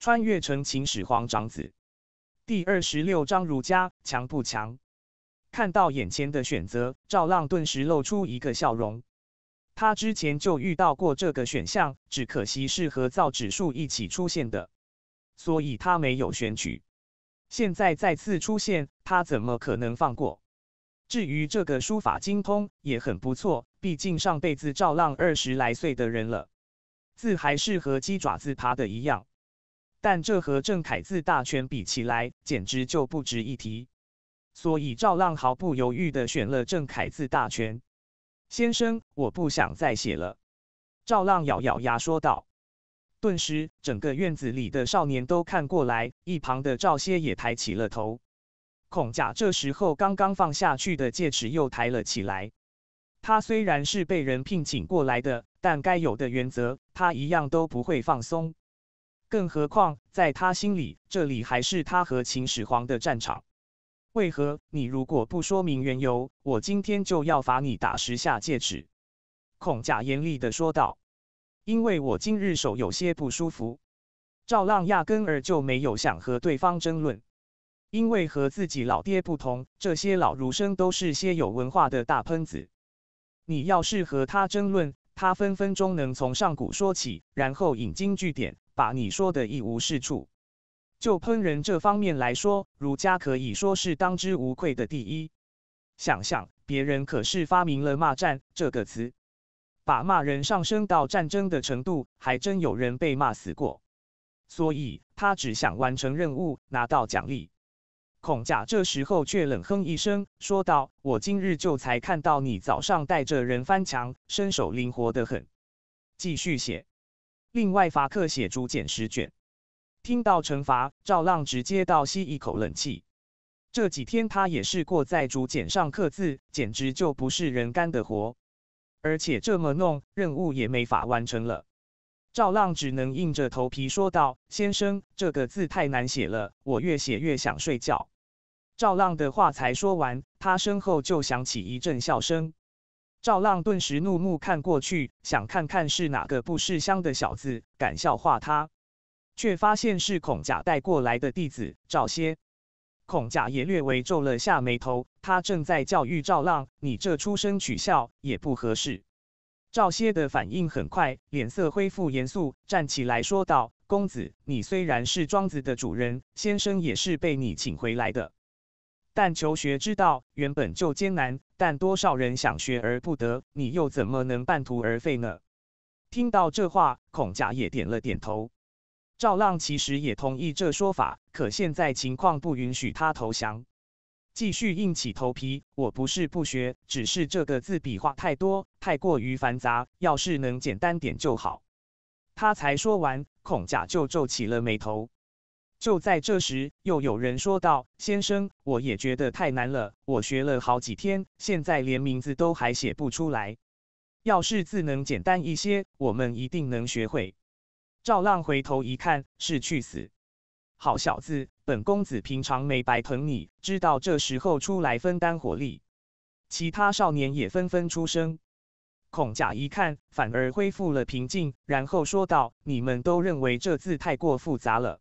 穿越成秦始皇长子第二十六章儒家强不强？看到眼前的选择，赵浪顿时露出一个笑容。他之前就遇到过这个选项，只可惜是和造纸术一起出现的，所以他没有选取。现在再次出现，他怎么可能放过？至于这个书法精通也很不错，毕竟上辈子赵浪二十来岁的人了，字还是和鸡爪子爬的一样。但这和郑凯字大全比起来，简直就不值一提。所以赵浪毫不犹豫的选了郑凯字大全。先生，我不想再写了。”赵浪咬咬牙说道。顿时，整个院子里的少年都看过来，一旁的赵歇也抬起了头。孔甲这时候刚刚放下去的戒尺又抬了起来。他虽然是被人聘请过来的，但该有的原则他一样都不会放松。更何况，在他心里，这里还是他和秦始皇的战场。为何你如果不说明缘由，我今天就要罚你打十下戒尺？”孔甲严厉的说道。“因为我今日手有些不舒服。”赵浪压根儿就没有想和对方争论，因为和自己老爹不同，这些老儒生都是些有文化的大喷子。你要是和他争论，他分分钟能从上古说起，然后引经据典。把你说的一无是处。就烹饪这方面来说，儒家可以说是当之无愧的第一。想想，别人可是发明了“骂战”这个词，把骂人上升到战争的程度，还真有人被骂死过。所以，他只想完成任务，拿到奖励。孔甲这时候却冷哼一声，说道：“我今日就才看到你早上带着人翻墙，身手灵活得很。”继续写。另外，罚克写竹简十卷。听到惩罚，赵浪直接倒吸一口冷气。这几天他也试过在竹简上刻字，简直就不是人干的活。而且这么弄，任务也没法完成了。赵浪只能硬着头皮说道：“先生，这个字太难写了，我越写越想睡觉。”赵浪的话才说完，他身后就响起一阵笑声。赵浪顿时怒目看过去，想看看是哪个不识相的小子敢笑话他，却发现是孔甲带过来的弟子赵歇。孔甲也略微皱了下眉头，他正在教育赵浪：“你这出声取笑也不合适。”赵歇的反应很快，脸色恢复严肃，站起来说道：“公子，你虽然是庄子的主人，先生也是被你请回来的。”但求学之道原本就艰难，但多少人想学而不得，你又怎么能半途而废呢？听到这话，孔甲也点了点头。赵浪其实也同意这说法，可现在情况不允许他投降，继续硬起头皮。我不是不学，只是这个字笔画太多，太过于繁杂，要是能简单点就好。他才说完，孔甲就皱起了眉头。就在这时，又有人说道：“先生，我也觉得太难了。我学了好几天，现在连名字都还写不出来。要是字能简单一些，我们一定能学会。”赵浪回头一看，是去死！好小子，本公子平常没白疼你，知道这时候出来分担火力。其他少年也纷纷出声。孔甲一看，反而恢复了平静，然后说道：“你们都认为这字太过复杂了。”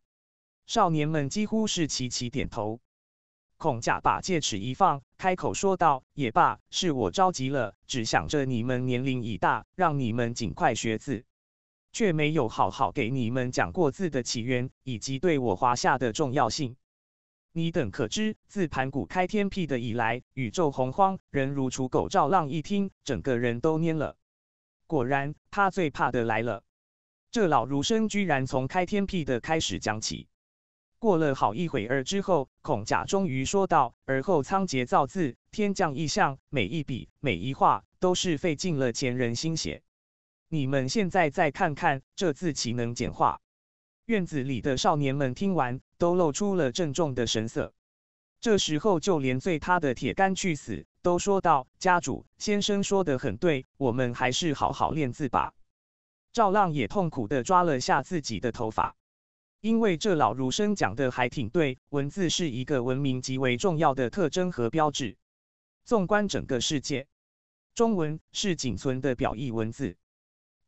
少年们几乎是齐齐点头。孔甲把戒尺一放，开口说道：“也罢，是我着急了，只想着你们年龄已大，让你们尽快学字，却没有好好给你们讲过字的起源以及对我华夏的重要性。你等可知，自盘古开天辟地以来，宇宙洪荒，人如刍狗。”赵浪一听，整个人都蔫了。果然，他最怕的来了。这老儒生居然从开天辟地开始讲起。过了好一会儿之后，孔甲终于说道：“而后仓颉造字，天降异象，每一笔每一画都是费尽了前人心血。你们现在再看看这字，岂能简化？”院子里的少年们听完，都露出了郑重的神色。这时候，就连最他的铁杆去死都说道：“家主先生说的很对，我们还是好好练字吧。”赵浪也痛苦地抓了下自己的头发。因为这老儒生讲的还挺对，文字是一个文明极为重要的特征和标志。纵观整个世界，中文是仅存的表意文字，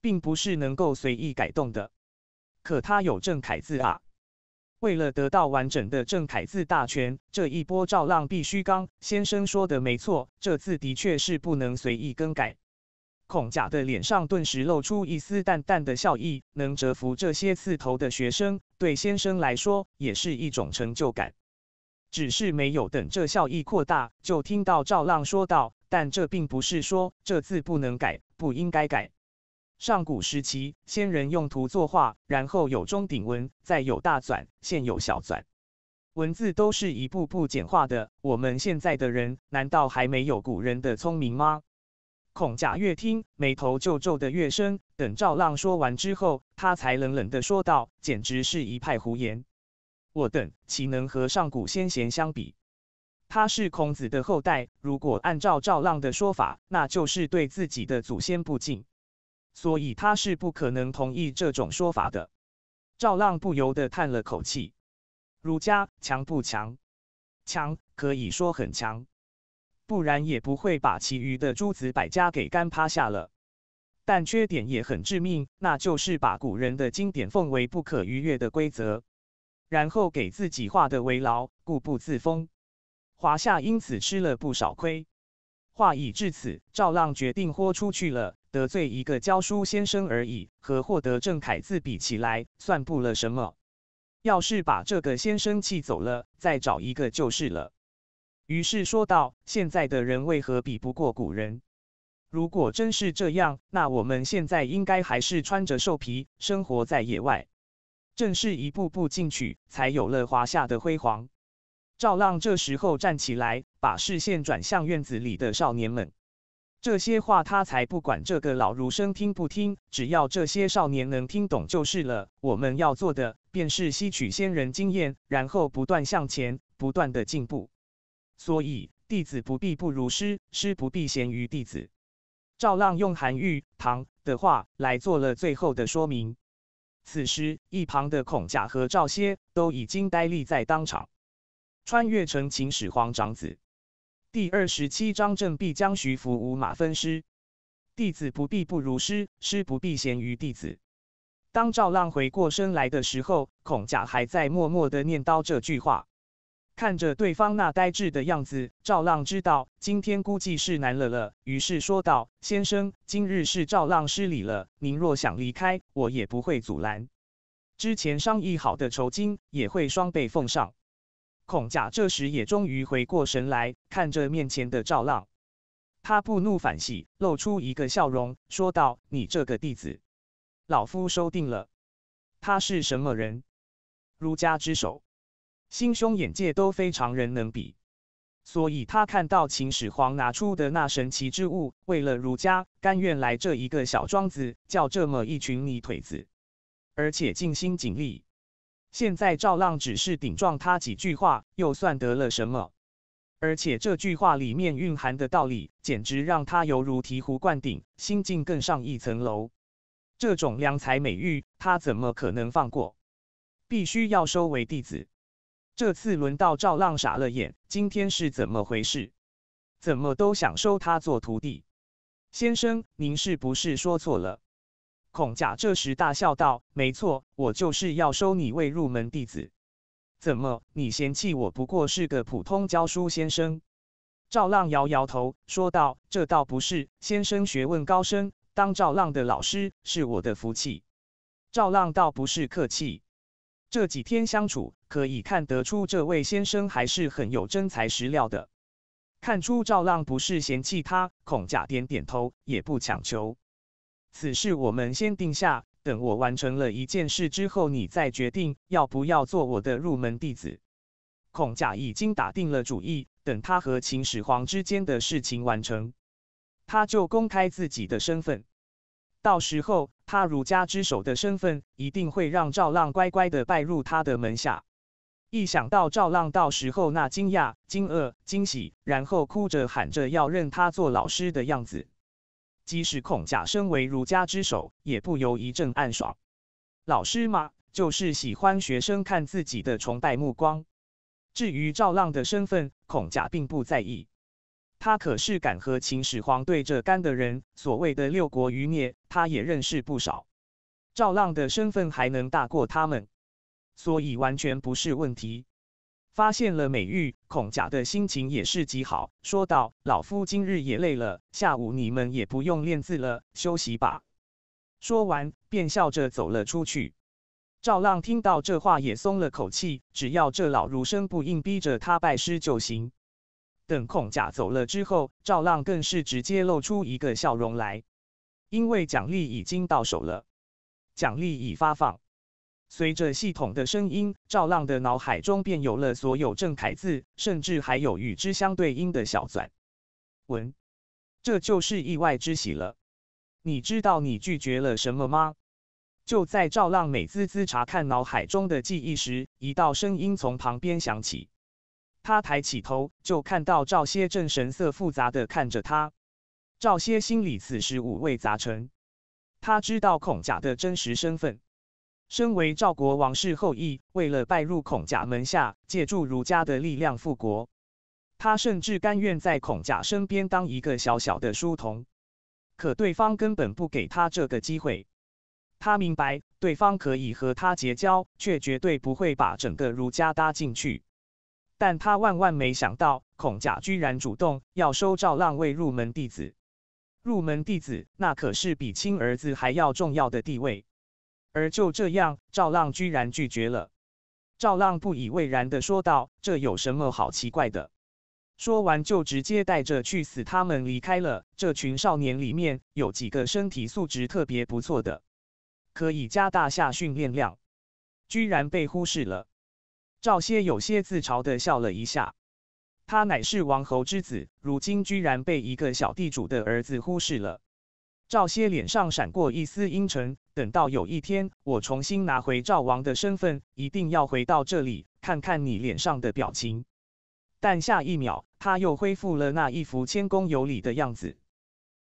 并不是能够随意改动的。可它有正楷字啊！为了得到完整的正楷字大全，这一波赵浪必须刚。先生说的没错，这字的确是不能随意更改。孔甲的脸上顿时露出一丝淡淡的笑意，能折服这些刺头的学生，对先生来说也是一种成就感。只是没有等这笑意扩大，就听到赵浪说道：“但这并不是说这字不能改，不应该改。上古时期，先人用图作画，然后有中鼎文，再有大篆，现有小篆，文字都是一步步简化的。我们现在的人，难道还没有古人的聪明吗？”孔甲越听，眉头就皱得越深。等赵浪说完之后，他才冷冷的说道：“简直是一派胡言！我等岂能和上古先贤相比？他是孔子的后代，如果按照赵浪的说法，那就是对自己的祖先不敬，所以他是不可能同意这种说法的。”赵浪不由得叹了口气：“儒家强不强？强，可以说很强。”不然也不会把其余的诸子百家给干趴下了。但缺点也很致命，那就是把古人的经典奉为不可逾越的规则，然后给自己画的围牢，固步自封。华夏因此吃了不少亏。话已至此，赵浪决定豁出去了，得罪一个教书先生而已，和获得郑恺字比起来，算不了什么。要是把这个先生气走了，再找一个就是了。于是说道：“现在的人为何比不过古人？如果真是这样，那我们现在应该还是穿着兽皮，生活在野外。正是一步步进取，才有了华夏的辉煌。”赵浪这时候站起来，把视线转向院子里的少年们。这些话他才不管这个老儒生听不听，只要这些少年能听懂就是了。我们要做的，便是吸取先人经验，然后不断向前，不断的进步。所以弟子不必不如师，师不必贤于弟子。赵浪用韩愈《唐》的话来做了最后的说明。此时一旁的孔甲和赵歇都已经呆立在当场。穿越成秦始皇长子，第二十七章正必将徐福五马分尸。弟子不必不如师，师不必贤于弟子。当赵浪回过身来的时候，孔甲还在默默的念叨这句话。看着对方那呆滞的样子，赵浪知道今天估计是难了了，于是说道：“先生，今日是赵浪失礼了，您若想离开，我也不会阻拦。之前商议好的酬金也会双倍奉上。”孔甲这时也终于回过神来，看着面前的赵浪，他不怒反喜，露出一个笑容，说道：“你这个弟子，老夫收定了。他是什么人？儒家之首。”心胸眼界都非常人能比，所以他看到秦始皇拿出的那神奇之物，为了儒家甘愿来这一个小庄子，叫这么一群泥腿子，而且尽心尽力。现在赵浪只是顶撞他几句话，又算得了什么？而且这句话里面蕴含的道理，简直让他犹如醍醐灌顶，心境更上一层楼。这种良才美玉，他怎么可能放过？必须要收为弟子。这次轮到赵浪傻了眼，今天是怎么回事？怎么都想收他做徒弟？先生，您是不是说错了？孔甲这时大笑道：“没错，我就是要收你为入门弟子。怎么，你嫌弃我？不过是个普通教书先生。”赵浪摇摇头说道：“这倒不是，先生学问高深，当赵浪的老师是我的福气。”赵浪倒不是客气。这几天相处，可以看得出这位先生还是很有真材实料的。看出赵浪不是嫌弃他，孔甲点点头，也不强求。此事我们先定下，等我完成了一件事之后，你再决定要不要做我的入门弟子。孔甲已经打定了主意，等他和秦始皇之间的事情完成，他就公开自己的身份。到时候，他儒家之首的身份一定会让赵浪乖乖的拜入他的门下。一想到赵浪到时候那惊讶、惊愕、惊喜，然后哭着喊着要认他做老师的样子，即使孔甲身为儒家之首，也不由一阵暗爽。老师嘛，就是喜欢学生看自己的崇拜目光。至于赵浪的身份，孔甲并不在意。他可是敢和秦始皇对着干的人，所谓的六国余孽，他也认识不少。赵浪的身份还能大过他们，所以完全不是问题。发现了美玉，孔甲的心情也是极好，说道：“老夫今日也累了，下午你们也不用练字了，休息吧。”说完便笑着走了出去。赵浪听到这话也松了口气，只要这老儒生不硬逼着他拜师就行。等孔甲走了之后，赵浪更是直接露出一个笑容来，因为奖励已经到手了。奖励已发放。随着系统的声音，赵浪的脑海中便有了所有正楷字，甚至还有与之相对应的小篆文。这就是意外之喜了。你知道你拒绝了什么吗？就在赵浪美滋滋查看脑海中的记忆时，一道声音从旁边响起。他抬起头，就看到赵歇正神色复杂的看着他。赵歇心里此时五味杂陈。他知道孔甲的真实身份，身为赵国王室后裔，为了拜入孔甲门下，借助儒家的力量复国，他甚至甘愿在孔甲身边当一个小小的书童。可对方根本不给他这个机会。他明白，对方可以和他结交，却绝对不会把整个儒家搭进去。但他万万没想到，孔甲居然主动要收赵浪为入门弟子。入门弟子那可是比亲儿子还要重要的地位。而就这样，赵浪居然拒绝了。赵浪不以为然的说道：“这有什么好奇怪的？”说完就直接带着去死他们离开了。这群少年里面有几个身体素质特别不错的，可以加大下训练量。居然被忽视了。赵歇有些自嘲的笑了一下，他乃是王侯之子，如今居然被一个小地主的儿子忽视了。赵歇脸上闪过一丝阴沉，等到有一天我重新拿回赵王的身份，一定要回到这里看看你脸上的表情。但下一秒，他又恢复了那一副谦恭有礼的样子，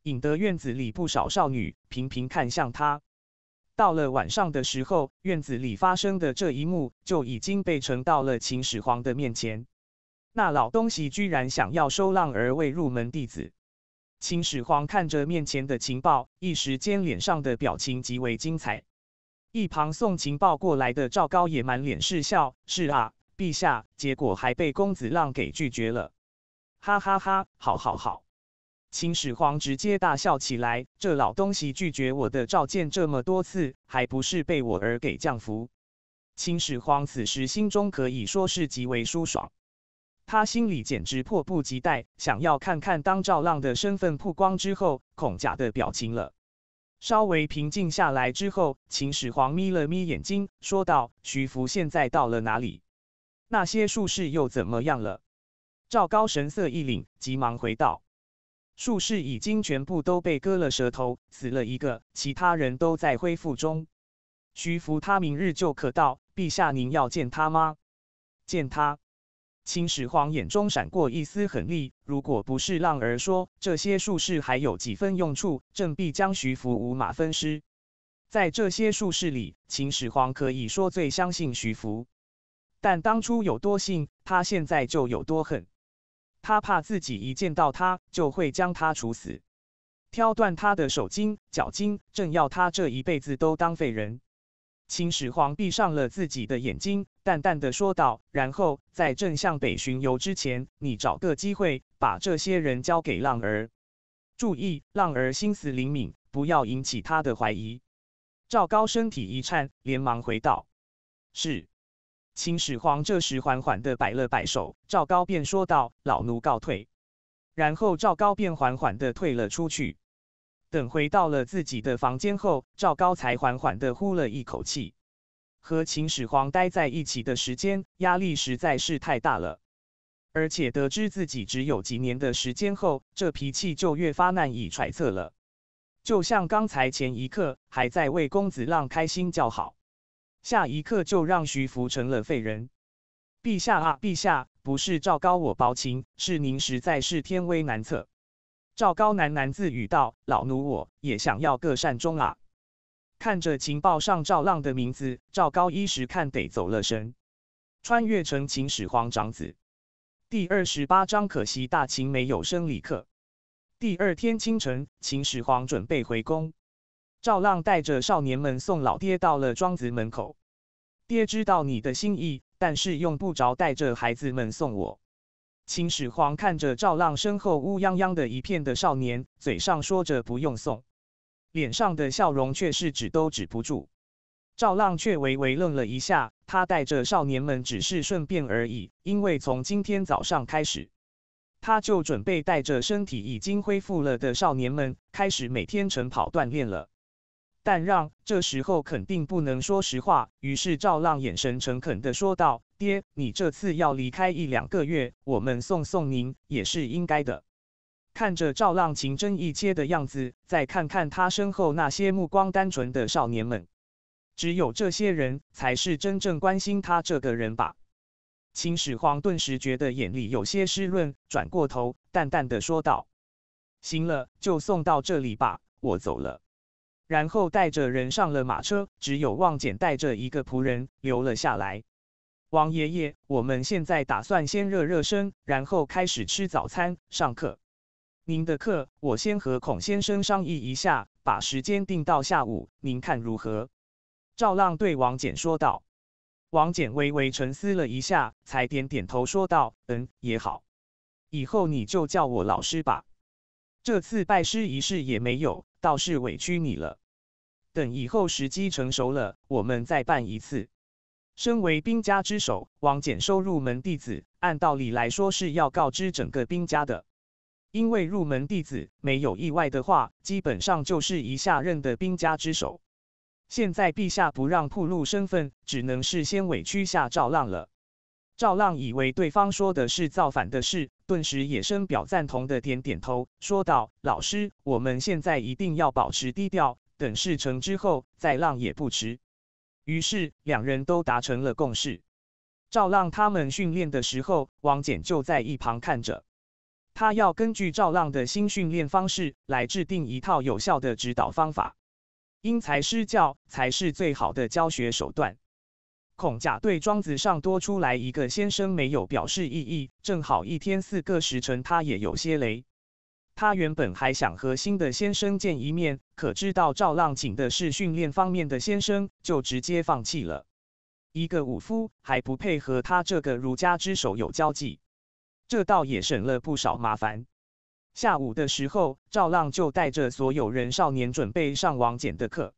引得院子里不少少女频频看向他。到了晚上的时候，院子里发生的这一幕就已经被呈到了秦始皇的面前。那老东西居然想要收浪儿为入门弟子。秦始皇看着面前的情报，一时间脸上的表情极为精彩。一旁送情报过来的赵高也满脸是笑：“是啊，陛下，结果还被公子浪给拒绝了。”“哈哈哈，好好好。”秦始皇直接大笑起来，这老东西拒绝我的召见这么多次，还不是被我儿给降服？秦始皇此时心中可以说是极为舒爽，他心里简直迫不及待，想要看看当赵浪的身份曝光之后，孔甲的表情了。稍微平静下来之后，秦始皇眯了眯眼睛，说道：“徐福现在到了哪里？那些术士又怎么样了？”赵高神色一凛，急忙回道。术士已经全部都被割了舌头，死了一个，其他人都在恢复中。徐福他明日就可到，陛下您要见他吗？见他。秦始皇眼中闪过一丝狠厉，如果不是浪儿说这些术士还有几分用处，朕必将徐福五马分尸。在这些术士里，秦始皇可以说最相信徐福，但当初有多信，他现在就有多恨。他怕自己一见到他，就会将他处死，挑断他的手筋、脚筋，正要他这一辈子都当废人。秦始皇闭上了自己的眼睛，淡淡的说道：“然后在朕向北巡游之前，你找个机会把这些人交给浪儿。注意，浪儿心思灵敏，不要引起他的怀疑。”赵高身体一颤，连忙回道：“是。”秦始皇这时缓缓地摆了摆手，赵高便说道：“老奴告退。”然后赵高便缓缓地退了出去。等回到了自己的房间后，赵高才缓缓地呼了一口气。和秦始皇待在一起的时间，压力实在是太大了。而且得知自己只有几年的时间后，这脾气就越发难以揣测了。就像刚才前一刻还在为公子浪开心叫好。下一刻就让徐福成了废人，陛下啊陛下，不是赵高我包情，是您实在是天威难测。赵高喃喃自语道：“老奴我也想要个善终啊！”看着情报上赵浪的名字，赵高一时看得走了神。穿越成秦始皇长子，第二十八章，可惜大秦没有生理课。第二天清晨，秦始皇准备回宫。赵浪带着少年们送老爹到了庄子门口。爹知道你的心意，但是用不着带着孩子们送我。秦始皇看着赵浪身后乌泱泱的一片的少年，嘴上说着不用送，脸上的笑容却是止都止不住。赵浪却微微愣了一下，他带着少年们只是顺便而已，因为从今天早上开始，他就准备带着身体已经恢复了的少年们开始每天晨跑锻炼了。但让这时候肯定不能说实话。于是赵浪眼神诚恳的说道：“爹，你这次要离开一两个月，我们送送您也是应该的。”看着赵浪情真意切的样子，再看看他身后那些目光单纯的少年们，只有这些人才是真正关心他这个人吧。秦始皇顿时觉得眼里有些湿润，转过头淡淡的说道：“行了，就送到这里吧，我走了。”然后带着人上了马车，只有望简带着一个仆人留了下来。王爷爷，我们现在打算先热热身，然后开始吃早餐、上课。您的课我先和孔先生商议一下，把时间定到下午，您看如何？赵浪对王简说道。王简微微沉思了一下，才点点头说道：“嗯，也好。以后你就叫我老师吧。这次拜师仪式也没有。”倒是委屈你了，等以后时机成熟了，我们再办一次。身为兵家之首，王翦收入门弟子，按道理来说是要告知整个兵家的。因为入门弟子没有意外的话，基本上就是一下任的兵家之首。现在陛下不让暴露身份，只能是先委屈下赵浪了。赵浪以为对方说的是造反的事，顿时也深表赞同的点点头，说道：“老师，我们现在一定要保持低调，等事成之后再浪也不迟。”于是，两人都达成了共识。赵浪他们训练的时候，王翦就在一旁看着，他要根据赵浪的新训练方式来制定一套有效的指导方法，因材施教才是最好的教学手段。孔甲对庄子上多出来一个先生没有表示异议，正好一天四个时辰，他也有些累。他原本还想和新的先生见一面，可知道赵浪请的是训练方面的先生，就直接放弃了。一个武夫还不配和他这个儒家之首有交际，这倒也省了不少麻烦。下午的时候，赵浪就带着所有人少年准备上王翦的课。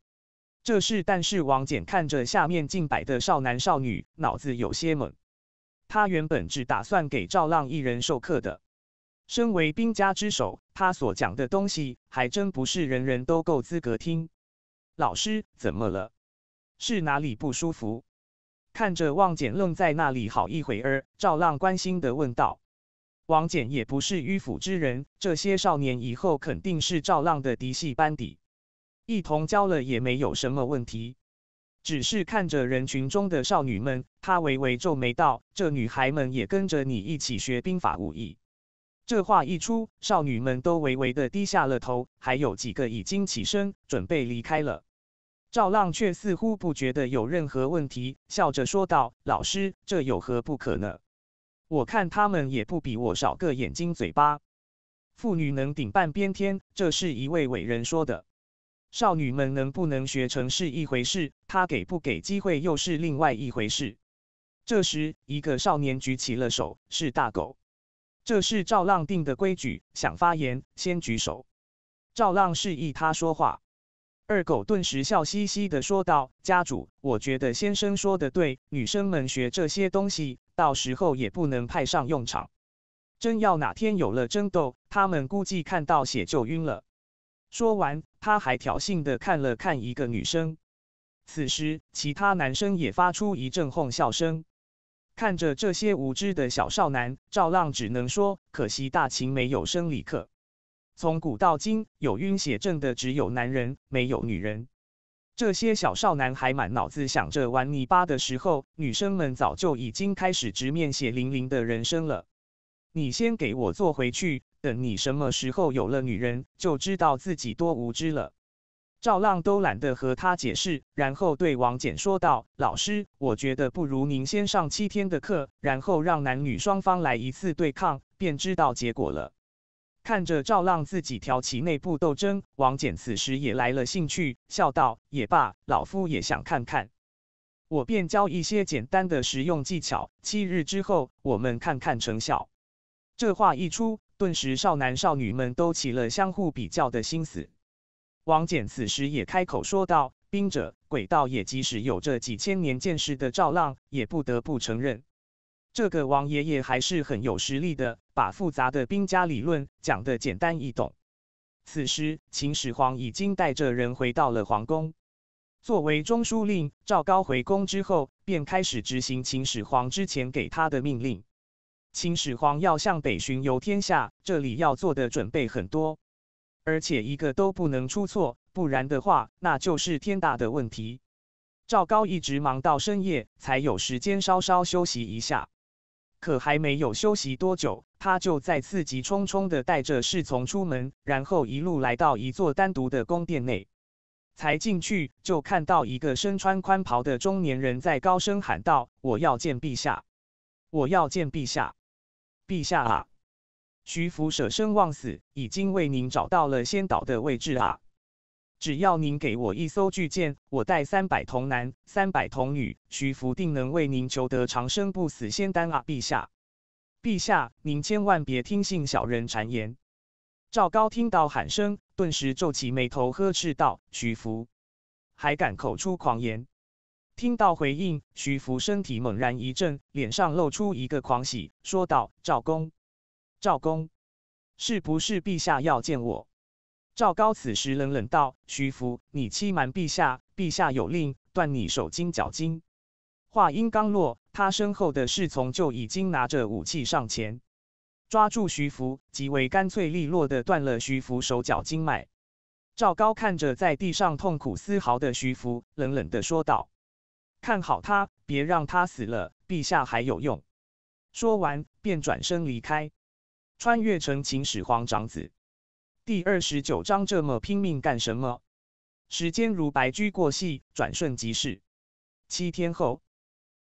这是，但是王简看着下面近百的少男少女，脑子有些懵。他原本只打算给赵浪一人授课的。身为兵家之首，他所讲的东西还真不是人人都够资格听。老师怎么了？是哪里不舒服？看着王简愣在那里好一会儿，赵浪关心地问道。王简也不是迂腐之人，这些少年以后肯定是赵浪的嫡系班底。一同教了也没有什么问题，只是看着人群中的少女们，他微微皱眉道：“这女孩们也跟着你一起学兵法武艺。”这话一出，少女们都微微的低下了头，还有几个已经起身准备离开了。赵浪却似乎不觉得有任何问题，笑着说道：“老师，这有何不可呢？我看他们也不比我少个眼睛嘴巴。妇女能顶半边天，这是一位伟人说的。”少女们能不能学成是一回事，他给不给机会又是另外一回事。这时，一个少年举起了手，是大狗。这是赵浪定的规矩，想发言先举手。赵浪示意他说话。二狗顿时笑嘻嘻的说道：“家主，我觉得先生说的对，女生们学这些东西，到时候也不能派上用场。真要哪天有了争斗，他们估计看到血就晕了。”说完。他还挑衅地看了看一个女生，此时其他男生也发出一阵哄笑声。看着这些无知的小少男，赵浪只能说：可惜大秦没有生理课。从古到今，有晕血症的只有男人，没有女人。这些小少男还满脑子想着玩泥巴的时候，女生们早就已经开始直面血淋淋的人生了。你先给我坐回去。等你什么时候有了女人，就知道自己多无知了。赵浪都懒得和他解释，然后对王简说道：“老师，我觉得不如您先上七天的课，然后让男女双方来一次对抗，便知道结果了。”看着赵浪自己挑起内部斗争，王简此时也来了兴趣，笑道：“也罢，老夫也想看看。我便教一些简单的实用技巧。七日之后，我们看看成效。”这话一出。顿时，少男少女们都起了相互比较的心思。王翦此时也开口说道：“兵者，诡道也。即使有着几千年见识的赵浪，也不得不承认，这个王爷爷还是很有实力的，把复杂的兵家理论讲得简单易懂。”此时，秦始皇已经带着人回到了皇宫。作为中书令，赵高回宫之后，便开始执行秦始皇之前给他的命令。秦始皇要向北巡游天下，这里要做的准备很多，而且一个都不能出错，不然的话，那就是天大的问题。赵高一直忙到深夜，才有时间稍稍休息一下。可还没有休息多久，他就再次急冲冲地带着侍从出门，然后一路来到一座单独的宫殿内。才进去，就看到一个身穿宽袍的中年人在高声喊道：“我要见陛下！我要见陛下！”陛下啊，徐福舍生忘死，已经为您找到了先导的位置啊！只要您给我一艘巨舰，我带三百童男、三百童女，徐福定能为您求得长生不死仙丹啊！陛下，陛下，您千万别听信小人谗言！赵高听到喊声，顿时皱起眉头，呵斥道：“徐福，还敢口出狂言！”听到回应，徐福身体猛然一震，脸上露出一个狂喜，说道：“赵公，赵公，是不是陛下要见我？”赵高此时冷冷道：“徐福，你欺瞒陛下，陛下有令，断你手筋脚筋。”话音刚落，他身后的侍从就已经拿着武器上前，抓住徐福，极为干脆利落的断了徐福手脚经脉。赵高看着在地上痛苦丝毫的徐福，冷冷的说道。看好他，别让他死了，陛下还有用。说完，便转身离开。穿越成秦始皇长子，第二十九章，这么拼命干什么？时间如白驹过隙，转瞬即逝。七天后，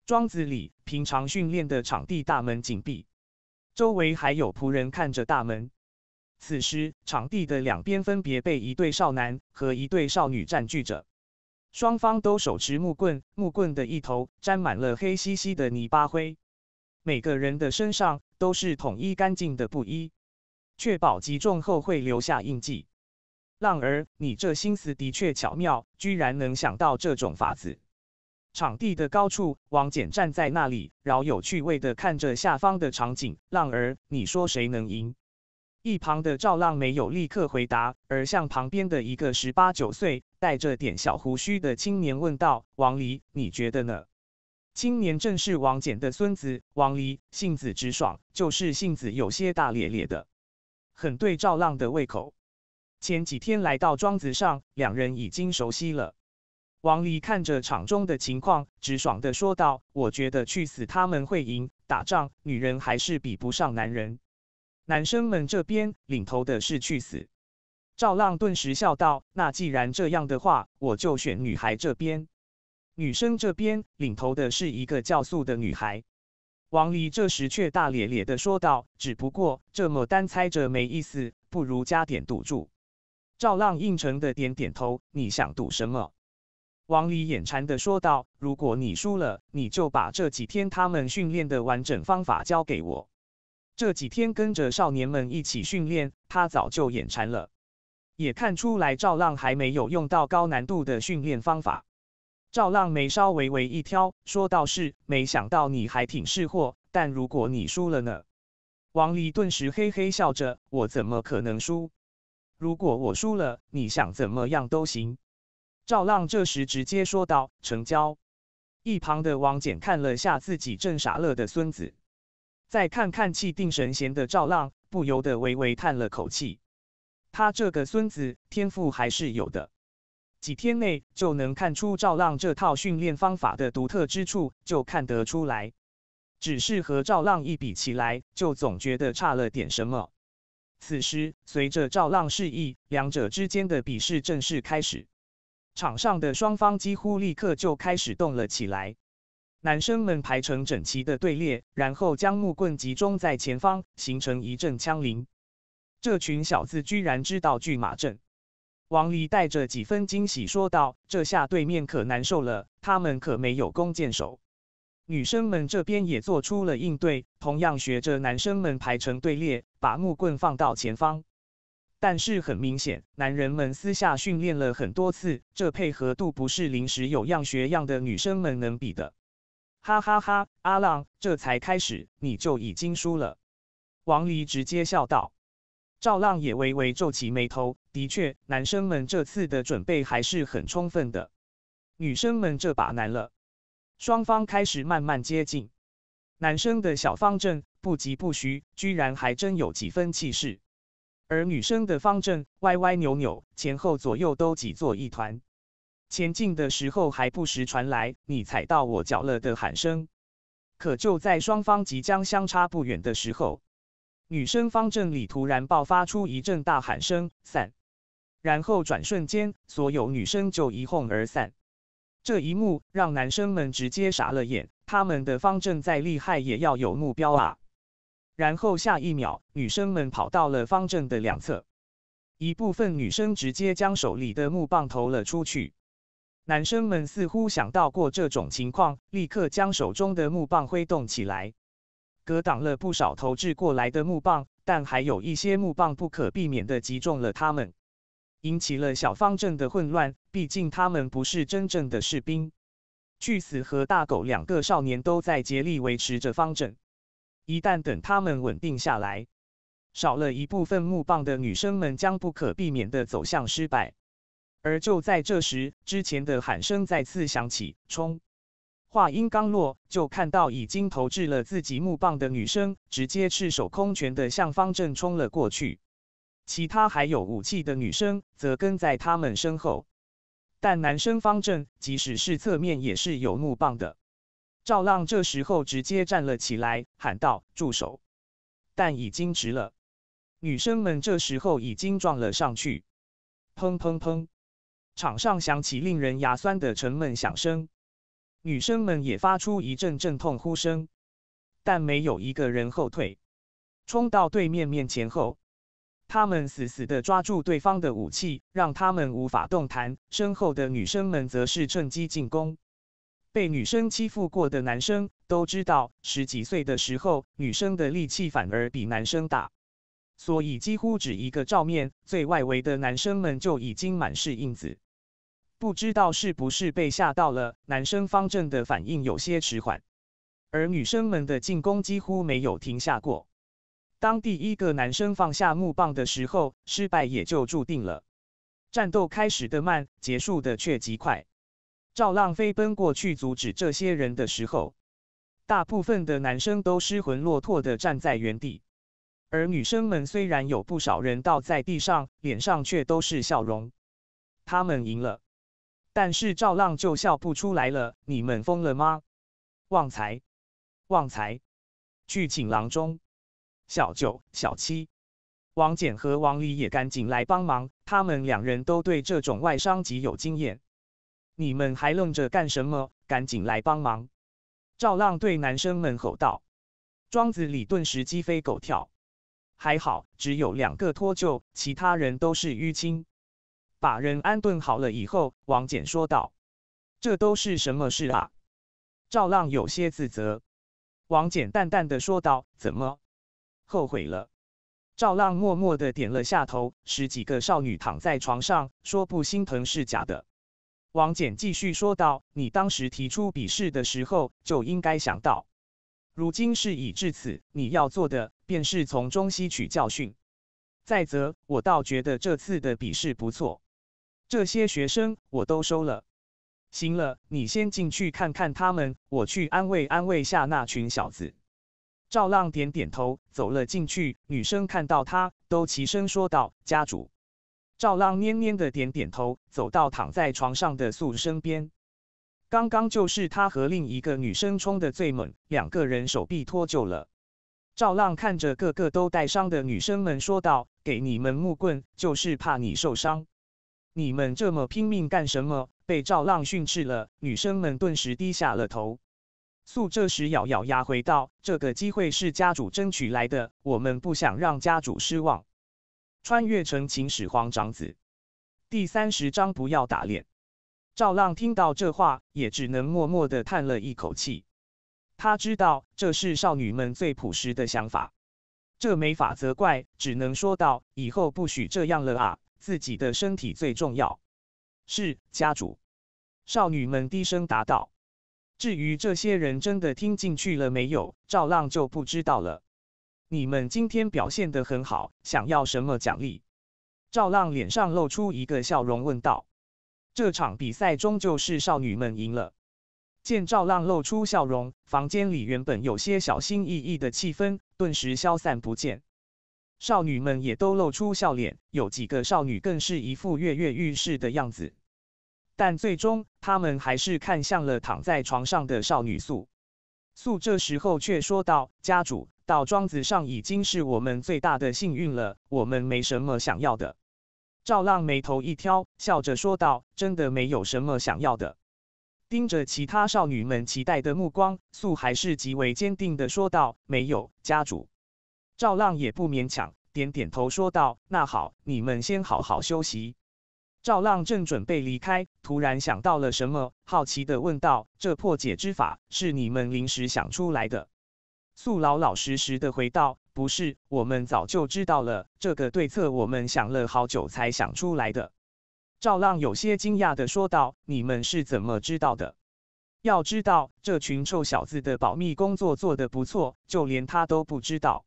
庄子里平常训练的场地大门紧闭，周围还有仆人看着大门。此时，场地的两边分别被一对少男和一对少女占据着。双方都手持木棍，木棍的一头沾满了黑兮兮的泥巴灰。每个人的身上都是统一干净的布衣，确保击中后会留下印记。浪儿，你这心思的确巧妙，居然能想到这种法子。场地的高处，王翦站在那里，饶有趣味地看着下方的场景。浪儿，你说谁能赢？一旁的赵浪没有立刻回答，而向旁边的一个十八九岁、带着点小胡须的青年问道：“王离，你觉得呢？”青年正是王翦的孙子王离，性子直爽，就是性子有些大咧咧的，很对赵浪的胃口。前几天来到庄子上，两人已经熟悉了。王离看着场中的情况，直爽的说道：“我觉得去死他们会赢。打仗，女人还是比不上男人。”男生们这边领头的是去死，赵浪顿时笑道：“那既然这样的话，我就选女孩这边。”女生这边领头的是一个叫素的女孩。王离这时却大咧咧的说道：“只不过这么单猜着没意思，不如加点赌注。”赵浪应承的点点头：“你想赌什么？”王离眼馋的说道：“如果你输了，你就把这几天他们训练的完整方法教给我。”这几天跟着少年们一起训练，他早就眼馋了，也看出来赵浪还没有用到高难度的训练方法。赵浪眉梢微微一挑，说道：“是，没想到你还挺识货。但如果你输了呢？”王离顿时嘿嘿笑着：“我怎么可能输？如果我输了，你想怎么样都行。”赵浪这时直接说道：“成交。”一旁的王简看了下自己正傻乐的孙子。再看看气定神闲的赵浪，不由得微微叹了口气。他这个孙子天赋还是有的，几天内就能看出赵浪这套训练方法的独特之处，就看得出来。只是和赵浪一比起来，就总觉得差了点什么。此时，随着赵浪示意，两者之间的比试正式开始。场上的双方几乎立刻就开始动了起来。男生们排成整齐的队列，然后将木棍集中在前方，形成一阵枪林。这群小子居然知道拒马阵，王离带着几分惊喜说道：“这下对面可难受了，他们可没有弓箭手。”女生们这边也做出了应对，同样学着男生们排成队列，把木棍放到前方。但是很明显，男人们私下训练了很多次，这配合度不是临时有样学样的女生们能比的。哈哈哈！阿浪，这才开始你就已经输了。王离直接笑道。赵浪也微微皱起眉头。的确，男生们这次的准备还是很充分的。女生们这把难了。双方开始慢慢接近。男生的小方阵不急不徐，居然还真有几分气势。而女生的方阵歪歪扭扭，前后左右都挤作一团。前进的时候还不时传来“你踩到我脚了”的喊声，可就在双方即将相差不远的时候，女生方阵里突然爆发出一阵大喊声“散”，然后转瞬间，所有女生就一哄而散。这一幕让男生们直接傻了眼，他们的方阵再厉害也要有目标啊。然后下一秒，女生们跑到了方阵的两侧，一部分女生直接将手里的木棒投了出去。男生们似乎想到过这种情况，立刻将手中的木棒挥动起来，格挡了不少投掷过来的木棒，但还有一些木棒不可避免地击中了他们，引起了小方阵的混乱。毕竟他们不是真正的士兵。巨死和大狗两个少年都在竭力维持着方阵。一旦等他们稳定下来，少了一部分木棒的女生们将不可避免地走向失败。而就在这时，之前的喊声再次响起：“冲！”话音刚落，就看到已经投掷了自己木棒的女生，直接赤手空拳的向方正冲了过去。其他还有武器的女生则跟在他们身后。但男生方正，即使是侧面也是有木棒的。赵浪这时候直接站了起来，喊道：“住手！”但已经迟了，女生们这时候已经撞了上去，砰砰砰！场上响起令人牙酸的沉闷响声，女生们也发出一阵阵痛呼声，但没有一个人后退。冲到对面面前后，他们死死地抓住对方的武器，让他们无法动弹。身后的女生们则是趁机进攻。被女生欺负过的男生都知道，十几岁的时候，女生的力气反而比男生大，所以几乎只一个照面，最外围的男生们就已经满是印子。不知道是不是被吓到了，男生方阵的反应有些迟缓，而女生们的进攻几乎没有停下过。当第一个男生放下木棒的时候，失败也就注定了。战斗开始的慢，结束的却极快。赵浪飞奔过去阻止这些人的时候，大部分的男生都失魂落魄的站在原地，而女生们虽然有不少人倒在地上，脸上却都是笑容。他们赢了。但是赵浪就笑不出来了，你们疯了吗？旺财，旺财，去请郎中。小九、小七，王简和王离也赶紧来帮忙，他们两人都对这种外伤极有经验。你们还愣着干什么？赶紧来帮忙！赵浪对男生们吼道。庄子里顿时鸡飞狗跳。还好只有两个脱臼，其他人都是淤青。把人安顿好了以后，王简说道：“这都是什么事啊？”赵浪有些自责。王简淡淡的说道：“怎么，后悔了？”赵浪默默的点了下头。十几个少女躺在床上，说不心疼是假的。王简继续说道：“你当时提出比试的时候就应该想到，如今事已至此，你要做的便是从中吸取教训。再则，我倒觉得这次的比试不错。”这些学生我都收了。行了，你先进去看看他们，我去安慰安慰下那群小子。赵浪点点头，走了进去。女生看到他，都齐声说道：“家主。”赵浪蔫蔫的点点头，走到躺在床上的素身边。刚刚就是他和另一个女生冲的最猛，两个人手臂脱臼了。赵浪看着个个都带伤的女生们，说道：“给你们木棍，就是怕你受伤。”你们这么拼命干什么？被赵浪训斥了，女生们顿时低下了头。素这时咬咬牙，回道：“这个机会是家主争取来的，我们不想让家主失望。”穿越成秦始皇长子，第三十章不要打脸。赵浪听到这话，也只能默默的叹了一口气。他知道这是少女们最朴实的想法，这没法责怪，只能说道：“以后不许这样了啊。”自己的身体最重要，是家主。少女们低声答道：“至于这些人真的听进去了没有，赵浪就不知道了。”你们今天表现得很好，想要什么奖励？赵浪脸上露出一个笑容，问道：“这场比赛终究是少女们赢了。”见赵浪露出笑容，房间里原本有些小心翼翼的气氛顿时消散不见。少女们也都露出笑脸，有几个少女更是一副跃跃欲试的样子。但最终，他们还是看向了躺在床上的少女素。素这时候却说道：“家主，到庄子上已经是我们最大的幸运了，我们没什么想要的。”赵浪眉头一挑，笑着说道：“真的没有什么想要的。”盯着其他少女们期待的目光，素还是极为坚定的说道：“没有，家主。”赵浪也不勉强，点点头说道：“那好，你们先好好休息。”赵浪正准备离开，突然想到了什么，好奇的问道：“这破解之法是你们临时想出来的？”素老老实实的回道：“不是，我们早就知道了这个对策，我们想了好久才想出来的。”赵浪有些惊讶的说道：“你们是怎么知道的？要知道，这群臭小子的保密工作做得不错，就连他都不知道。”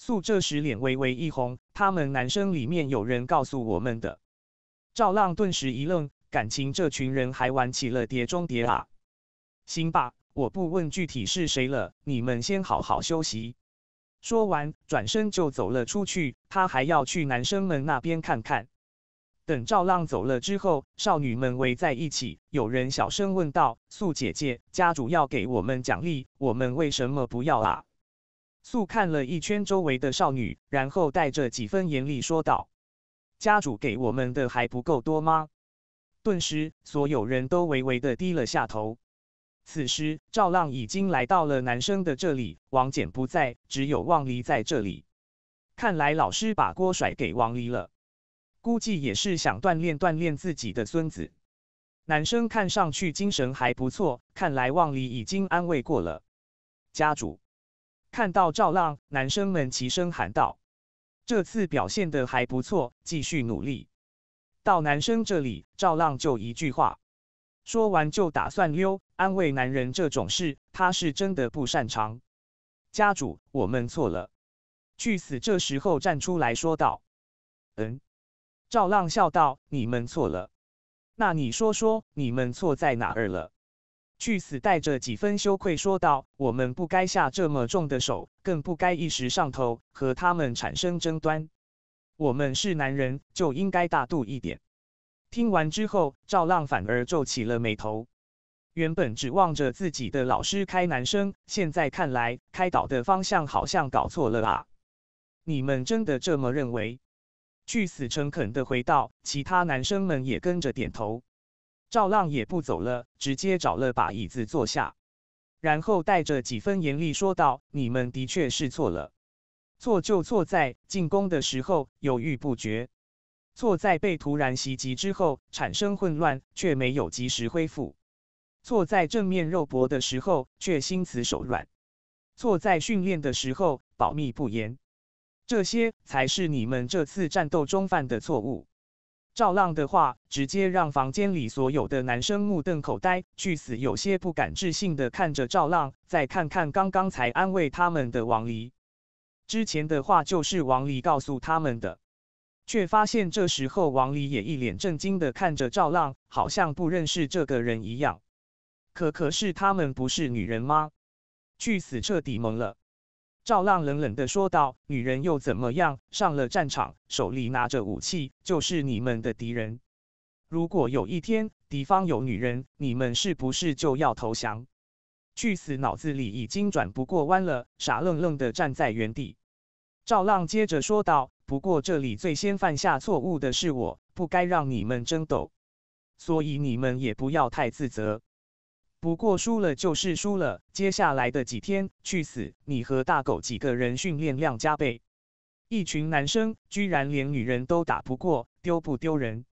素这时脸微微一红，他们男生里面有人告诉我们的。赵浪顿时一愣，感情这群人还玩起了碟中谍啊！行吧，我不问具体是谁了，你们先好好休息。说完，转身就走了出去，他还要去男生们那边看看。等赵浪走了之后，少女们围在一起，有人小声问道：“素姐姐，家主要给我们奖励，我们为什么不要啊？”素看了一圈周围的少女，然后带着几分严厉说道：“家主给我们的还不够多吗？”顿时，所有人都微微的低了下头。此时，赵浪已经来到了男生的这里，王翦不在，只有望离在这里。看来老师把锅甩给王离了，估计也是想锻炼锻炼自己的孙子。男生看上去精神还不错，看来望离已经安慰过了。家主。看到赵浪，男生们齐声喊道：“这次表现的还不错，继续努力。”到男生这里，赵浪就一句话，说完就打算溜。安慰男人这种事，他是真的不擅长。家主，我们错了。去死！这时候站出来说道：“嗯。”赵浪笑道：“你们错了，那你说说，你们错在哪儿了？”巨死带着几分羞愧说道：“我们不该下这么重的手，更不该一时上头和他们产生争端。我们是男人，就应该大度一点。”听完之后，赵浪反而皱起了眉头。原本指望着自己的老师开男生，现在看来开导的方向好像搞错了啊！你们真的这么认为？巨死诚恳地回道，其他男生们也跟着点头。赵浪也不走了，直接找了把椅子坐下，然后带着几分严厉说道：“你们的确是错了，错就错在进攻的时候犹豫不决，错在被突然袭击之后产生混乱却没有及时恢复，错在正面肉搏的时候却心慈手软，错在训练的时候保密不严，这些才是你们这次战斗中犯的错误。”赵浪的话直接让房间里所有的男生目瞪口呆，巨死有些不敢置信的看着赵浪，再看看刚刚才安慰他们的王离，之前的话就是王离告诉他们的，却发现这时候王离也一脸震惊的看着赵浪，好像不认识这个人一样。可可是他们不是女人吗？巨死彻底懵了。赵浪冷冷的说道：“女人又怎么样？上了战场，手里拿着武器，就是你们的敌人。如果有一天敌方有女人，你们是不是就要投降？”去死脑子里已经转不过弯了，傻愣愣的站在原地。赵浪接着说道：“不过这里最先犯下错误的是我，不该让你们争斗，所以你们也不要太自责。”不过输了就是输了，接下来的几天去死！你和大狗几个人训练量加倍。一群男生居然连女人都打不过，丢不丢人？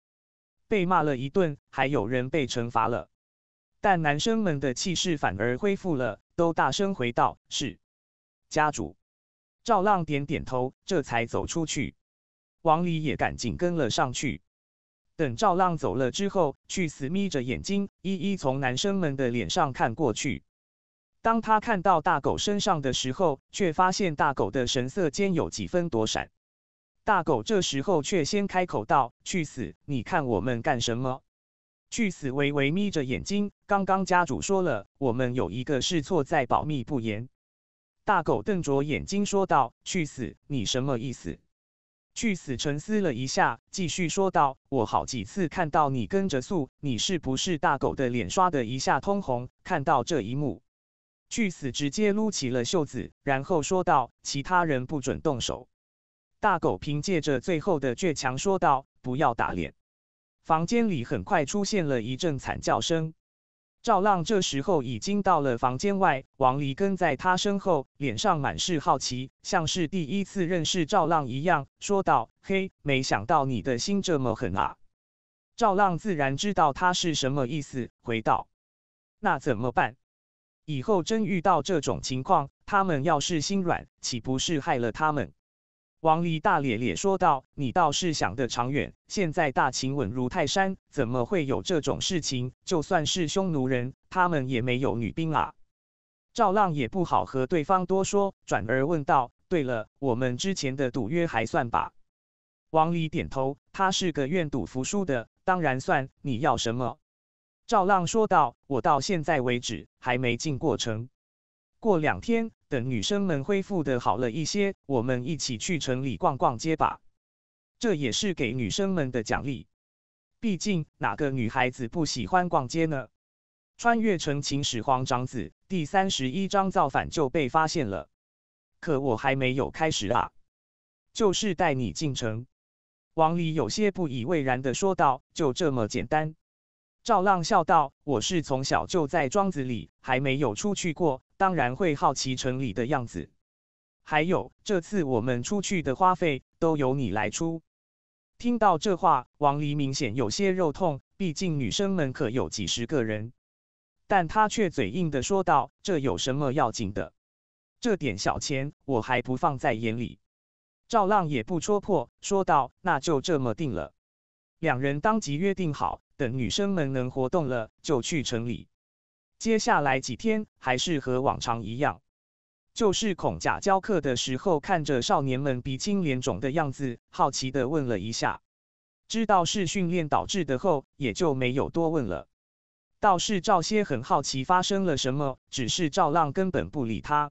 被骂了一顿，还有人被惩罚了，但男生们的气势反而恢复了，都大声回道：“是。”家主赵浪点点头，这才走出去。王李也赶紧跟了上去。等赵浪走了之后，去死眯着眼睛，一一从男生们的脸上看过去。当他看到大狗身上的时候，却发现大狗的神色间有几分躲闪。大狗这时候却先开口道：“去死！你看我们干什么？”去死微微眯着眼睛，刚刚家主说了，我们有一个是错在保密不严。大狗瞪着眼睛说道：“去死！你什么意思？”巨死沉思了一下，继续说道：“我好几次看到你跟着素，你是不是大狗的脸刷的一下通红？”看到这一幕，巨死直接撸起了袖子，然后说道：“其他人不准动手！”大狗凭借着最后的倔强说道：“不要打脸！”房间里很快出现了一阵惨叫声。赵浪这时候已经到了房间外，王离跟在他身后，脸上满是好奇，像是第一次认识赵浪一样，说道：“嘿，没想到你的心这么狠啊！”赵浪自然知道他是什么意思，回道：“那怎么办？以后真遇到这种情况，他们要是心软，岂不是害了他们？”王离大咧咧说道：“你倒是想得长远，现在大秦稳如泰山，怎么会有这种事情？就算是匈奴人，他们也没有女兵啊。”赵浪也不好和对方多说，转而问道：“对了，我们之前的赌约还算吧？”王离点头，他是个愿赌服输的，当然算。你要什么？赵浪说道：“我到现在为止还没进过城，过两天。”等女生们恢复的好了一些，我们一起去城里逛逛街吧。这也是给女生们的奖励，毕竟哪个女孩子不喜欢逛街呢？穿越成秦始皇长子第三十一章造反就被发现了，可我还没有开始啊！就是带你进城。王离有些不以为然的说道：“就这么简单。”赵浪笑道：“我是从小就在庄子里，还没有出去过。”当然会好奇城里的样子，还有这次我们出去的花费都由你来出。听到这话，王黎明显有些肉痛，毕竟女生们可有几十个人，但他却嘴硬的说道：“这有什么要紧的？这点小钱我还不放在眼里。”赵浪也不戳破，说道：“那就这么定了。”两人当即约定好，等女生们能活动了，就去城里。接下来几天还是和往常一样，就是孔甲教课的时候，看着少年们鼻青脸肿的样子，好奇的问了一下，知道是训练导致的后，也就没有多问了。倒是赵歇很好奇发生了什么，只是赵浪根本不理他。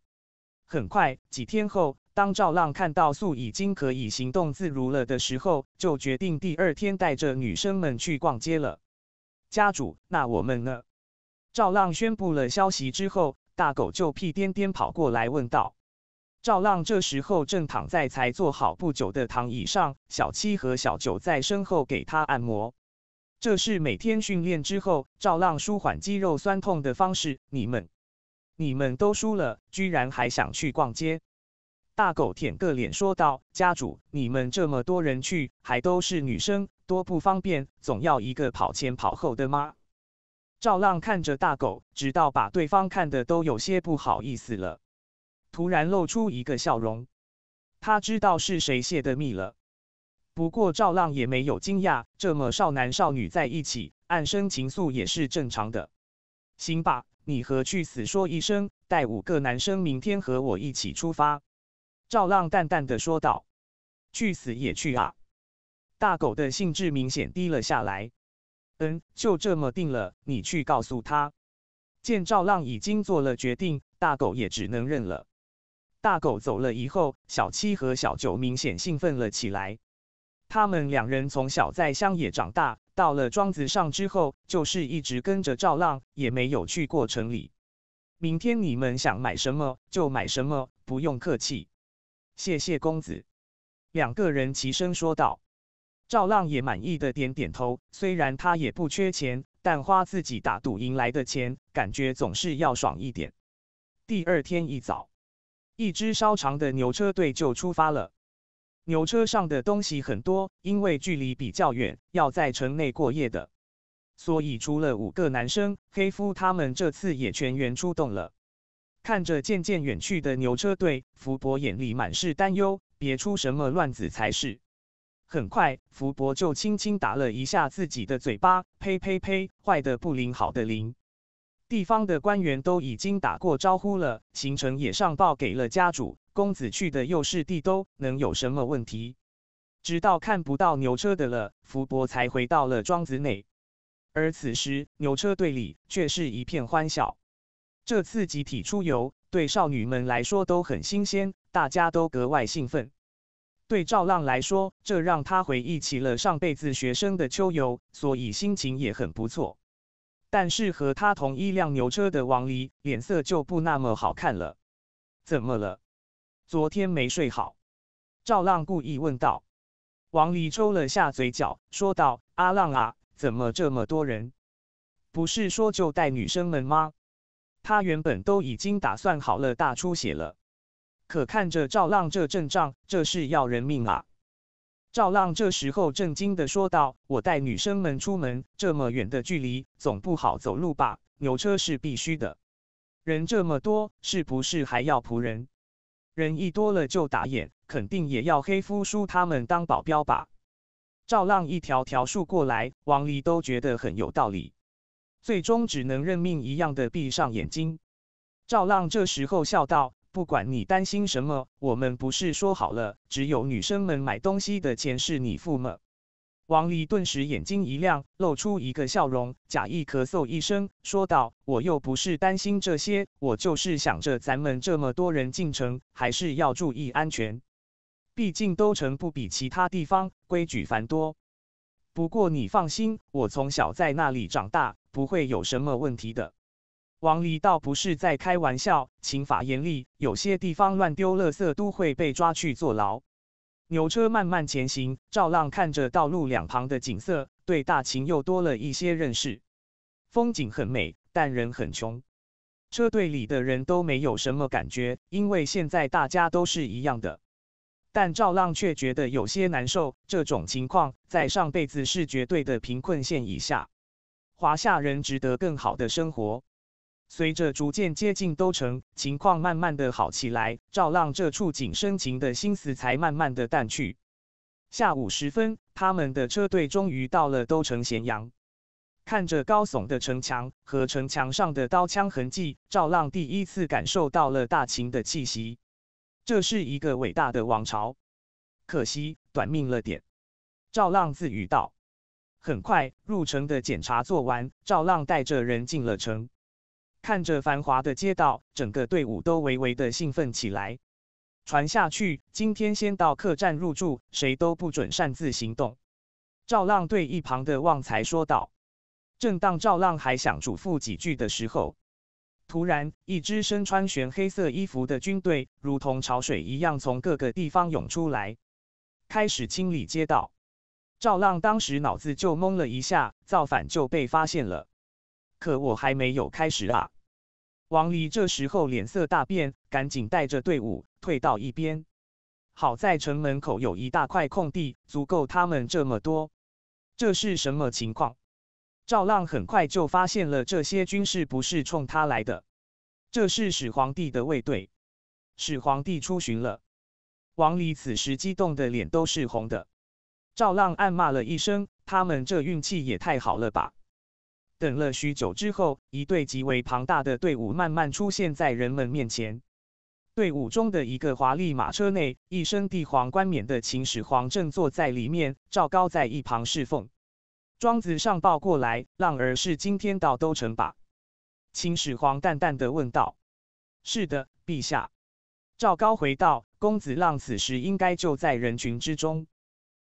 很快，几天后，当赵浪看到素已经可以行动自如了的时候，就决定第二天带着女生们去逛街了。家主，那我们呢？赵浪宣布了消息之后，大狗就屁颠颠跑过来问道：“赵浪，这时候正躺在才坐好不久的躺椅上，小七和小九在身后给他按摩，这是每天训练之后赵浪舒缓肌肉酸痛的方式。你们，你们都输了，居然还想去逛街？”大狗舔个脸说道：“家主，你们这么多人去，还都是女生，多不方便，总要一个跑前跑后的吗？”赵浪看着大狗，直到把对方看的都有些不好意思了，突然露出一个笑容。他知道是谁泄的密了，不过赵浪也没有惊讶，这么少男少女在一起，暗生情愫也是正常的。行吧，你和去死说一声，带五个男生明天和我一起出发。赵浪淡淡的说道。去死也去啊。大狗的兴致明显低了下来。嗯，就这么定了。你去告诉他。见赵浪已经做了决定，大狗也只能认了。大狗走了以后，小七和小九明显兴奋了起来。他们两人从小在乡野长大，到了庄子上之后，就是一直跟着赵浪，也没有去过城里。明天你们想买什么就买什么，不用客气。谢谢公子。两个人齐声说道。赵浪也满意的点点头，虽然他也不缺钱，但花自己打赌赢来的钱，感觉总是要爽一点。第二天一早，一支稍长的牛车队就出发了。牛车上的东西很多，因为距离比较远，要在城内过夜的，所以除了五个男生，黑夫他们这次也全员出动了。看着渐渐远去的牛车队，福伯眼里满是担忧，别出什么乱子才是。很快，福伯就轻轻打了一下自己的嘴巴，呸呸呸，坏的不灵，好的灵。地方的官员都已经打过招呼了，行程也上报给了家主公子，去的又是帝都，能有什么问题？直到看不到牛车的了，福伯才回到了庄子内。而此时，牛车队里却是一片欢笑。这次集体出游对少女们来说都很新鲜，大家都格外兴奋。对赵浪来说，这让他回忆起了上辈子学生的秋游，所以心情也很不错。但是和他同一辆牛车的王离脸色就不那么好看了。怎么了？昨天没睡好？赵浪故意问道。王离抽了下嘴角，说道：“阿浪啊，怎么这么多人？不是说就带女生们吗？他原本都已经打算好了大出血了。”可看着赵浪这阵仗，这是要人命啊！赵浪这时候震惊的说道：“我带女生们出门，这么远的距离，总不好走路吧？牛车是必须的。人这么多，是不是还要仆人？人一多了就打眼，肯定也要黑夫叔他们当保镖吧？”赵浪一条条数过来，王离都觉得很有道理，最终只能认命一样的闭上眼睛。赵浪这时候笑道。不管你担心什么，我们不是说好了，只有女生们买东西的钱是你付吗？王丽顿时眼睛一亮，露出一个笑容，假意咳嗽一声，说道：“我又不是担心这些，我就是想着咱们这么多人进城，还是要注意安全。毕竟都城不比其他地方，规矩繁多。不过你放心，我从小在那里长大，不会有什么问题的。”王黎倒不是在开玩笑，秦法严厉，有些地方乱丢垃圾都会被抓去坐牢。牛车慢慢前行，赵浪看着道路两旁的景色，对大秦又多了一些认识。风景很美，但人很穷。车队里的人都没有什么感觉，因为现在大家都是一样的。但赵浪却觉得有些难受。这种情况在上辈子是绝对的贫困线以下，华夏人值得更好的生活。随着逐渐接近都城，情况慢慢的好起来，赵浪这触景生情的心思才慢慢的淡去。下午时分，他们的车队终于到了都城咸阳。看着高耸的城墙和城墙上的刀枪痕迹，赵浪第一次感受到了大秦的气息。这是一个伟大的王朝，可惜短命了点。赵浪自语道。很快，入城的检查做完，赵浪带着人进了城。看着繁华的街道，整个队伍都微微的兴奋起来。传下去，今天先到客栈入住，谁都不准擅自行动。赵浪对一旁的旺财说道。正当赵浪还想嘱咐几句的时候，突然，一支身穿全黑色衣服的军队，如同潮水一样从各个地方涌出来，开始清理街道。赵浪当时脑子就懵了一下，造反就被发现了。可我还没有开始啊！王离这时候脸色大变，赶紧带着队伍退到一边。好在城门口有一大块空地，足够他们这么多。这是什么情况？赵浪很快就发现了，这些军士不是冲他来的，这是始皇帝的卫队。始皇帝出巡了。王离此时激动的脸都是红的。赵浪暗骂了一声：“他们这运气也太好了吧！”等了许久之后，一队极为庞大的队伍慢慢出现在人们面前。队伍中的一个华丽马车内，一身帝皇冠冕的秦始皇正坐在里面，赵高在一旁侍奉。庄子上报过来，浪儿是今天到都城吧？秦始皇淡淡的问道。是的，陛下。赵高回道，公子浪此时应该就在人群之中。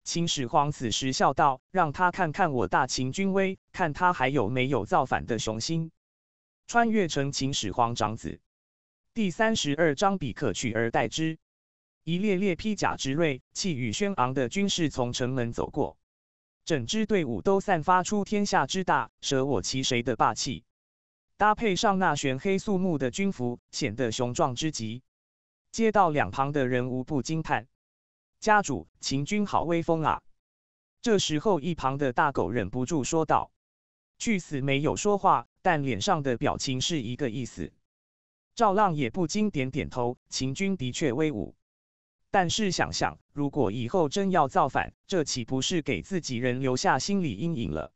秦始皇此时笑道：“让他看看我大秦军威，看他还有没有造反的雄心。”穿越成秦始皇长子，第三十二章比克取而代之。一列列披甲执锐、气宇轩昂的军士从城门走过，整支队伍都散发出天下之大，舍我其谁的霸气。搭配上那玄黑肃穆的军服，显得雄壮之极。街道两旁的人无不惊叹。家主秦军好威风啊！这时候，一旁的大狗忍不住说道：“去死！”没有说话，但脸上的表情是一个意思。”赵浪也不禁点点头。秦军的确威武，但是想想，如果以后真要造反，这岂不是给自己人留下心理阴影了？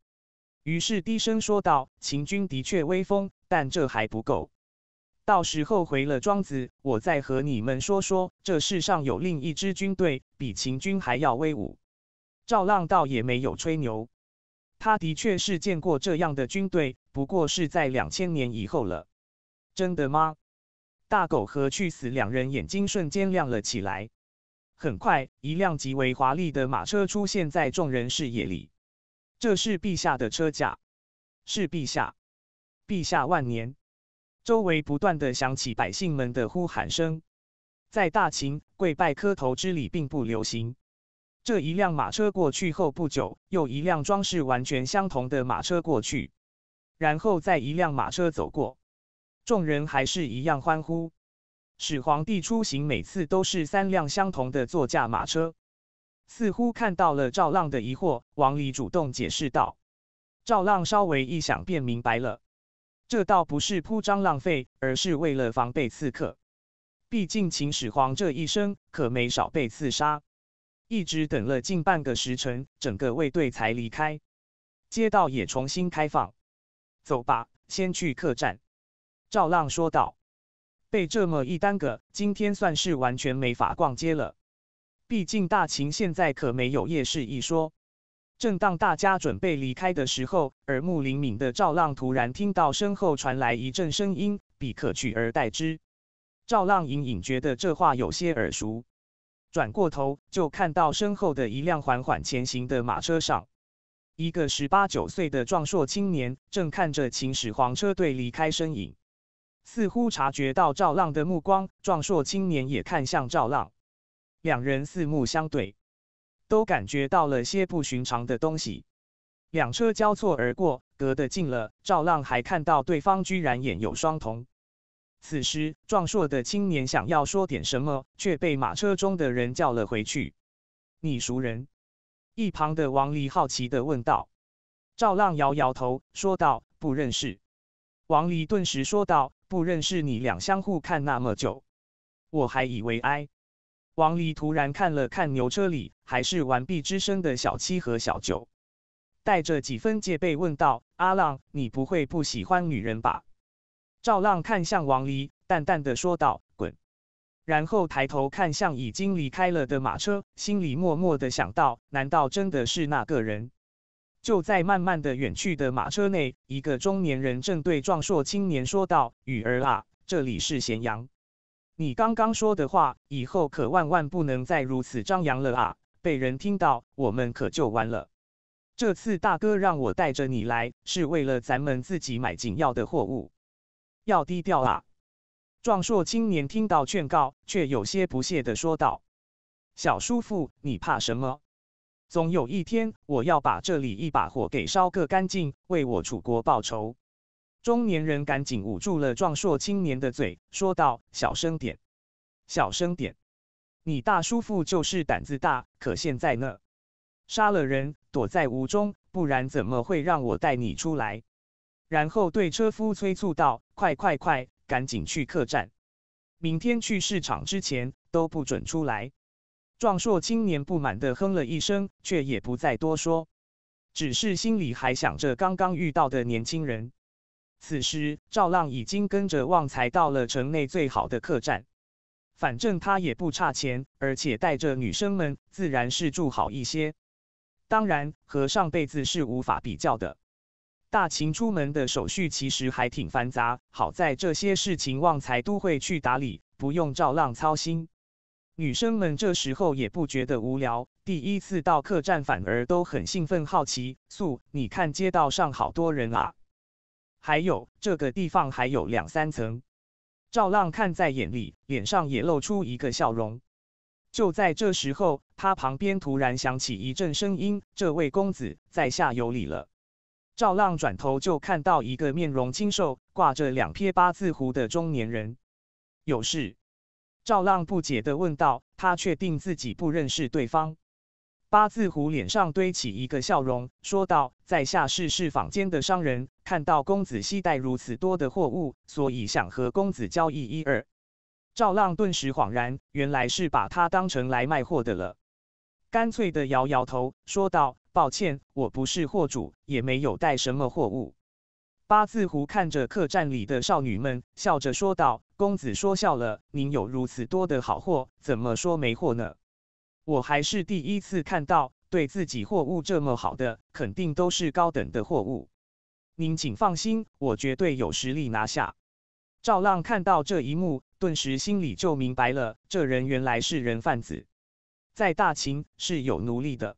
于是低声说道：“秦军的确威风，但这还不够。”到时候回了庄子，我再和你们说说，这世上有另一支军队，比秦军还要威武。赵浪倒也没有吹牛，他的确是见过这样的军队，不过是在两千年以后了。真的吗？大狗和去死两人眼睛瞬间亮了起来。很快，一辆极为华丽的马车出现在众人视野里。这是陛下的车驾，是陛下，陛下万年。周围不断的响起百姓们的呼喊声。在大秦，跪拜磕头之礼并不流行。这一辆马车过去后不久，又一辆装饰完全相同的马车过去，然后再一辆马车走过，众人还是一样欢呼。始皇帝出行每次都是三辆相同的座驾马车。似乎看到了赵浪的疑惑，王离主动解释道。赵浪稍微一想便明白了。这倒不是铺张浪费，而是为了防备刺客。毕竟秦始皇这一生可没少被刺杀。一直等了近半个时辰，整个卫队才离开，街道也重新开放。走吧，先去客栈。”赵浪说道。被这么一耽搁，今天算是完全没法逛街了。毕竟大秦现在可没有夜市一说。正当大家准备离开的时候，耳目灵敏的赵浪突然听到身后传来一阵声音：“比克取而代之。”赵浪隐隐觉得这话有些耳熟，转过头就看到身后的一辆缓缓前行的马车上，一个十八九岁的壮硕青年正看着秦始皇车队离开身影。似乎察觉到赵浪的目光，壮硕青年也看向赵浪，两人四目相对。都感觉到了些不寻常的东西。两车交错而过，隔得近了，赵浪还看到对方居然眼有双瞳。此时，壮硕的青年想要说点什么，却被马车中的人叫了回去。你熟人？一旁的王离好奇的问道。赵浪摇摇头，说道：“不认识。”王离顿时说道：“不认识你俩，相互看那么久，我还以为……哎。”王离突然看了看牛车里还是完璧之身的小七和小九，带着几分戒备问道：“阿浪，你不会不喜欢女人吧？”赵浪看向王离，淡淡的说道：“滚。”然后抬头看向已经离开了的马车，心里默默的想到：“难道真的是那个人？”就在慢慢的远去的马车内，一个中年人正对壮硕青年说道：“雨儿啊，这里是咸阳。”你刚刚说的话，以后可万万不能再如此张扬了啊！被人听到，我们可就完了。这次大哥让我带着你来，是为了咱们自己买紧要的货物，要低调啊！壮硕青年听到劝告，却有些不屑的说道：“小叔父，你怕什么？总有一天，我要把这里一把火给烧个干净，为我楚国报仇。”中年人赶紧捂住了壮硕青年的嘴，说道：“小声点，小声点，你大叔父就是胆子大，可现在呢，杀了人躲在屋中，不然怎么会让我带你出来？”然后对车夫催促道：“快快快，赶紧去客栈，明天去市场之前都不准出来。”壮硕青年不满地哼了一声，却也不再多说，只是心里还想着刚刚遇到的年轻人。此时，赵浪已经跟着旺财到了城内最好的客栈。反正他也不差钱，而且带着女生们，自然是住好一些。当然，和上辈子是无法比较的。大秦出门的手续其实还挺繁杂，好在这些事情旺财都会去打理，不用赵浪操心。女生们这时候也不觉得无聊，第一次到客栈，反而都很兴奋好奇。素，你看街道上好多人啊。还有这个地方还有两三层，赵浪看在眼里，脸上也露出一个笑容。就在这时候，他旁边突然响起一阵声音：“这位公子，在下有礼了。”赵浪转头就看到一个面容清瘦、挂着两撇八字胡的中年人。有事？赵浪不解地问道，他确定自己不认识对方。八字胡脸上堆起一个笑容，说道：“在下是是坊间的商人，看到公子携带如此多的货物，所以想和公子交易一二。”赵浪顿时恍然，原来是把他当成来卖货的了，干脆的摇摇头，说道：“抱歉，我不是货主，也没有带什么货物。”八字胡看着客栈里的少女们，笑着说道：“公子说笑了，您有如此多的好货，怎么说没货呢？”我还是第一次看到对自己货物这么好的，肯定都是高等的货物。您请放心，我绝对有实力拿下。赵浪看到这一幕，顿时心里就明白了，这人原来是人贩子，在大秦是有奴隶的。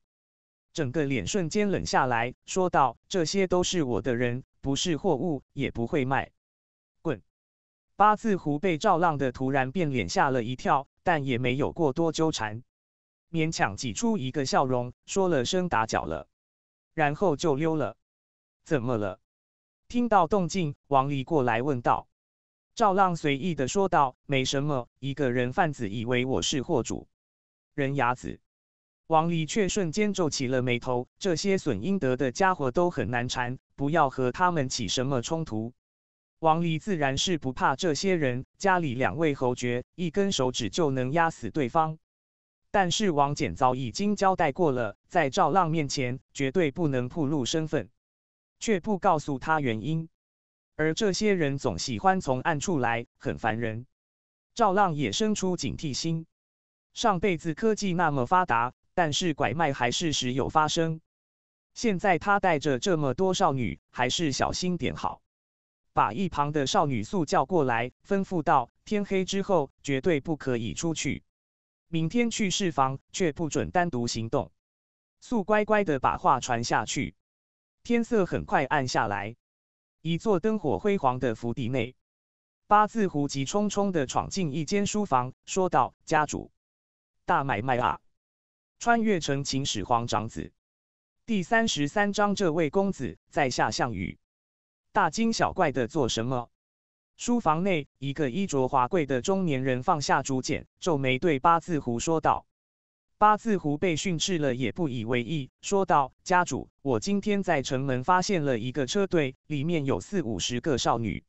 整个脸瞬间冷下来，说道：“这些都是我的人，不是货物，也不会卖，滚！”八字胡被赵浪的突然变脸吓了一跳，但也没有过多纠缠。勉强挤出一个笑容，说了声“打搅了”，然后就溜了。怎么了？听到动静，王离过来问道。赵浪随意的说道：“没什么，一个人贩子以为我是货主。”人牙子，王离却瞬间皱起了眉头。这些损阴德的家伙都很难缠，不要和他们起什么冲突。王离自然是不怕这些人，家里两位侯爵，一根手指就能压死对方。但是王简早已经交代过了，在赵浪面前绝对不能暴露身份，却不告诉他原因。而这些人总喜欢从暗处来，很烦人。赵浪也生出警惕心。上辈子科技那么发达，但是拐卖还是时有发生。现在他带着这么多少女，还是小心点好。把一旁的少女素叫过来，吩咐道：“天黑之后绝对不可以出去。”明天去市房，却不准单独行动。速乖乖的把话传下去。天色很快暗下来，一座灯火辉煌的府邸内，八字胡急冲冲的闯进一间书房，说道：“家主，大买卖啊！”穿越成秦始皇长子，第三十三章，这位公子，在下项羽，大惊小怪的做什么？书房内，一个衣着华贵的中年人放下竹简，皱眉对八字胡说道：“八字胡被训斥了，也不以为意，说道：‘家主，我今天在城门发现了一个车队，里面有四五十个少女，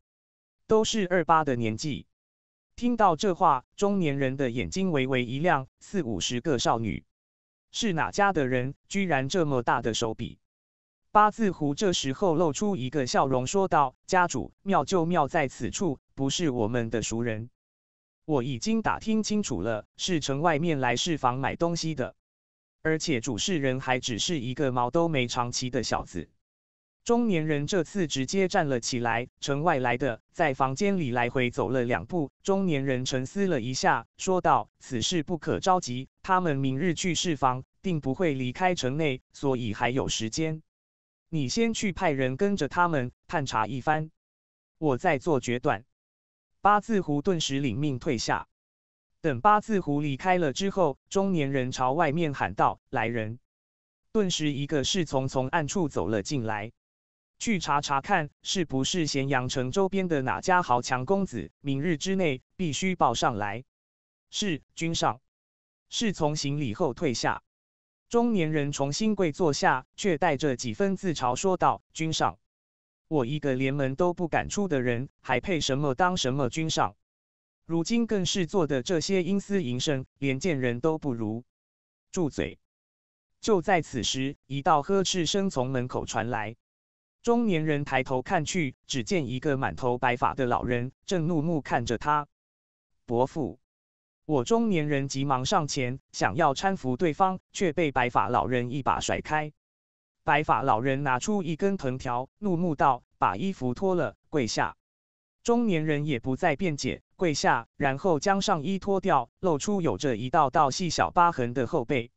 都是二八的年纪。’”听到这话，中年人的眼睛微微一亮，四五十个少女是哪家的人？居然这么大的手笔！八字胡这时候露出一个笑容，说道：“家主，妙就妙在此处，不是我们的熟人。我已经打听清楚了，是城外面来市房买东西的，而且主事人还只是一个毛都没长齐的小子。”中年人这次直接站了起来，城外来的，在房间里来回走了两步。中年人沉思了一下，说道：“此事不可着急，他们明日去市房，定不会离开城内，所以还有时间。”你先去派人跟着他们探查一番，我再做决断。八字胡顿时领命退下。等八字胡离开了之后，中年人朝外面喊道：“来人！”顿时，一个侍从从暗处走了进来，去查查看是不是咸阳城周边的哪家豪强公子，明日之内必须报上来。是，君上。侍从行礼后退下。中年人重新跪坐下，却带着几分自嘲说道：“君上，我一个连门都不敢出的人，还配什么当什么君上？如今更是做的这些阴私淫生，连见人都不如。”住嘴！就在此时，一道呵斥声从门口传来。中年人抬头看去，只见一个满头白发的老人正怒目看着他。伯父。我中年人急忙上前，想要搀扶对方，却被白发老人一把甩开。白发老人拿出一根藤条，怒目道：“把衣服脱了，跪下！”中年人也不再辩解，跪下，然后将上衣脱掉，露出有着一道道细小疤痕的后背。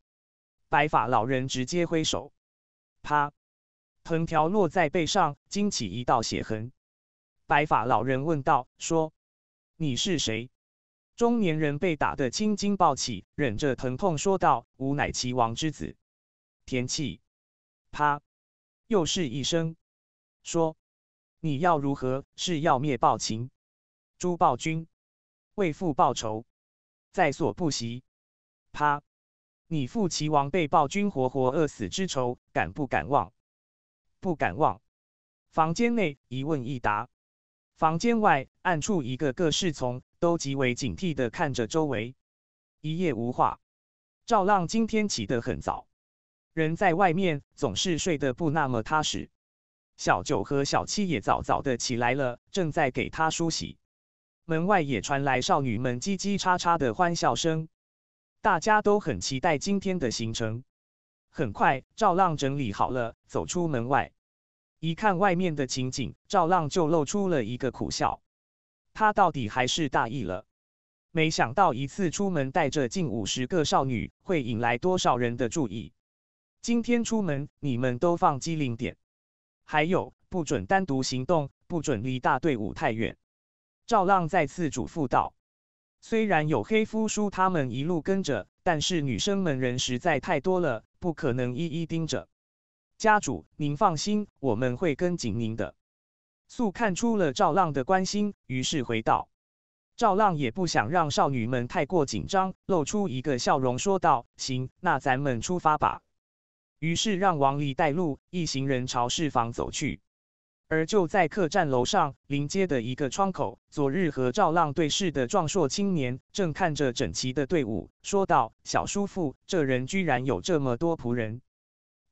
白发老人直接挥手，啪，藤条落在背上，惊起一道血痕。白发老人问道：“说你是谁？”中年人被打得青筋暴起，忍着疼痛说道：“吾乃齐王之子田忌。”啪，又是一声。说：“你要如何？是要灭暴秦？诛暴君？为父报仇，在所不惜。”啪！你父齐王被暴君活活饿死之仇，敢不敢忘？不敢忘。房间内一问一答，房间外暗处一个个侍从。都极为警惕的看着周围。一夜无话。赵浪今天起得很早，人在外面总是睡得不那么踏实。小九和小七也早早的起来了，正在给他梳洗。门外也传来少女们叽叽喳喳的欢笑声，大家都很期待今天的行程。很快，赵浪整理好了，走出门外，一看外面的情景，赵浪就露出了一个苦笑。他到底还是大意了，没想到一次出门带着近五十个少女，会引来多少人的注意。今天出门，你们都放机灵点，还有，不准单独行动，不准离大队伍太远。赵浪再次嘱咐道：“虽然有黑夫叔他们一路跟着，但是女生们人实在太多了，不可能一一盯着。家主，您放心，我们会跟紧您的。”素看出了赵浪的关心，于是回道：“赵浪也不想让少女们太过紧张，露出一个笑容说道：‘行，那咱们出发吧。’于是让王丽带路，一行人朝市坊走去。而就在客栈楼上临街的一个窗口，昨日和赵浪对视的壮硕青年正看着整齐的队伍，说道：‘小叔父，这人居然有这么多仆人，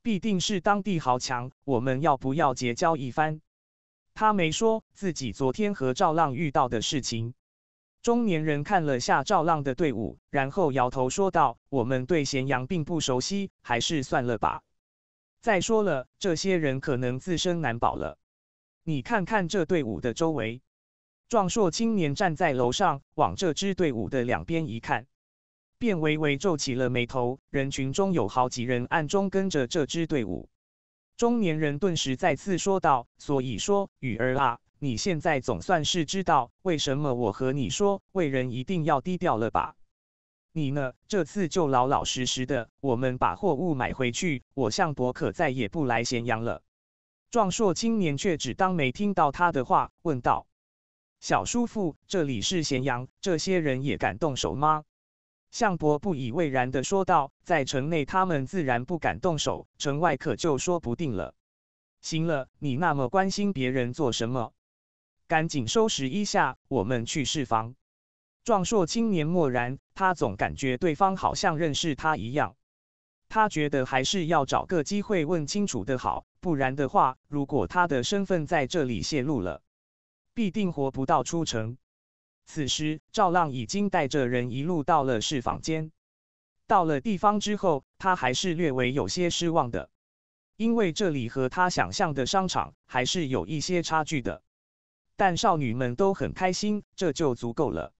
必定是当地豪强。我们要不要结交一番？’”他没说自己昨天和赵浪遇到的事情。中年人看了下赵浪的队伍，然后摇头说道：“我们对咸阳并不熟悉，还是算了吧。再说了，这些人可能自身难保了。你看看这队伍的周围。”壮硕青年站在楼上，往这支队伍的两边一看，便微微皱起了眉头。人群中有好几人暗中跟着这支队伍。中年人顿时再次说道：“所以说，雨儿啊，你现在总算是知道为什么我和你说为人一定要低调了吧？你呢，这次就老老实实的，我们把货物买回去，我向伯可再也不来咸阳了。”壮硕青年却只当没听到他的话，问道：“小叔父，这里是咸阳，这些人也敢动手吗？”项伯不以为然地说道：“在城内，他们自然不敢动手；城外可就说不定了。”“行了，你那么关心别人做什么？赶紧收拾一下，我们去释房。”壮硕青年默然，他总感觉对方好像认识他一样。他觉得还是要找个机会问清楚的好，不然的话，如果他的身份在这里泄露了，必定活不到出城。此时，赵浪已经带着人一路到了试房间。到了地方之后，他还是略微有些失望的，因为这里和他想象的商场还是有一些差距的。但少女们都很开心，这就足够了。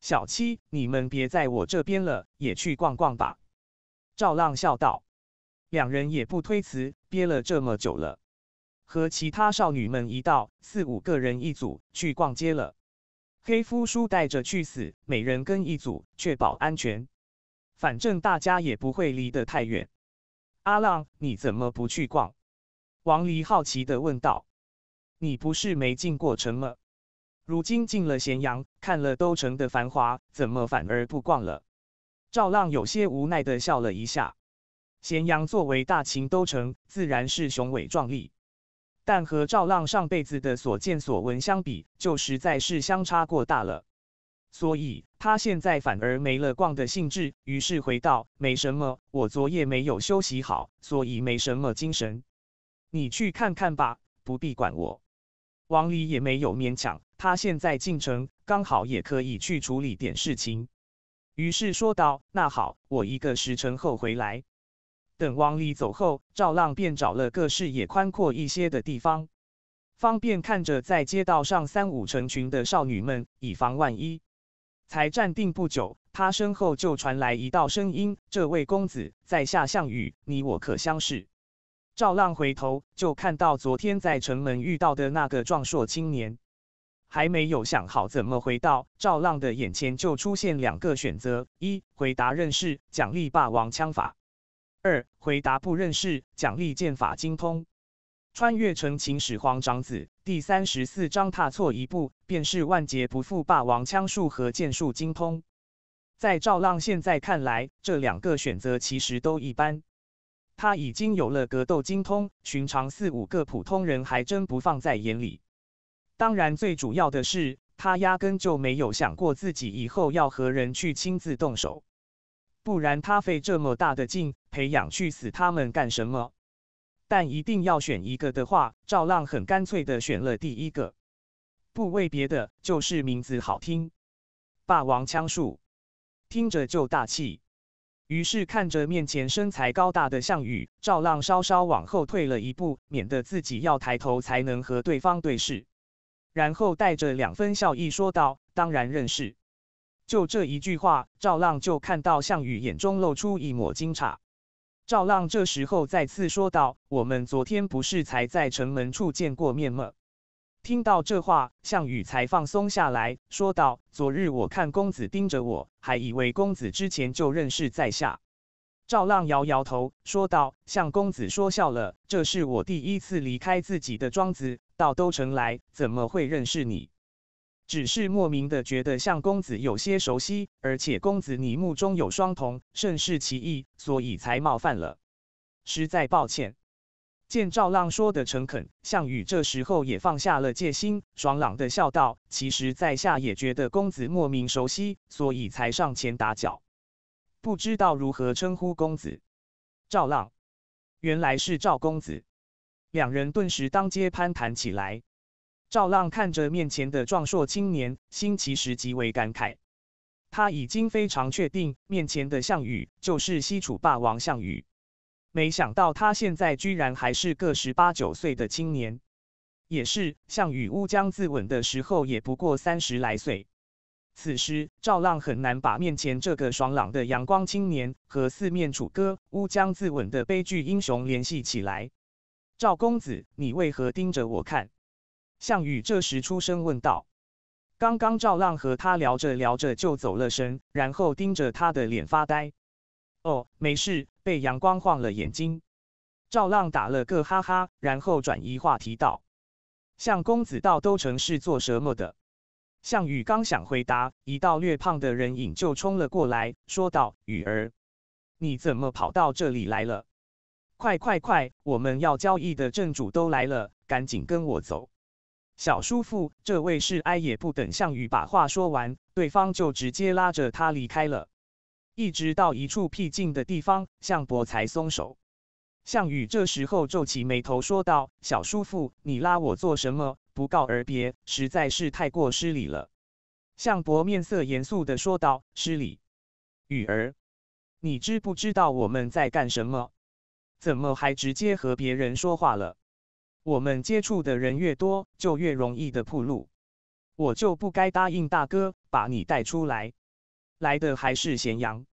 小七，你们别在我这边了，也去逛逛吧。”赵浪笑道。两人也不推辞，憋了这么久了，和其他少女们一道，四五个人一组去逛街了。黑夫叔带着去死，每人跟一组，确保安全。反正大家也不会离得太远。阿浪，你怎么不去逛？王离好奇地问道：“你不是没进过城吗？如今进了咸阳，看了都城的繁华，怎么反而不逛了？”赵浪有些无奈地笑了一下。咸阳作为大秦都城，自然是雄伟壮丽。但和赵浪上辈子的所见所闻相比，就实在是相差过大了。所以，他现在反而没了逛的兴致。于是回道：“没什么，我昨夜没有休息好，所以没什么精神。你去看看吧，不必管我。”王离也没有勉强，他现在进城，刚好也可以去处理点事情。于是说道：“那好，我一个时辰后回来。”等王礼走后，赵浪便找了个视野宽阔一些的地方，方便看着在街道上三五成群的少女们，以防万一。才站定不久，他身后就传来一道声音：“这位公子，在下项羽，你我可相识？”赵浪回头就看到昨天在城门遇到的那个壮硕青年。还没有想好怎么回到赵浪的眼前就出现两个选择：一回答认识，奖励霸王枪法。二回答不认识，奖励剑法精通。穿越成秦始皇长子第三十四章，踏错一步便是万劫不复。霸王枪术和剑术精通，在赵浪现在看来，这两个选择其实都一般。他已经有了格斗精通，寻常四五个普通人还真不放在眼里。当然，最主要的是他压根就没有想过自己以后要和人去亲自动手。不然他费这么大的劲培养去死他们干什么？但一定要选一个的话，赵浪很干脆的选了第一个，不为别的，就是名字好听，霸王枪术，听着就大气。于是看着面前身材高大的项羽，赵浪稍稍往后退了一步，免得自己要抬头才能和对方对视，然后带着两分笑意说道：“当然认识。”就这一句话，赵浪就看到项羽眼中露出一抹惊诧。赵浪这时候再次说道：“我们昨天不是才在城门处见过面吗？”听到这话，项羽才放松下来，说道：“昨日我看公子盯着我，还以为公子之前就认识在下。”赵浪摇摇头说道：“向公子说笑了，这是我第一次离开自己的庄子到都城来，怎么会认识你？”只是莫名的觉得像公子有些熟悉，而且公子你目中有双瞳，甚是奇异，所以才冒犯了，实在抱歉。见赵浪说的诚恳，项羽这时候也放下了戒心，爽朗的笑道：“其实，在下也觉得公子莫名熟悉，所以才上前打搅，不知道如何称呼公子。”赵浪，原来是赵公子。两人顿时当街攀谈起来。赵浪看着面前的壮硕青年，心其实极为感慨。他已经非常确定面前的项羽就是西楚霸王项羽，没想到他现在居然还是个十八九岁的青年。也是，项羽乌江自刎的时候也不过三十来岁。此时赵浪很难把面前这个爽朗的阳光青年和四面楚歌、乌江自刎的悲剧英雄联系起来。赵公子，你为何盯着我看？项羽这时出声问道：“刚刚赵浪和他聊着聊着就走了神，然后盯着他的脸发呆。哦，没事，被阳光晃了眼睛。”赵浪打了个哈哈，然后转移话题道：“项公子，道都城是做什么的？”项羽刚想回答，一道略胖的人影就冲了过来，说道：“羽儿，你怎么跑到这里来了？快快快，我们要交易的正主都来了，赶紧跟我走。”小叔父，这位是哀也不等项羽把话说完，对方就直接拉着他离开了，一直到一处僻静的地方，项伯才松手。项羽这时候皱起眉头说道：“小叔父，你拉我做什么？不告而别，实在是太过失礼了。”项伯面色严肃的说道：“失礼，羽儿，你知不知道我们在干什么？怎么还直接和别人说话了？”我们接触的人越多，就越容易的铺路。我就不该答应大哥把你带出来。来的还是咸阳。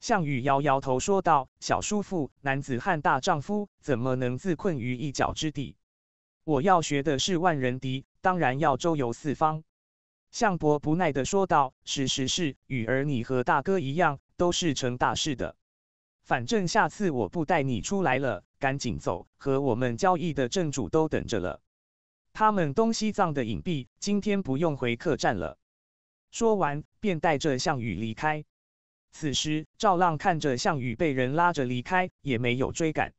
项羽摇摇头说道：“小叔父，男子汉大丈夫怎么能自困于一角之地？我要学的是万人敌，当然要周游四方。”项伯不耐的说道：“是是是，羽儿你和大哥一样，都是成大事的。反正下次我不带你出来了。”赶紧走，和我们交易的正主都等着了。他们东西藏的隐蔽，今天不用回客栈了。说完，便带着项羽离开。此时，赵浪看着项羽被人拉着离开，也没有追赶。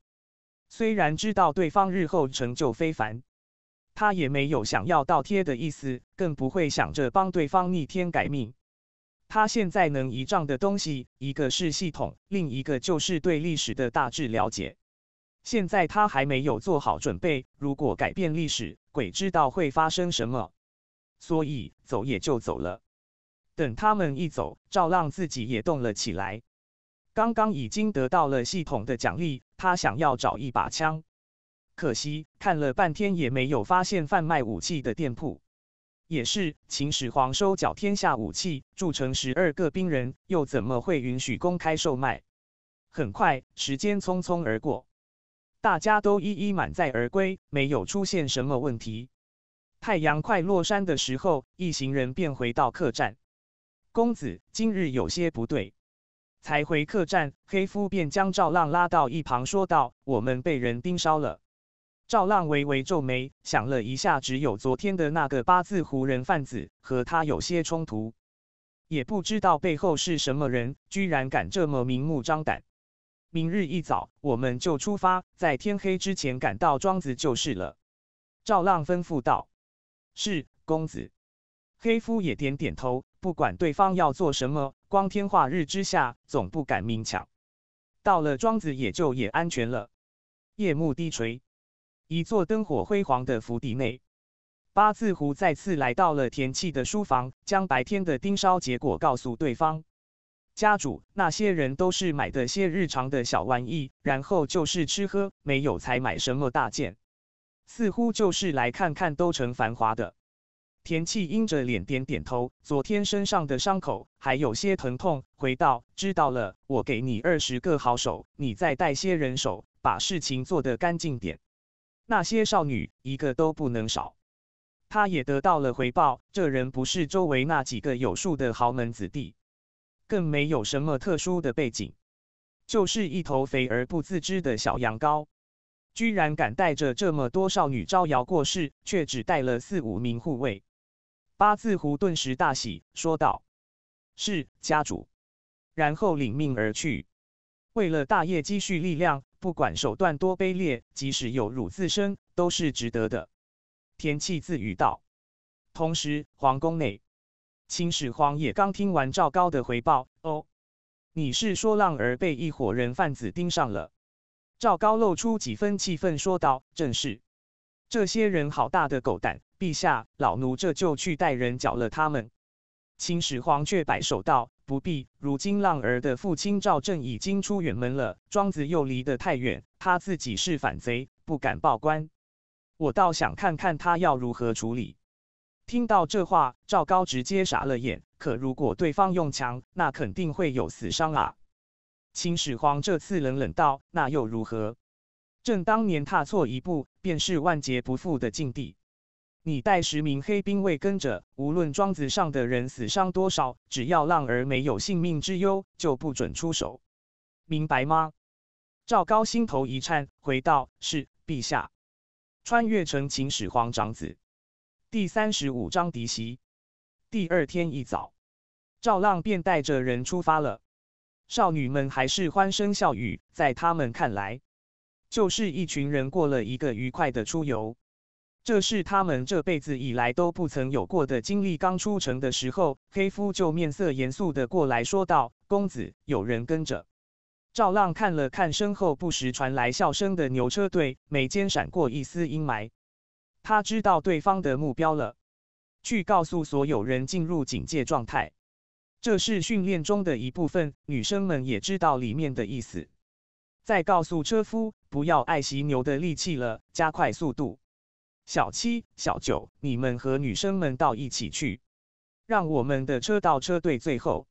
虽然知道对方日后成就非凡，他也没有想要倒贴的意思，更不会想着帮对方逆天改命。他现在能依仗的东西，一个是系统，另一个就是对历史的大致了解。现在他还没有做好准备。如果改变历史，鬼知道会发生什么。所以走也就走了。等他们一走，赵浪自己也动了起来。刚刚已经得到了系统的奖励，他想要找一把枪。可惜看了半天也没有发现贩卖武器的店铺。也是，秦始皇收缴天下武器，铸成十二个兵人，又怎么会允许公开售卖？很快，时间匆匆而过。大家都一一满载而归，没有出现什么问题。太阳快落山的时候，一行人便回到客栈。公子今日有些不对。才回客栈，黑夫便将赵浪拉到一旁说道：“我们被人盯梢了。”赵浪微微皱眉，想了一下，只有昨天的那个八字胡人贩子和他有些冲突，也不知道背后是什么人，居然敢这么明目张胆。明日一早我们就出发，在天黑之前赶到庄子就是了。”赵浪吩咐道。“是，公子。”黑夫也点点头。不管对方要做什么，光天化日之下总不敢明抢。到了庄子也就也安全了。夜幕低垂，一座灯火辉煌的府邸内，八字胡再次来到了田契的书房，将白天的盯梢结果告诉对方。家主那些人都是买的些日常的小玩意，然后就是吃喝，没有才买什么大件。似乎就是来看看都城繁华的。田气阴着脸点点头。昨天身上的伤口还有些疼痛。回道：知道了，我给你二十个好手，你再带些人手，把事情做得干净点。那些少女一个都不能少。他也得到了回报。这人不是周围那几个有数的豪门子弟。更没有什么特殊的背景，就是一头肥而不自知的小羊羔，居然敢带着这么多少女招摇过市，却只带了四五名护卫。八字胡顿时大喜，说道：“是家主。”然后领命而去。为了大业积蓄力量，不管手段多卑劣，即使有辱自身，都是值得的。天气自语道。同时，皇宫内。秦始皇也刚听完赵高的回报，哦，你是说浪儿被一伙人贩子盯上了？赵高露出几分气愤，说道：“正是，这些人好大的狗胆！陛下，老奴这就去带人剿了他们。”秦始皇却摆手道：“不必，如今浪儿的父亲赵振已经出远门了，庄子又离得太远，他自己是反贼，不敢报官。我倒想看看他要如何处理。”听到这话，赵高直接傻了眼。可如果对方用枪，那肯定会有死伤啊！秦始皇这次冷冷道：“那又如何？朕当年踏错一步，便是万劫不复的境地。你带十名黑兵卫跟着，无论庄子上的人死伤多少，只要浪儿没有性命之忧，就不准出手，明白吗？”赵高心头一颤，回道：“是，陛下。”穿越成秦始皇长子。第三十五章敌袭。第二天一早，赵浪便带着人出发了。少女们还是欢声笑语，在他们看来，就是一群人过了一个愉快的出游。这是他们这辈子以来都不曾有过的经历。刚出城的时候，黑夫就面色严肃的过来说道：“公子，有人跟着。”赵浪看了看身后，不时传来笑声的牛车队，眉间闪过一丝阴霾。他知道对方的目标了，去告诉所有人进入警戒状态，这是训练中的一部分。女生们也知道里面的意思。再告诉车夫不要爱惜牛的力气了，加快速度。小七、小九，你们和女生们到一起去，让我们的车到车队最后。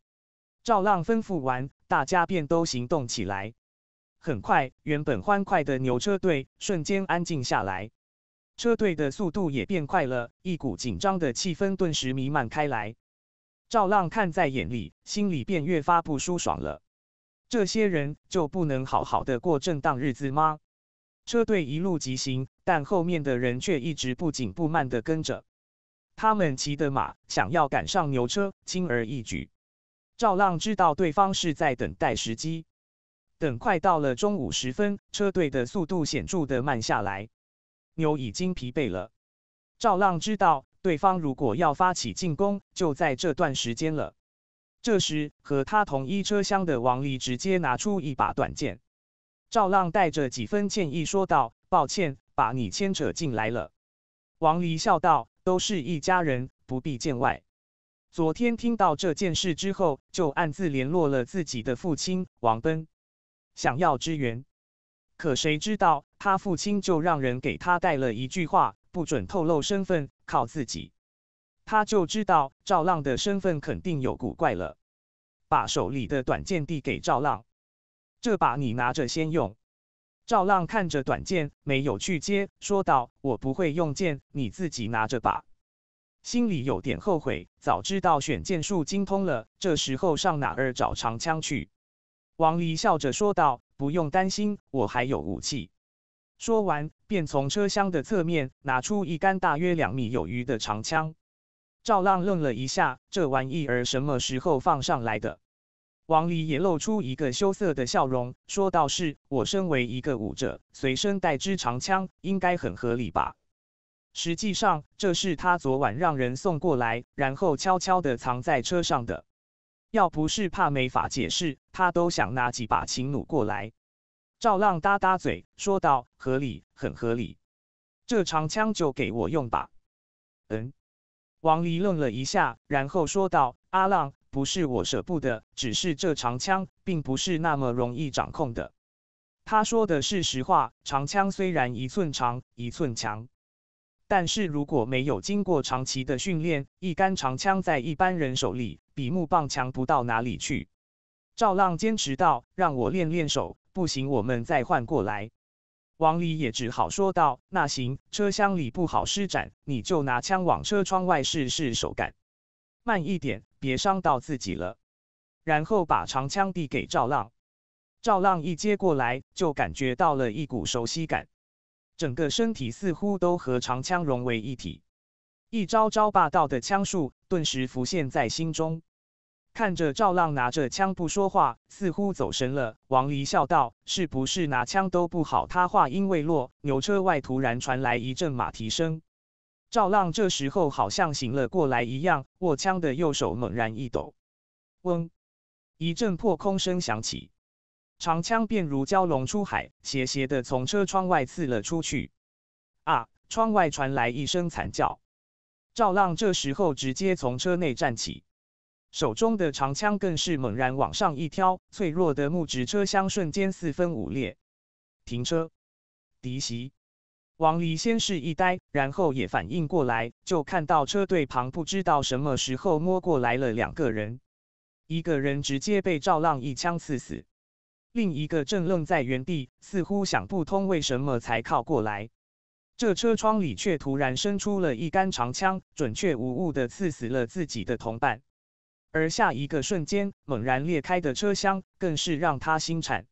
赵浪吩咐完，大家便都行动起来。很快，原本欢快的牛车队瞬间安静下来。车队的速度也变快了，一股紧张的气氛顿时弥漫开来。赵浪看在眼里，心里便越发不舒爽了。这些人就不能好好的过正当日子吗？车队一路疾行，但后面的人却一直不紧不慢的跟着。他们骑的马想要赶上牛车，轻而易举。赵浪知道对方是在等待时机。等快到了中午时分，车队的速度显著的慢下来。牛已经疲惫了，赵浪知道对方如果要发起进攻，就在这段时间了。这时，和他同一车厢的王离直接拿出一把短剑，赵浪带着几分歉意说道：“抱歉，把你牵扯进来了。”王离笑道：“都是一家人，不必见外。”昨天听到这件事之后，就暗自联络了自己的父亲王奔，想要支援。可谁知道，他父亲就让人给他带了一句话，不准透露身份，靠自己。他就知道赵浪的身份肯定有古怪了。把手里的短剑递给赵浪：“这把你拿着先用。”赵浪看着短剑，没有去接，说道：“我不会用剑，你自己拿着吧。”心里有点后悔，早知道选剑术精通了，这时候上哪儿找长枪去？王离笑着说道。不用担心，我还有武器。说完，便从车厢的侧面拿出一杆大约两米有余的长枪。赵浪愣了一下，这玩意儿什么时候放上来的？王离也露出一个羞涩的笑容，说道：“是我身为一个武者，随身带支长枪，应该很合理吧？”实际上，这是他昨晚让人送过来，然后悄悄地藏在车上的。要不是怕没法解释，他都想拿几把琴弩过来。赵浪搭搭嘴，说道：“合理，很合理。这长枪就给我用吧。”嗯，王离愣了一下，然后说道：“阿浪，不是我舍不得，只是这长枪并不是那么容易掌控的。”他说的是实话，长枪虽然一寸长，一寸强。但是如果没有经过长期的训练，一杆长枪在一般人手里比木棒强不到哪里去。赵浪坚持道：“让我练练手，不行，我们再换过来。”王离也只好说道：“那行，车厢里不好施展，你就拿枪往车窗外试试手感，慢一点，别伤到自己了。”然后把长枪递给赵浪。赵浪一接过来，就感觉到了一股熟悉感。整个身体似乎都和长枪融为一体，一招招霸道的枪术顿时浮现在心中。看着赵浪拿着枪不说话，似乎走神了，王离笑道：“是不是拿枪都不好？”他话音未落，牛车外突然传来一阵马蹄声。赵浪这时候好像醒了过来一样，握枪的右手猛然一抖，嗡，一阵破空声响起。长枪便如蛟龙出海，斜斜的从车窗外刺了出去。啊！窗外传来一声惨叫。赵浪这时候直接从车内站起，手中的长枪更是猛然往上一挑，脆弱的木质车厢瞬间四分五裂。停车！敌袭！王离先是一呆，然后也反应过来，就看到车队旁不知道什么时候摸过来了两个人，一个人直接被赵浪一枪刺死。另一个正愣在原地，似乎想不通为什么才靠过来，这车窗里却突然伸出了一杆长枪，准确无误的刺死了自己的同伴。而下一个瞬间，猛然裂开的车厢更是让他心颤。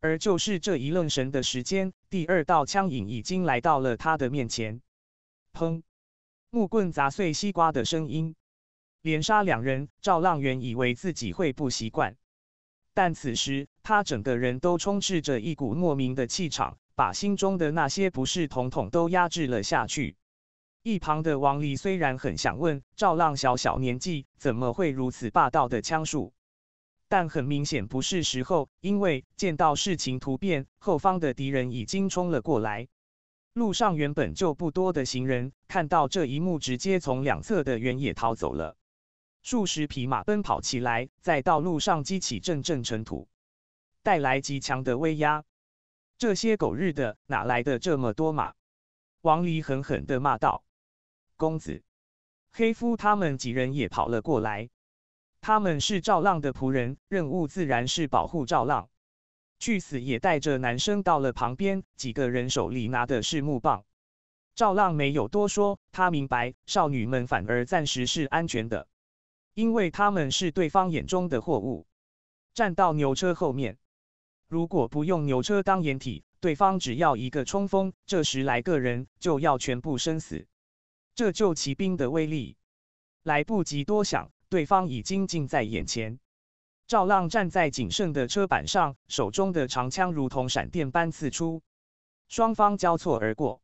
而就是这一愣神的时间，第二道枪影已经来到了他的面前。砰！木棍砸碎西瓜的声音，连杀两人。赵浪原以为自己会不习惯。但此时，他整个人都充斥着一股莫名的气场，把心中的那些不是统统都压制了下去。一旁的王丽虽然很想问赵浪小小年纪怎么会如此霸道的枪术，但很明显不是时候，因为见到事情突变，后方的敌人已经冲了过来。路上原本就不多的行人看到这一幕，直接从两侧的原野逃走了。数十匹马奔跑起来，在道路上激起阵阵尘土，带来极强的威压。这些狗日的哪来的这么多马？王离狠狠地骂道。公子，黑夫他们几人也跑了过来。他们是赵浪的仆人，任务自然是保护赵浪。去死也带着男生到了旁边，几个人手里拿的是木棒。赵浪没有多说，他明白少女们反而暂时是安全的。因为他们是对方眼中的货物。站到牛车后面，如果不用牛车当掩体，对方只要一个冲锋，这十来个人就要全部身死。这就骑兵的威力。来不及多想，对方已经近在眼前。赵浪站在仅剩的车板上，手中的长枪如同闪电般刺出。双方交错而过，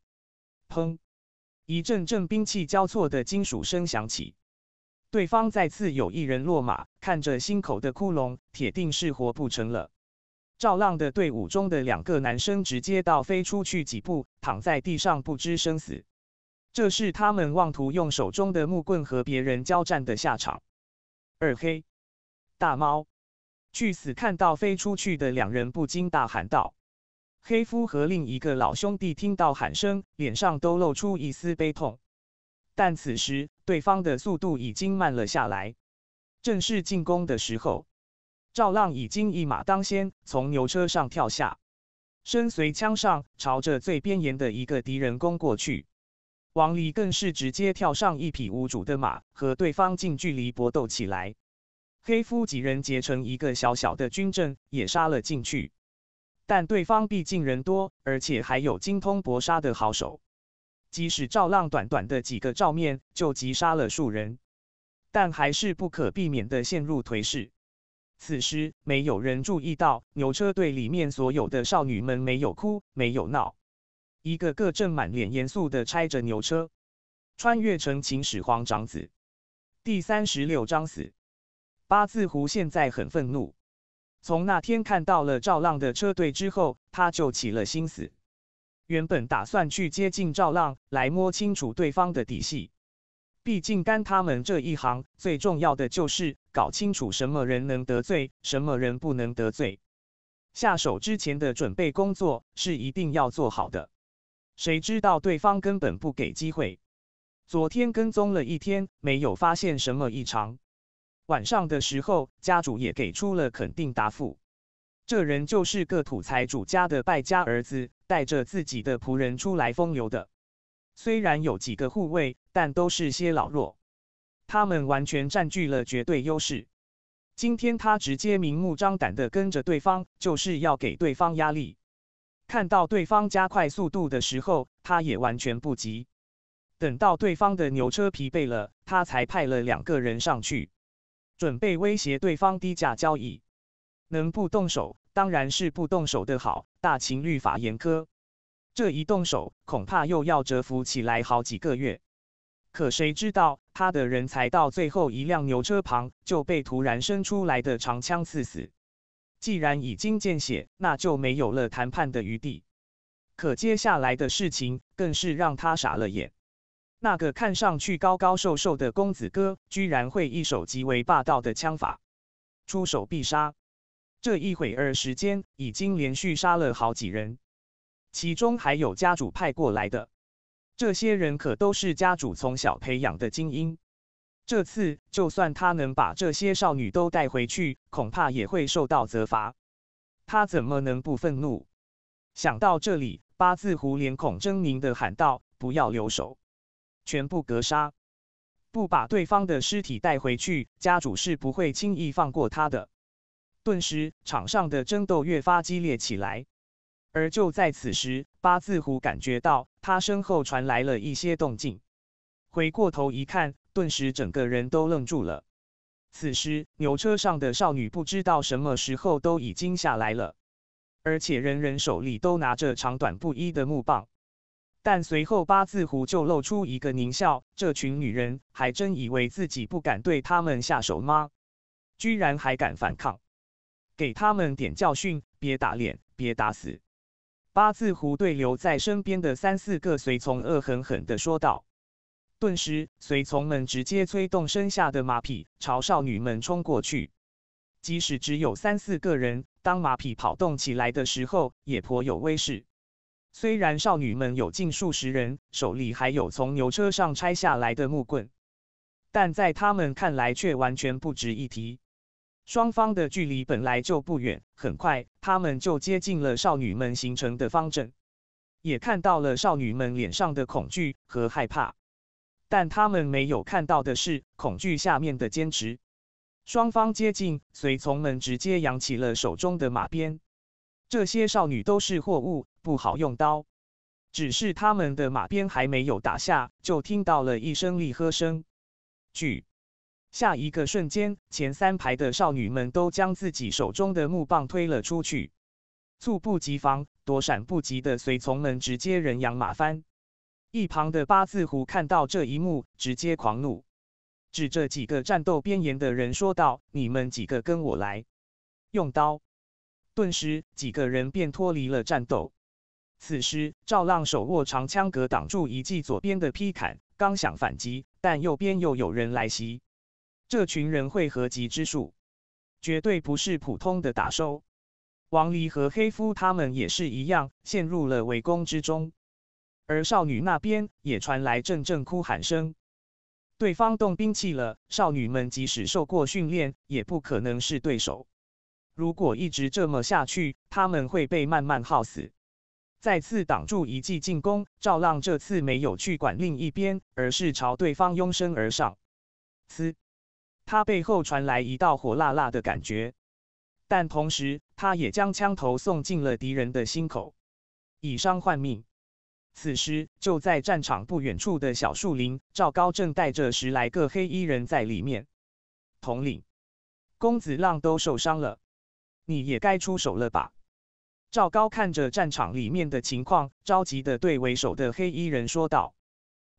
砰！一阵阵兵器交错的金属声响起。对方再次有一人落马，看着心口的窟窿，铁定是活不成了。赵浪的队伍中的两个男生直接倒飞出去几步，躺在地上不知生死。这是他们妄图用手中的木棍和别人交战的下场。二黑、大猫、去死看到飞出去的两人，不禁大喊道：“黑夫和另一个老兄弟听到喊声，脸上都露出一丝悲痛。”但此时。对方的速度已经慢了下来，正式进攻的时候。赵浪已经一马当先，从牛车上跳下，身随枪上，朝着最边沿的一个敌人攻过去。王离更是直接跳上一匹无主的马，和对方近距离搏斗起来。黑夫几人结成一个小小的军阵，也杀了进去。但对方毕竟人多，而且还有精通搏杀的好手。即使赵浪短短的几个照面就击杀了数人，但还是不可避免的陷入颓势。此时，没有人注意到牛车队里面所有的少女们没有哭，没有闹，一个个正满脸严肃的拆着牛车。穿越成秦始皇长子第三十六章死八字胡现在很愤怒。从那天看到了赵浪的车队之后，他就起了心思。原本打算去接近赵浪，来摸清楚对方的底细。毕竟干他们这一行，最重要的就是搞清楚什么人能得罪，什么人不能得罪。下手之前的准备工作是一定要做好的。谁知道对方根本不给机会。昨天跟踪了一天，没有发现什么异常。晚上的时候，家主也给出了肯定答复。这人就是个土财主家的败家儿子。带着自己的仆人出来风流的，虽然有几个护卫，但都是些老弱，他们完全占据了绝对优势。今天他直接明目张胆的跟着对方，就是要给对方压力。看到对方加快速度的时候，他也完全不急。等到对方的牛车疲惫了，他才派了两个人上去，准备威胁对方低价交易。能不动手，当然是不动手的好。大秦律法严苛，这一动手，恐怕又要蛰伏起来好几个月。可谁知道，他的人才到最后一辆牛车旁，就被突然伸出来的长枪刺死。既然已经见血，那就没有了谈判的余地。可接下来的事情，更是让他傻了眼。那个看上去高高瘦瘦的公子哥，居然会一手极为霸道的枪法，出手必杀。这一会儿时间，已经连续杀了好几人，其中还有家主派过来的。这些人可都是家主从小培养的精英。这次就算他能把这些少女都带回去，恐怕也会受到责罚。他怎么能不愤怒？想到这里，八字胡脸孔狰狞的喊道：“不要留手，全部格杀！不把对方的尸体带回去，家主是不会轻易放过他的。”顿时，场上的争斗越发激烈起来。而就在此时，八字胡感觉到他身后传来了一些动静，回过头一看，顿时整个人都愣住了。此时，牛车上的少女不知道什么时候都已经下来了，而且人人手里都拿着长短不一的木棒。但随后，八字胡就露出一个狞笑：这群女人还真以为自己不敢对他们下手吗？居然还敢反抗！给他们点教训，别打脸，别打死！八字胡对留在身边的三四个随从恶狠狠地说道。顿时，随从们直接催动身下的马匹朝少女们冲过去。即使只有三四个人，当马匹跑动起来的时候也颇有威势。虽然少女们有近数十人，手里还有从牛车上拆下来的木棍，但在他们看来却完全不值一提。双方的距离本来就不远，很快他们就接近了少女们形成的方阵，也看到了少女们脸上的恐惧和害怕。但他们没有看到的是恐惧下面的坚持。双方接近，随从们直接扬起了手中的马鞭。这些少女都是货物，不好用刀。只是他们的马鞭还没有打下，就听到了一声厉喝声。巨。下一个瞬间，前三排的少女们都将自己手中的木棒推了出去，猝不及防、躲闪不及的随从们直接人仰马翻。一旁的八字胡看到这一幕，直接狂怒，指着几个战斗边沿的人说道：“你们几个跟我来！”用刀。顿时，几个人便脱离了战斗。此时，赵浪手握长枪格挡住一记左边的劈砍，刚想反击，但右边又有人来袭。这群人会合集之术，绝对不是普通的打手。王离和黑夫他们也是一样，陷入了围攻之中。而少女那边也传来阵阵哭喊声，对方动兵器了。少女们即使受过训练，也不可能是对手。如果一直这么下去，他们会被慢慢耗死。再次挡住一记进攻，赵浪这次没有去管另一边，而是朝对方拥身而上。呲！他背后传来一道火辣辣的感觉，但同时他也将枪头送进了敌人的心口，以伤换命。此时，就在战场不远处的小树林，赵高正带着十来个黑衣人在里面。统领，公子浪都受伤了，你也该出手了吧？赵高看着战场里面的情况，着急的对为首的黑衣人说道。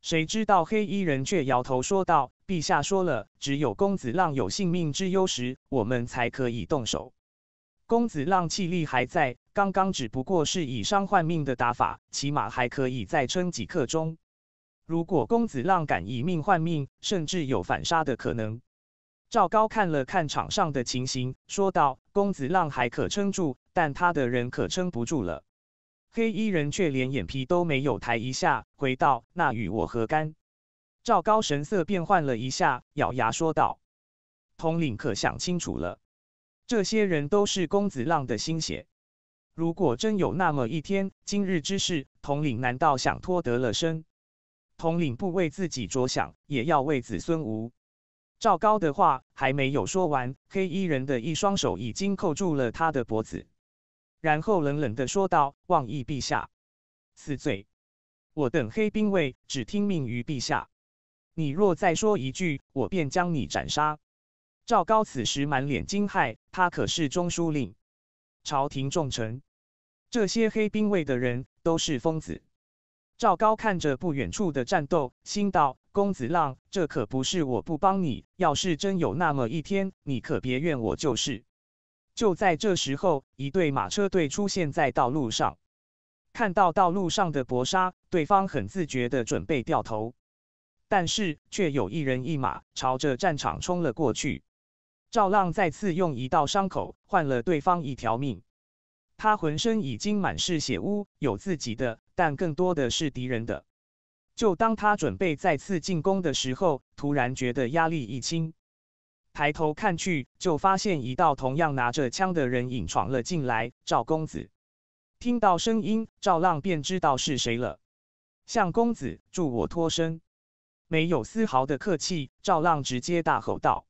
谁知道黑衣人却摇头说道：“陛下说了，只有公子浪有性命之忧时，我们才可以动手。公子浪气力还在，刚刚只不过是以伤换命的打法，起码还可以再撑几刻钟。如果公子浪敢以命换命，甚至有反杀的可能。”赵高看了看场上的情形，说道：“公子浪还可撑住，但他的人可撑不住了。”黑衣人却连眼皮都没有抬一下，回道：“那与我何干？”赵高神色变换了一下，咬牙说道：“统领可想清楚了，这些人都是公子浪的心血，如果真有那么一天，今日之事，统领难道想脱得了身？统领不为自己着想，也要为子孙无。”赵高的话还没有说完，黑衣人的一双手已经扣住了他的脖子。然后冷冷地说道：“望义陛下，死罪！我等黑兵卫只听命于陛下。你若再说一句，我便将你斩杀。”赵高此时满脸惊骇，他可是中书令，朝廷重臣，这些黑兵卫的人都是疯子。赵高看着不远处的战斗，心道：“公子浪，这可不是我不帮你。要是真有那么一天，你可别怨我就是。”就在这时候，一队马车队出现在道路上。看到道路上的搏杀，对方很自觉的准备掉头，但是却有一人一马朝着战场冲了过去。赵浪再次用一道伤口换了对方一条命。他浑身已经满是血污，有自己的，但更多的是敌人的。就当他准备再次进攻的时候，突然觉得压力一轻。抬头看去，就发现一道同样拿着枪的人影闯了进来。赵公子听到声音，赵浪便知道是谁了。向公子助我脱身，没有丝毫的客气，赵浪直接大吼道：“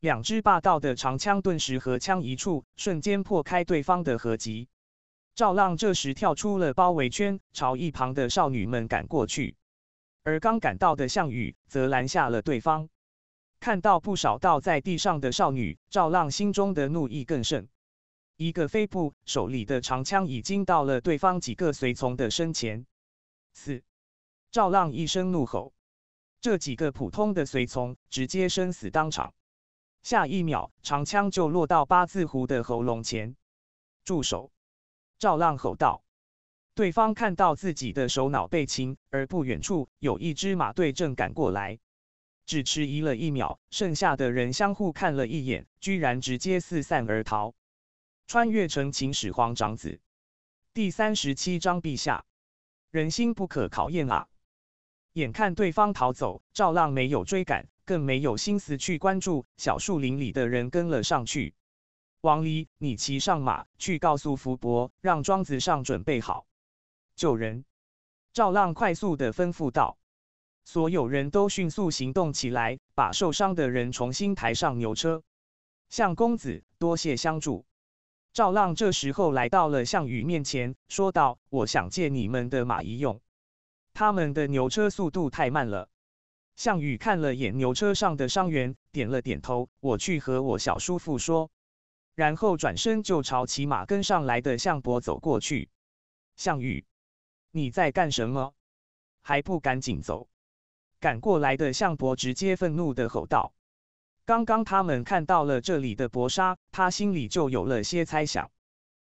两只霸道的长枪顿时和枪一处，瞬间破开对方的合击。”赵浪这时跳出了包围圈，朝一旁的少女们赶过去，而刚赶到的项羽则拦下了对方。看到不少倒在地上的少女，赵浪心中的怒意更盛。一个飞步，手里的长枪已经到了对方几个随从的身前。四，赵浪一声怒吼，这几个普通的随从直接生死当场。下一秒，长枪就落到八字胡的喉咙前。住手！赵浪吼道。对方看到自己的首脑被擒，而不远处有一支马队正赶过来。只迟疑了一秒，剩下的人相互看了一眼，居然直接四散而逃。穿越成秦始皇长子第三十七章：陛下，人心不可考验啊！眼看对方逃走，赵浪没有追赶，更没有心思去关注小树林里的人跟了上去。王离，你骑上马去告诉福伯，让庄子上准备好救人。赵浪快速的吩咐道。所有人都迅速行动起来，把受伤的人重新抬上牛车。向公子，多谢相助。赵浪这时候来到了项羽面前，说道：“我想借你们的马一用，他们的牛车速度太慢了。”项羽看了眼牛车上的伤员，点了点头：“我去和我小叔父说。”然后转身就朝骑马跟上来的项伯走过去。“项羽，你在干什么？还不赶紧走！”赶过来的项伯直接愤怒地吼道：“刚刚他们看到了这里的搏杀，他心里就有了些猜想，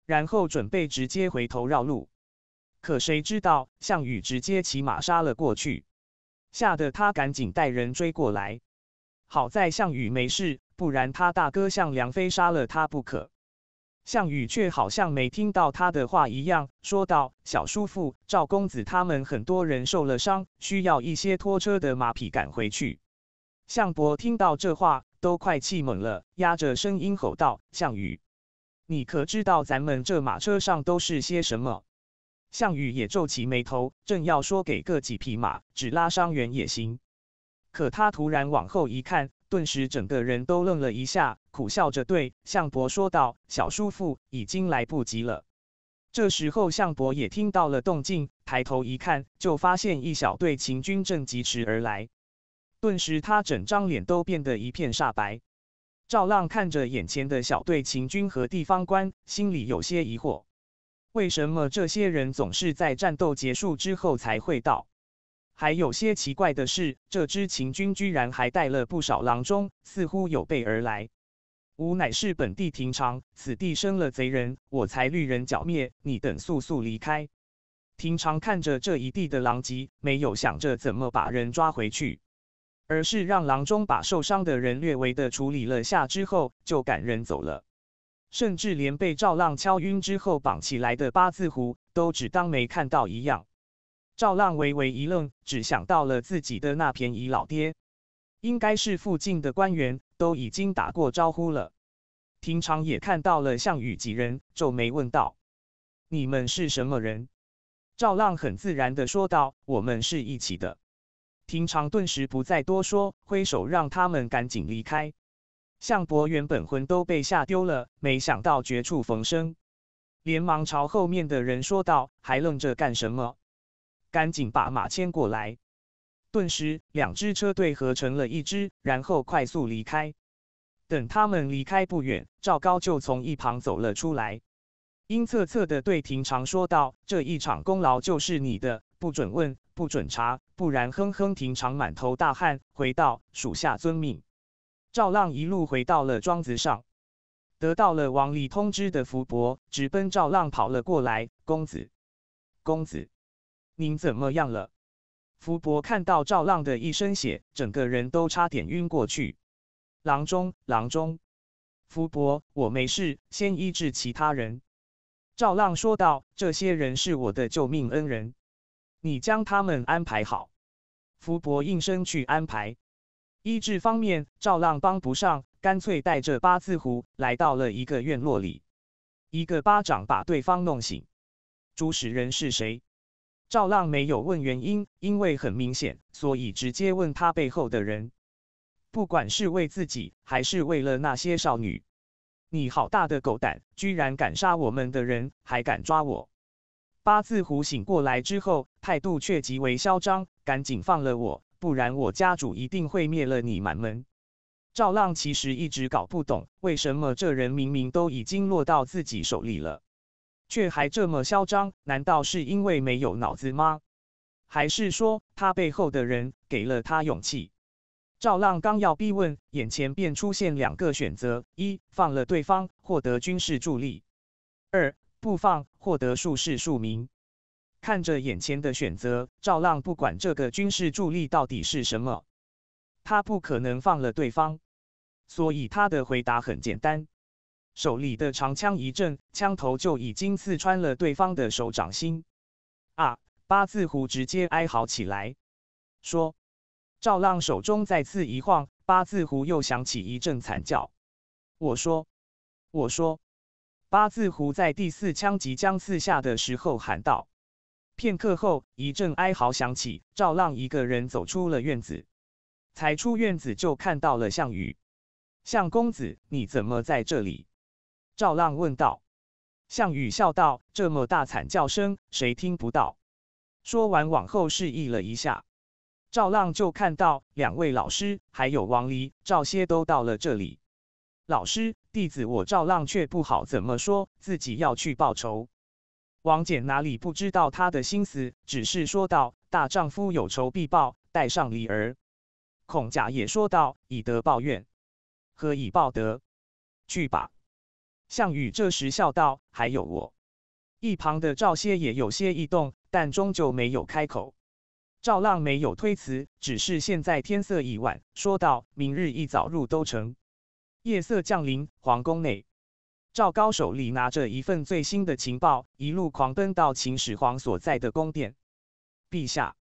然后准备直接回头绕路。可谁知道，项羽直接骑马杀了过去，吓得他赶紧带人追过来。好在项羽没事，不然他大哥项梁非杀了他不可。”项羽却好像没听到他的话一样，说道：“小叔父，赵公子他们很多人受了伤，需要一些拖车的马匹赶回去。”项伯听到这话，都快气懵了，压着声音吼道：“项羽，你可知道咱们这马车上都是些什么？”项羽也皱起眉头，正要说给个几匹马，只拉伤员也行，可他突然往后一看。顿时整个人都愣了一下，苦笑着对项伯说道：“小叔父，已经来不及了。”这时候项伯也听到了动静，抬头一看，就发现一小队秦军正疾驰而来。顿时他整张脸都变得一片煞白。赵浪看着眼前的小队秦军和地方官，心里有些疑惑：为什么这些人总是在战斗结束之后才会到？还有些奇怪的是，这支秦军居然还带了不少郎中，似乎有备而来。吾乃是本地平长，此地生了贼人，我才绿人剿灭。你等速速离开。平长看着这一地的狼藉，没有想着怎么把人抓回去，而是让郎中把受伤的人略微的处理了下之后就赶人走了，甚至连被赵浪敲晕之后绑起来的八字胡都只当没看到一样。赵浪微微一愣，只想到了自己的那便宜老爹，应该是附近的官员都已经打过招呼了。平常也看到了项羽几人，皱眉问道：“你们是什么人？”赵浪很自然的说道：“我们是一起的。”平常顿时不再多说，挥手让他们赶紧离开。项伯原本魂都被吓丢了，没想到绝处逢生，连忙朝后面的人说道：“还愣着干什么？”赶紧把马牵过来。顿时，两支车队合成了一支，然后快速离开。等他们离开不远，赵高就从一旁走了出来，阴恻恻地对平常说道：“这一场功劳就是你的，不准问，不准查，不然……”哼哼！平常满头大汗，回到属下遵命。赵浪一路回到了庄子上，得到了王里通知的福伯，直奔赵浪跑了过来：“公子，公子。”您怎么样了？福伯看到赵浪的一身血，整个人都差点晕过去。郎中，郎中，福伯，我没事，先医治其他人。赵浪说道：“这些人是我的救命恩人，你将他们安排好。”福伯应声去安排。医治方面，赵浪帮不上，干脆带着八字胡来到了一个院落里，一个巴掌把对方弄醒。主使人是谁？赵浪没有问原因，因为很明显，所以直接问他背后的人。不管是为自己，还是为了那些少女，你好大的狗胆，居然敢杀我们的人，还敢抓我！八字胡醒过来之后，态度却极为嚣张，赶紧放了我，不然我家主一定会灭了你满门。赵浪其实一直搞不懂，为什么这人明明都已经落到自己手里了。却还这么嚣张？难道是因为没有脑子吗？还是说他背后的人给了他勇气？赵浪刚要逼问，眼前便出现两个选择：一放了对方，获得军事助力；二不放，获得术士数名。看着眼前的选择，赵浪不管这个军事助力到底是什么，他不可能放了对方，所以他的回答很简单。手里的长枪一震，枪头就已经刺穿了对方的手掌心。啊！八字胡直接哀嚎起来，说：“赵浪手中再次一晃，八字胡又响起一阵惨叫。”我说：“我说。”八字胡在第四枪即将刺下的时候喊道：“片刻后，一阵哀嚎响起，赵浪一个人走出了院子。才出院子，就看到了项羽。项公子，你怎么在这里？”赵浪问道：“项羽，笑道，这么大惨叫声，谁听不到？”说完往后示意了一下，赵浪就看到两位老师还有王离、赵歇都到了这里。老师、弟子，我赵浪却不好怎么说，自己要去报仇。王翦哪里不知道他的心思，只是说道：“大丈夫有仇必报，带上离儿。”孔甲也说道：“以德报怨，何以报德？去吧。”项羽这时笑道：“还有我。”一旁的赵歇也有些异动，但终究没有开口。赵浪没有推辞，只是现在天色已晚，说道：“明日一早入都城。”夜色降临，皇宫内，赵高手里拿着一份最新的情报，一路狂奔到秦始皇所在的宫殿。陛下，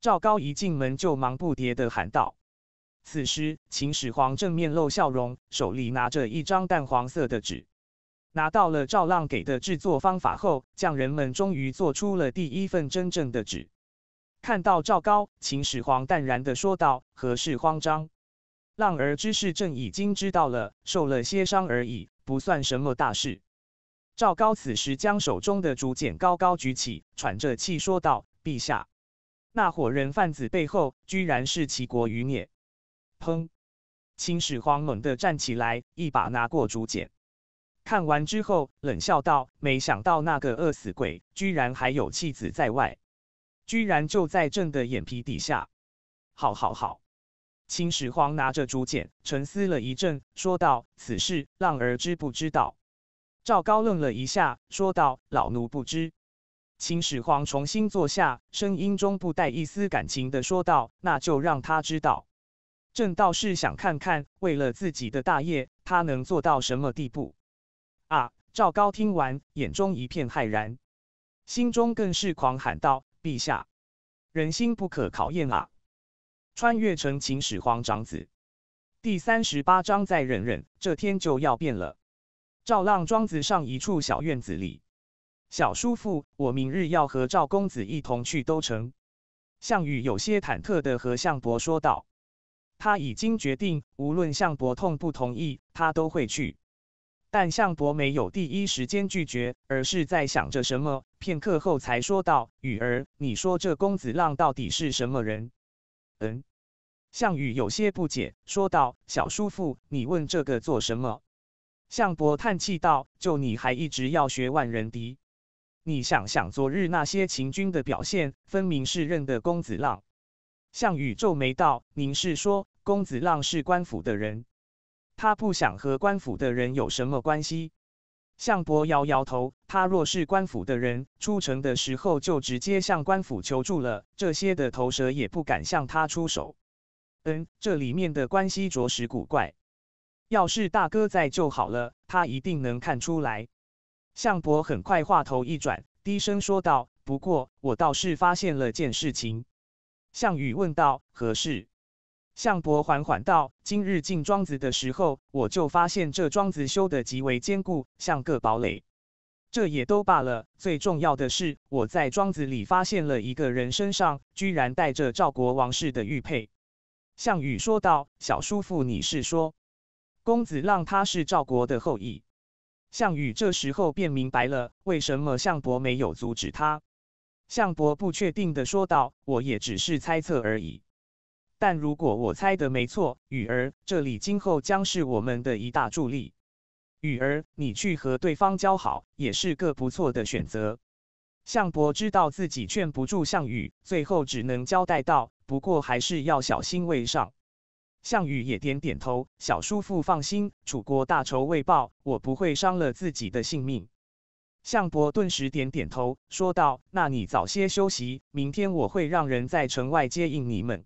赵高一进门就忙不迭地喊道：“此时秦始皇正面露笑容，手里拿着一张淡黄色的纸。”拿到了赵浪给的制作方法后，匠人们终于做出了第一份真正的纸。看到赵高，秦始皇淡然的说道：“何事慌张？浪儿知事，朕已经知道了，受了些伤而已，不算什么大事。”赵高此时将手中的竹简高高举起，喘着气说道：“陛下，那伙人贩子背后居然是齐国余孽！”砰！秦始皇猛地站起来，一把拿过竹简。看完之后，冷笑道：“没想到那个饿死鬼居然还有妻子在外，居然就在朕的眼皮底下。”“好好好。”秦始皇拿着竹简沉思了一阵，说道：“此事浪儿知不知道？”赵高愣了一下，说道：“老奴不知。”秦始皇重新坐下，声音中不带一丝感情的说道：“那就让他知道。朕倒是想看看，为了自己的大业，他能做到什么地步。”赵高听完，眼中一片骇然，心中更是狂喊道：“陛下，人心不可考验啊！”穿越成秦始皇长子，第三十八章再忍忍，这天就要变了。赵浪庄子上一处小院子里，小叔父，我明日要和赵公子一同去都城。项羽有些忐忑的和项伯说道：“他已经决定，无论项伯同不同意，他都会去。”但项伯没有第一时间拒绝，而是在想着什么，片刻后才说道：“羽儿，你说这公子浪到底是什么人？”嗯，项羽有些不解，说道：“小叔父，你问这个做什么？”项伯叹气道：“就你还一直要学万人敌，你想想昨日那些秦军的表现，分明是认得公子浪。”项羽皱眉道：“您是说公子浪是官府的人？”他不想和官府的人有什么关系。项伯摇摇头，他若是官府的人，出城的时候就直接向官府求助了，这些的头蛇也不敢向他出手。嗯，这里面的关系着实古怪。要是大哥在就好了，他一定能看出来。项伯很快话头一转，低声说道：“不过我倒是发现了件事情。”项羽问道：“何事？”项伯缓缓道：“今日进庄子的时候，我就发现这庄子修得极为坚固，像个堡垒。这也都罢了，最重要的是，我在庄子里发现了一个人身上居然带着赵国王室的玉佩。”项羽说道：“小叔父，你是说公子让他是赵国的后裔？”项羽这时候便明白了为什么项伯没有阻止他。项伯不确定的说道：“我也只是猜测而已。”但如果我猜的没错，雨儿这里今后将是我们的一大助力。雨儿，你去和对方交好，也是个不错的选择。项伯知道自己劝不住项羽，最后只能交代道：“不过还是要小心为上。”项羽也点点头：“小叔父放心，楚国大仇未报，我不会伤了自己的性命。”项伯顿时点点头，说道：“那你早些休息，明天我会让人在城外接应你们。”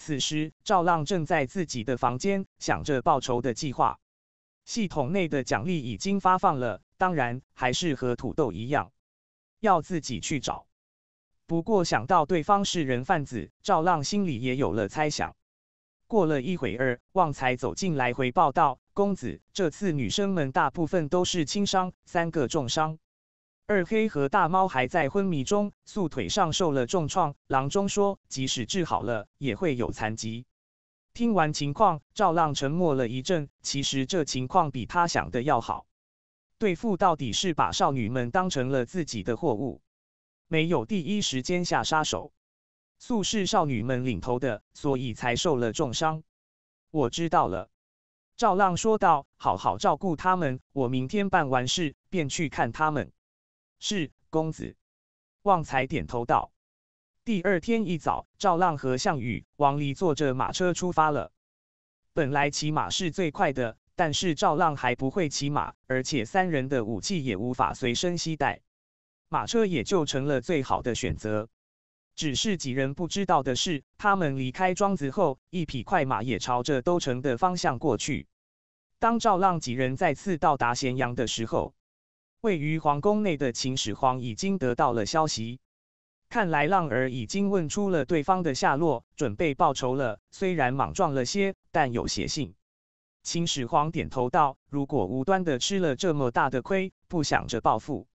此时，赵浪正在自己的房间想着报仇的计划。系统内的奖励已经发放了，当然还是和土豆一样，要自己去找。不过想到对方是人贩子，赵浪心里也有了猜想。过了一会儿，旺财走进来回报道：“公子，这次女生们大部分都是轻伤，三个重伤。”二黑和大猫还在昏迷中，素腿上受了重创。郎中说，即使治好了，也会有残疾。听完情况，赵浪沉默了一阵。其实这情况比他想的要好。对付到底是把少女们当成了自己的货物，没有第一时间下杀手。素是少女们领头的，所以才受了重伤。我知道了，赵浪说道：“好好照顾他们，我明天办完事便去看他们。”是公子，旺财点头道。第二天一早，赵浪和项羽、王离坐着马车出发了。本来骑马是最快的，但是赵浪还不会骑马，而且三人的武器也无法随身携带，马车也就成了最好的选择。只是几人不知道的是，他们离开庄子后，一匹快马也朝着都城的方向过去。当赵浪几人再次到达咸阳的时候，位于皇宫内的秦始皇已经得到了消息，看来浪儿已经问出了对方的下落，准备报仇了。虽然莽撞了些，但有血性。秦始皇点头道：“如果无端的吃了这么大的亏，不想着报复，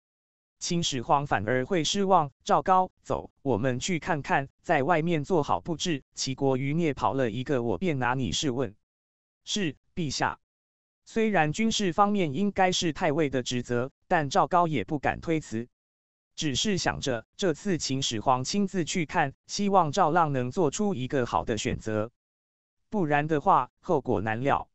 秦始皇反而会失望。”赵高，走，我们去看看，在外面做好布置。齐国余孽跑了一个，我便拿你试问。是，陛下。虽然军事方面应该是太尉的职责，但赵高也不敢推辞，只是想着这次秦始皇亲自去看，希望赵浪能做出一个好的选择，不然的话后果难料。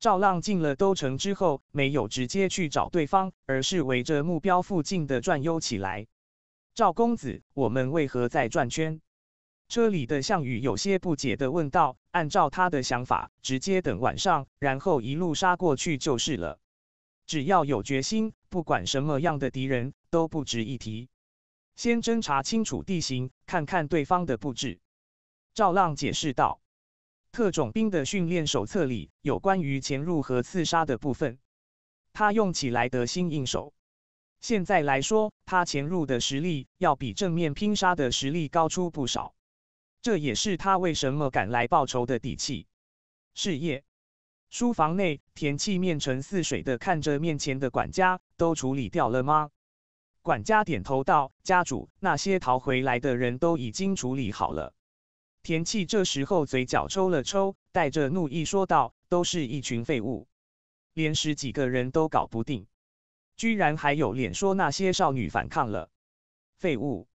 赵浪进了都城之后，没有直接去找对方，而是围着目标附近的转悠起来。赵公子，我们为何在转圈？车里的项羽有些不解的问道：“按照他的想法，直接等晚上，然后一路杀过去就是了。只要有决心，不管什么样的敌人都不值一提。先侦查清楚地形，看看对方的布置。”赵浪解释道：“特种兵的训练手册里有关于潜入和刺杀的部分，他用起来得心应手。现在来说，他潜入的实力要比正面拼杀的实力高出不少。”这也是他为什么敢来报仇的底气。是夜，书房内，田气面沉似水的看着面前的管家：“都处理掉了吗？”管家点头道：“家主，那些逃回来的人都已经处理好了。”田气这时候嘴角抽了抽，带着怒意说道：“都是一群废物，连十几个人都搞不定，居然还有脸说那些少女反抗了？废物！”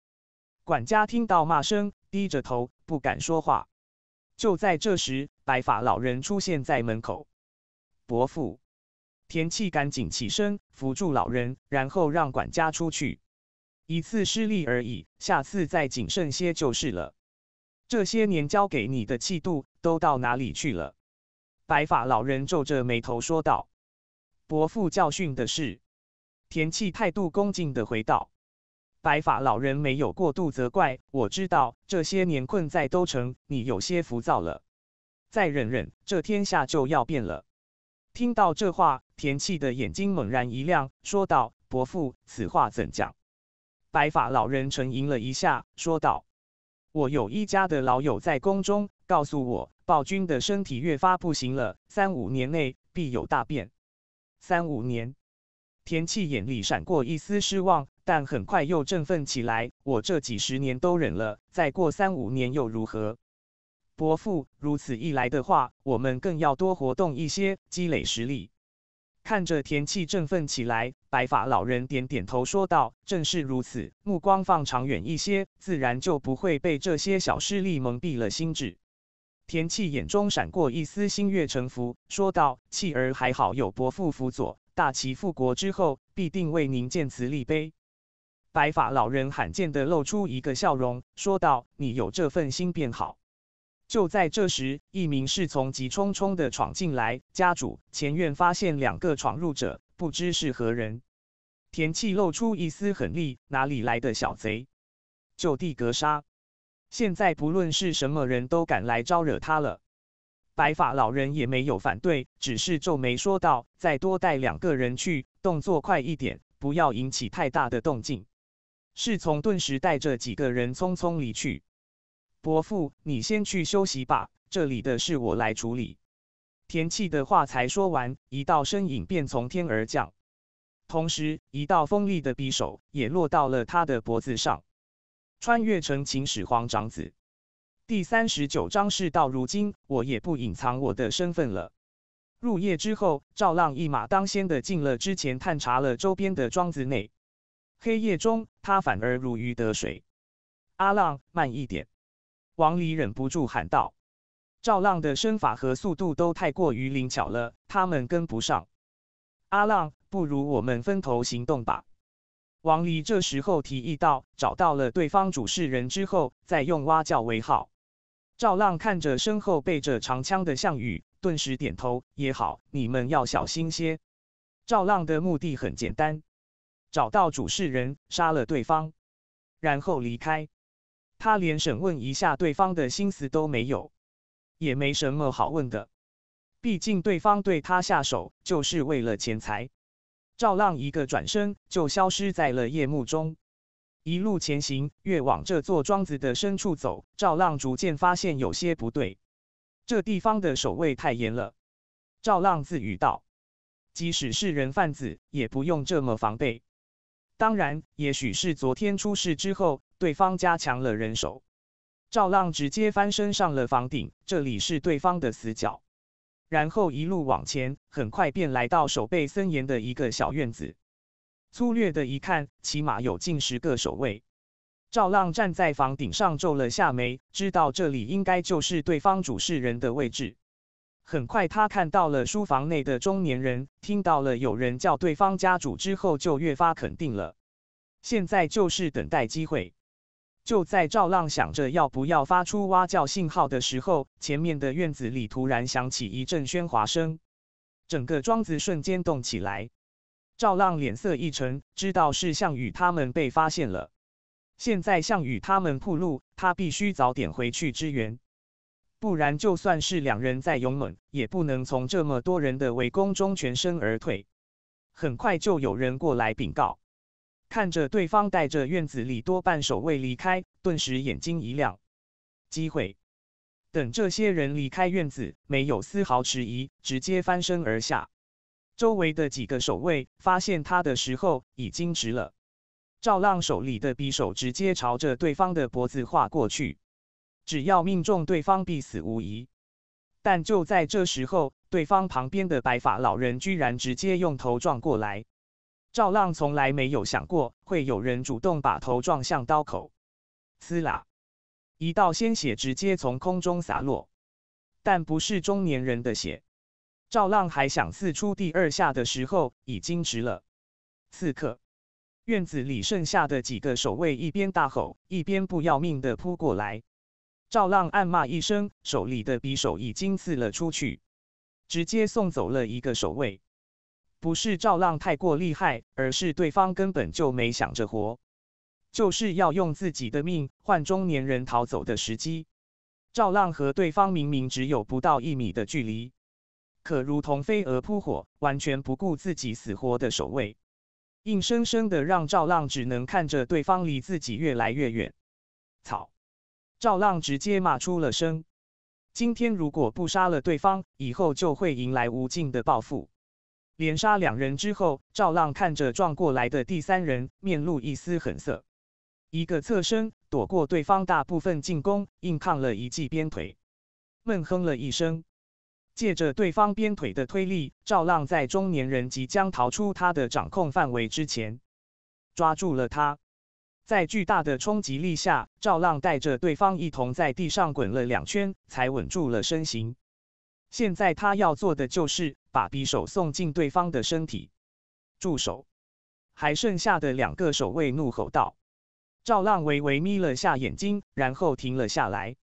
管家听到骂声。低着头不敢说话。就在这时，白发老人出现在门口。伯父，田气赶紧起身扶住老人，然后让管家出去。一次失利而已，下次再谨慎些就是了。这些年交给你的气度都到哪里去了？白发老人皱着眉头说道：“伯父教训的是。”田气态度恭敬的回道。白发老人没有过度责怪，我知道这些年困在都城，你有些浮躁了，再忍忍，这天下就要变了。听到这话，田气的眼睛猛然一亮，说道：“伯父，此话怎讲？”白发老人沉吟了一下，说道：“我有一家的老友在宫中，告诉我，暴君的身体越发不行了，三五年内必有大变。”三五年，田气眼里闪过一丝失望。但很快又振奋起来。我这几十年都忍了，再过三五年又如何？伯父如此一来的话，我们更要多活动一些，积累实力。看着田气振奋起来，白发老人点点头说道：“正是如此，目光放长远一些，自然就不会被这些小势力蒙蔽了心智。”田气眼中闪过一丝心悦诚服，说道：“弃儿还好有伯父辅佐，大齐复国之后，必定为您建祠立碑。”白发老人罕见地露出一个笑容，说道：“你有这份心便好。”就在这时，一名侍从急匆匆地闯进来：“家主，前院发现两个闯入者，不知是何人。”田气露出一丝狠厉：“哪里来的小贼？就地格杀！”现在不论是什么人都敢来招惹他了。白发老人也没有反对，只是皱眉说道：“再多带两个人去，动作快一点，不要引起太大的动静。”侍从顿时带着几个人匆匆离去。伯父，你先去休息吧，这里的事我来处理。田气的话才说完，一道身影便从天而降，同时一道锋利的匕首也落到了他的脖子上。穿越成秦始皇长子，第三十九章，事到如今，我也不隐藏我的身份了。入夜之后，赵浪一马当先的进了之前探查了周边的庄子内。黑夜中，他反而如鱼得水。阿浪，慢一点！王离忍不住喊道：“赵浪的身法和速度都太过于灵巧了，他们跟不上。”阿浪，不如我们分头行动吧？王离这时候提议道：“找到了对方主事人之后，再用蛙叫为号。”赵浪看着身后背着长枪的项羽，顿时点头：“也好，你们要小心些。”赵浪的目的很简单。找到主事人，杀了对方，然后离开。他连审问一下对方的心思都没有，也没什么好问的。毕竟对方对他下手就是为了钱财。赵浪一个转身就消失在了夜幕中。一路前行，越往这座庄子的深处走，赵浪逐渐发现有些不对。这地方的守卫太严了。赵浪自语道：“即使是人贩子，也不用这么防备。”当然，也许是昨天出事之后，对方加强了人手。赵浪直接翻身上了房顶，这里是对方的死角，然后一路往前，很快便来到守备森严的一个小院子。粗略的一看，起码有近十个守卫。赵浪站在房顶上皱了下眉，知道这里应该就是对方主事人的位置。很快，他看到了书房内的中年人，听到了有人叫对方家主之后，就越发肯定了。现在就是等待机会。就在赵浪想着要不要发出蛙叫信号的时候，前面的院子里突然响起一阵喧哗声，整个庄子瞬间动起来。赵浪脸色一沉，知道是项羽他们被发现了。现在项羽他们铺路，他必须早点回去支援。不然，就算是两人再勇猛，也不能从这么多人的围攻中全身而退。很快就有人过来禀告，看着对方带着院子里多半守卫离开，顿时眼睛一亮，机会！等这些人离开院子，没有丝毫迟疑，直接翻身而下。周围的几个守卫发现他的时候，已经迟了。赵浪手里的匕首直接朝着对方的脖子划过去。只要命中，对方必死无疑。但就在这时候，对方旁边的白发老人居然直接用头撞过来。赵浪从来没有想过会有人主动把头撞向刀口。呲啦！一道鲜血直接从空中洒落，但不是中年人的血。赵浪还想刺出第二下的时候，已经迟了。刺客，院子里剩下的几个守卫一边大吼，一边不要命的扑过来。赵浪暗骂一声，手里的匕首已经刺了出去，直接送走了一个守卫。不是赵浪太过厉害，而是对方根本就没想着活，就是要用自己的命换中年人逃走的时机。赵浪和对方明明只有不到一米的距离，可如同飞蛾扑火，完全不顾自己死活的守卫，硬生生的让赵浪只能看着对方离自己越来越远。草！赵浪直接骂出了声：“今天如果不杀了对方，以后就会迎来无尽的报复。”连杀两人之后，赵浪看着撞过来的第三人，面露一丝狠色，一个侧身躲过对方大部分进攻，硬抗了一记鞭腿，闷哼了一声。借着对方鞭腿的推力，赵浪在中年人即将逃出他的掌控范围之前，抓住了他。在巨大的冲击力下，赵浪带着对方一同在地上滚了两圈，才稳住了身形。现在他要做的就是把匕首送进对方的身体。住手！还剩下的两个守卫怒吼道。赵浪微微眯了下眼睛，然后停了下来，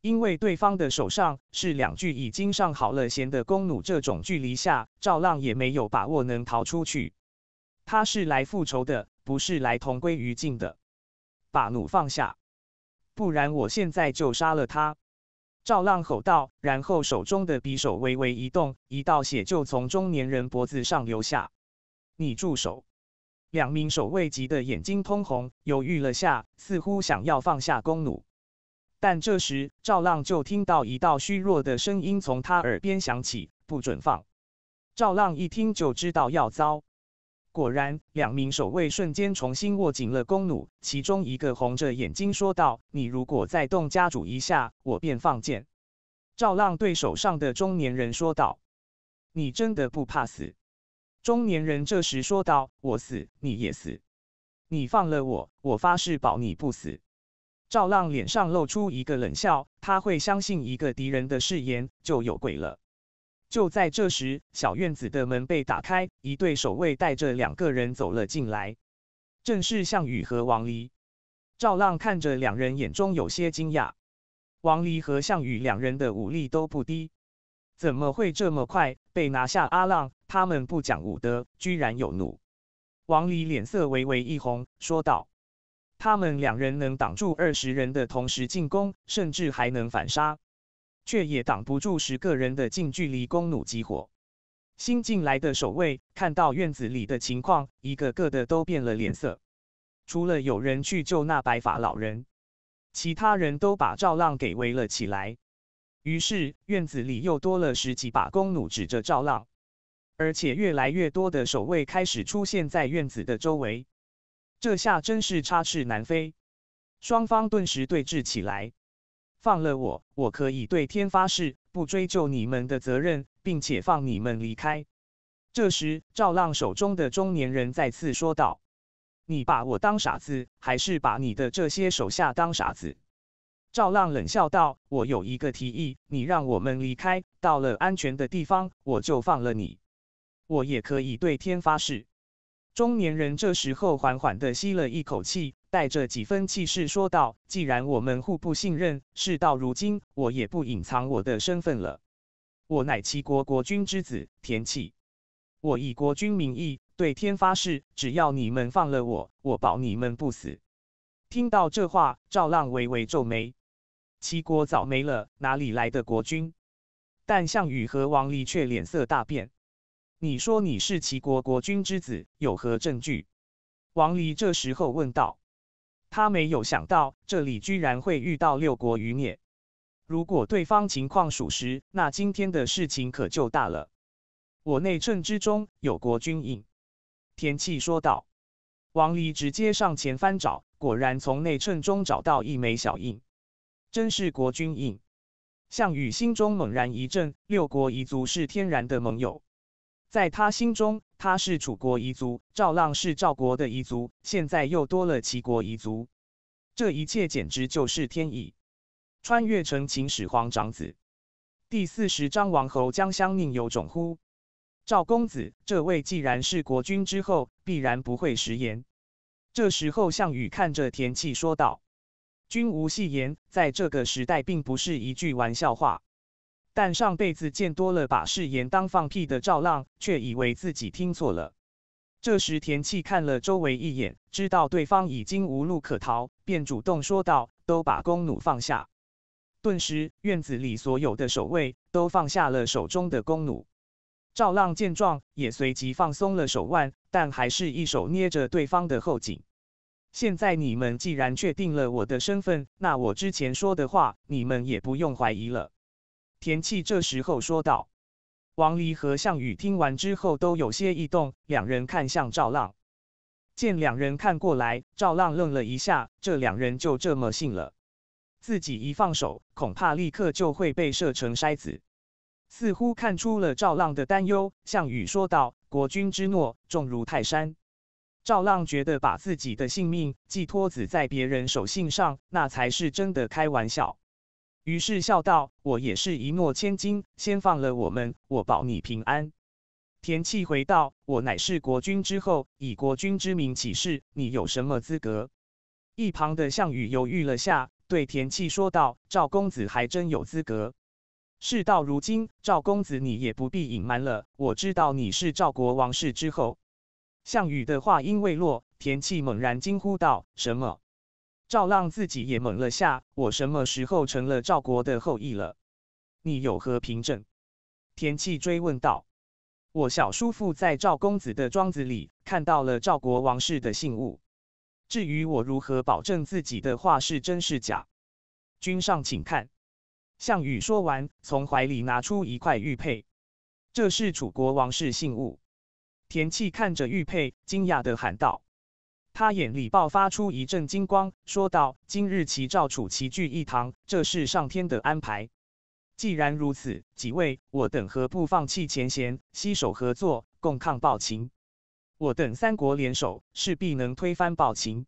因为对方的手上是两具已经上好了弦的弓弩，这种距离下，赵浪也没有把握能逃出去。他是来复仇的。不是来同归于尽的，把弩放下，不然我现在就杀了他！”赵浪吼道，然后手中的匕首微微一动，一道血就从中年人脖子上流下。“你住手！”两名守卫急得眼睛通红，犹豫了下，似乎想要放下弓弩，但这时赵浪就听到一道虚弱的声音从他耳边响起：“不准放！”赵浪一听就知道要糟。果然，两名守卫瞬间重新握紧了弓弩。其中一个红着眼睛说道：“你如果再动家主一下，我便放箭。”赵浪对手上的中年人说道：“你真的不怕死？”中年人这时说道：“我死你也死，你放了我，我发誓保你不死。”赵浪脸上露出一个冷笑，他会相信一个敌人的誓言就有鬼了。就在这时，小院子的门被打开，一对守卫带着两个人走了进来，正是项羽和王离。赵浪看着两人，眼中有些惊讶。王离和项羽两人的武力都不低，怎么会这么快被拿下？阿浪，他们不讲武德，居然有弩！王离脸色微微一红，说道：“他们两人能挡住二十人的同时进攻，甚至还能反杀。”却也挡不住十个人的近距离弓弩激火。新进来的守卫看到院子里的情况，一个个的都变了脸色。除了有人去救那白发老人，其他人都把赵浪给围了起来。于是院子里又多了十几把弓弩指着赵浪，而且越来越多的守卫开始出现在院子的周围。这下真是插翅难飞，双方顿时对峙起来。放了我，我可以对天发誓，不追究你们的责任，并且放你们离开。这时，赵浪手中的中年人再次说道：“你把我当傻子，还是把你的这些手下当傻子？”赵浪冷笑道：“我有一个提议，你让我们离开，到了安全的地方，我就放了你。我也可以对天发誓。”中年人这时候缓缓地吸了一口气。带着几分气势说道：“既然我们互不信任，事到如今，我也不隐藏我的身份了。我乃齐国国君之子，田忌。我以国君名义对天发誓，只要你们放了我，我保你们不死。”听到这话，赵浪微微皱眉：“齐国早没了，哪里来的国君？”但项羽和王离却脸色大变：“你说你是齐国国君之子，有何证据？”王离这时候问道。他没有想到这里居然会遇到六国余孽，如果对方情况属实，那今天的事情可就大了。我内衬之中有国君印，田忌说道。王离直接上前翻找，果然从内衬中找到一枚小印，真是国君印。项羽心中猛然一震，六国一族是天然的盟友。在他心中，他是楚国一族；赵浪是赵国的一族，现在又多了齐国一族，这一切简直就是天意。穿越成秦始皇长子，第四十章王侯将相宁有种乎？赵公子，这位既然是国君之后，必然不会食言。这时候，项羽看着田忌说道：“君无戏言，在这个时代，并不是一句玩笑话。”但上辈子见多了把誓言当放屁的赵浪，却以为自己听错了。这时，田气看了周围一眼，知道对方已经无路可逃，便主动说道：“都把弓弩放下。”顿时，院子里所有的守卫都放下了手中的弓弩。赵浪见状，也随即放松了手腕，但还是一手捏着对方的后颈。现在你们既然确定了我的身份，那我之前说的话，你们也不用怀疑了。田忌这时候说道：“王离和项羽听完之后都有些异动，两人看向赵浪。见两人看过来，赵浪愣了一下。这两人就这么信了？自己一放手，恐怕立刻就会被射成筛子。似乎看出了赵浪的担忧，项羽说道：‘国君之诺重如泰山。’赵浪觉得把自己的性命寄托子在别人手信上，那才是真的开玩笑。”于是笑道：“我也是一诺千金，先放了我们，我保你平安。”田契回道：“我乃是国君之后，以国君之名起誓，你有什么资格？”一旁的项羽犹豫了下，对田契说道：“赵公子还真有资格。事到如今，赵公子你也不必隐瞒了，我知道你是赵国王室之后。”项羽的话音未落，田契猛然惊呼道：“什么？”赵浪自己也懵了下，我什么时候成了赵国的后裔了？你有何凭证？田忌追问道。我小叔父在赵公子的庄子里看到了赵国王室的信物。至于我如何保证自己的话是真是假，君上请看。项羽说完，从怀里拿出一块玉佩，这是楚国王室信物。田忌看着玉佩，惊讶的喊道。他眼里爆发出一阵金光，说道：“今日齐赵楚齐聚一堂，这是上天的安排。既然如此，几位我等何不放弃前嫌，携手合作，共抗暴秦？我等三国联手，势必能推翻暴秦。”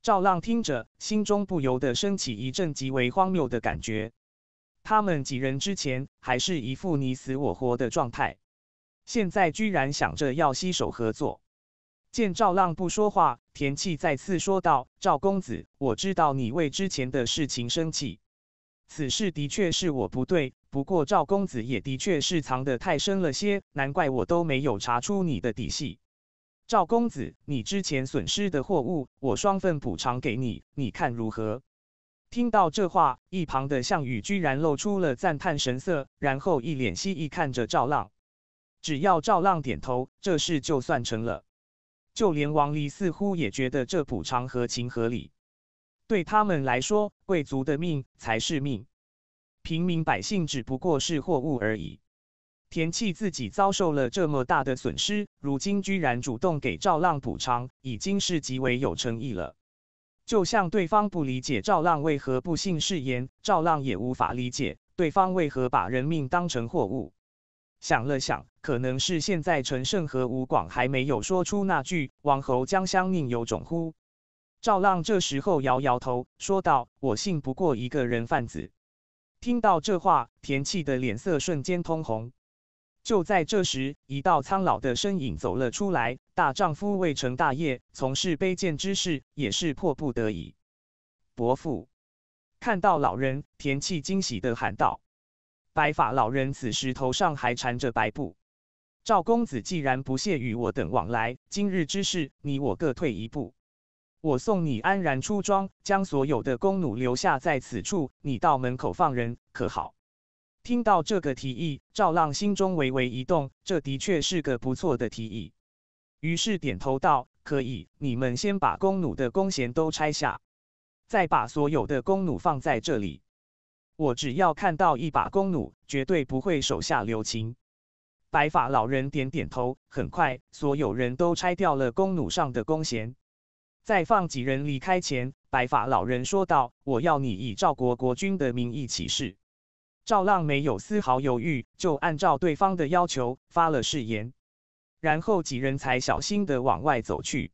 赵浪听着，心中不由得升起一阵极为荒谬的感觉。他们几人之前还是一副你死我活的状态，现在居然想着要携手合作。见赵浪不说话，田气再次说道：“赵公子，我知道你为之前的事情生气，此事的确是我不对。不过赵公子也的确是藏的太深了些，难怪我都没有查出你的底细。赵公子，你之前损失的货物，我双份补偿给你，你看如何？”听到这话，一旁的项羽居然露出了赞叹神色，然后一脸希翼看着赵浪，只要赵浪点头，这事就算成了。就连王离似乎也觉得这补偿合情合理。对他们来说，贵族的命才是命，平民百姓只不过是货物而已。田契自己遭受了这么大的损失，如今居然主动给赵浪补偿，已经是极为有诚意了。就像对方不理解赵浪为何不信誓言，赵浪也无法理解对方为何把人命当成货物。想了想，可能是现在陈胜和吴广还没有说出那句“王侯将相宁有种乎”。赵浪这时候摇摇头，说道：“我信不过一个人贩子。”听到这话，田气的脸色瞬间通红。就在这时，一道苍老的身影走了出来：“大丈夫未成大业，从事卑贱之事，也是迫不得已。”伯父，看到老人，田气惊喜地喊道。白发老人此时头上还缠着白布。赵公子既然不屑与我等往来，今日之事，你我各退一步。我送你安然出庄，将所有的弓弩留下在此处，你到门口放人，可好？听到这个提议，赵浪心中微微一动，这的确是个不错的提议。于是点头道：“可以，你们先把弓弩的弓弦都拆下，再把所有的弓弩放在这里。”我只要看到一把弓弩，绝对不会手下留情。白发老人点点头，很快，所有人都拆掉了弓弩上的弓弦。在放几人离开前，白发老人说道：“我要你以赵国国君的名义起誓。”赵浪没有丝毫犹豫，就按照对方的要求发了誓言。然后几人才小心地往外走去。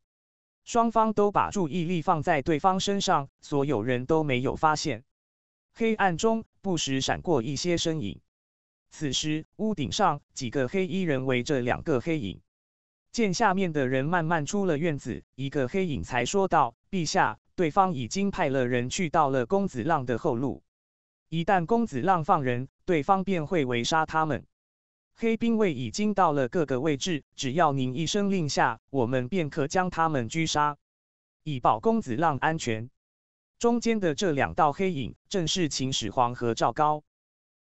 双方都把注意力放在对方身上，所有人都没有发现。黑暗中不时闪过一些身影。此时，屋顶上几个黑衣人围着两个黑影，见下面的人慢慢出了院子，一个黑影才说道：“陛下，对方已经派了人去到了公子浪的后路，一旦公子浪放人，对方便会围杀他们。黑兵卫已经到了各个位置，只要您一声令下，我们便可将他们狙杀，以保公子浪安全。”中间的这两道黑影，正是秦始皇和赵高。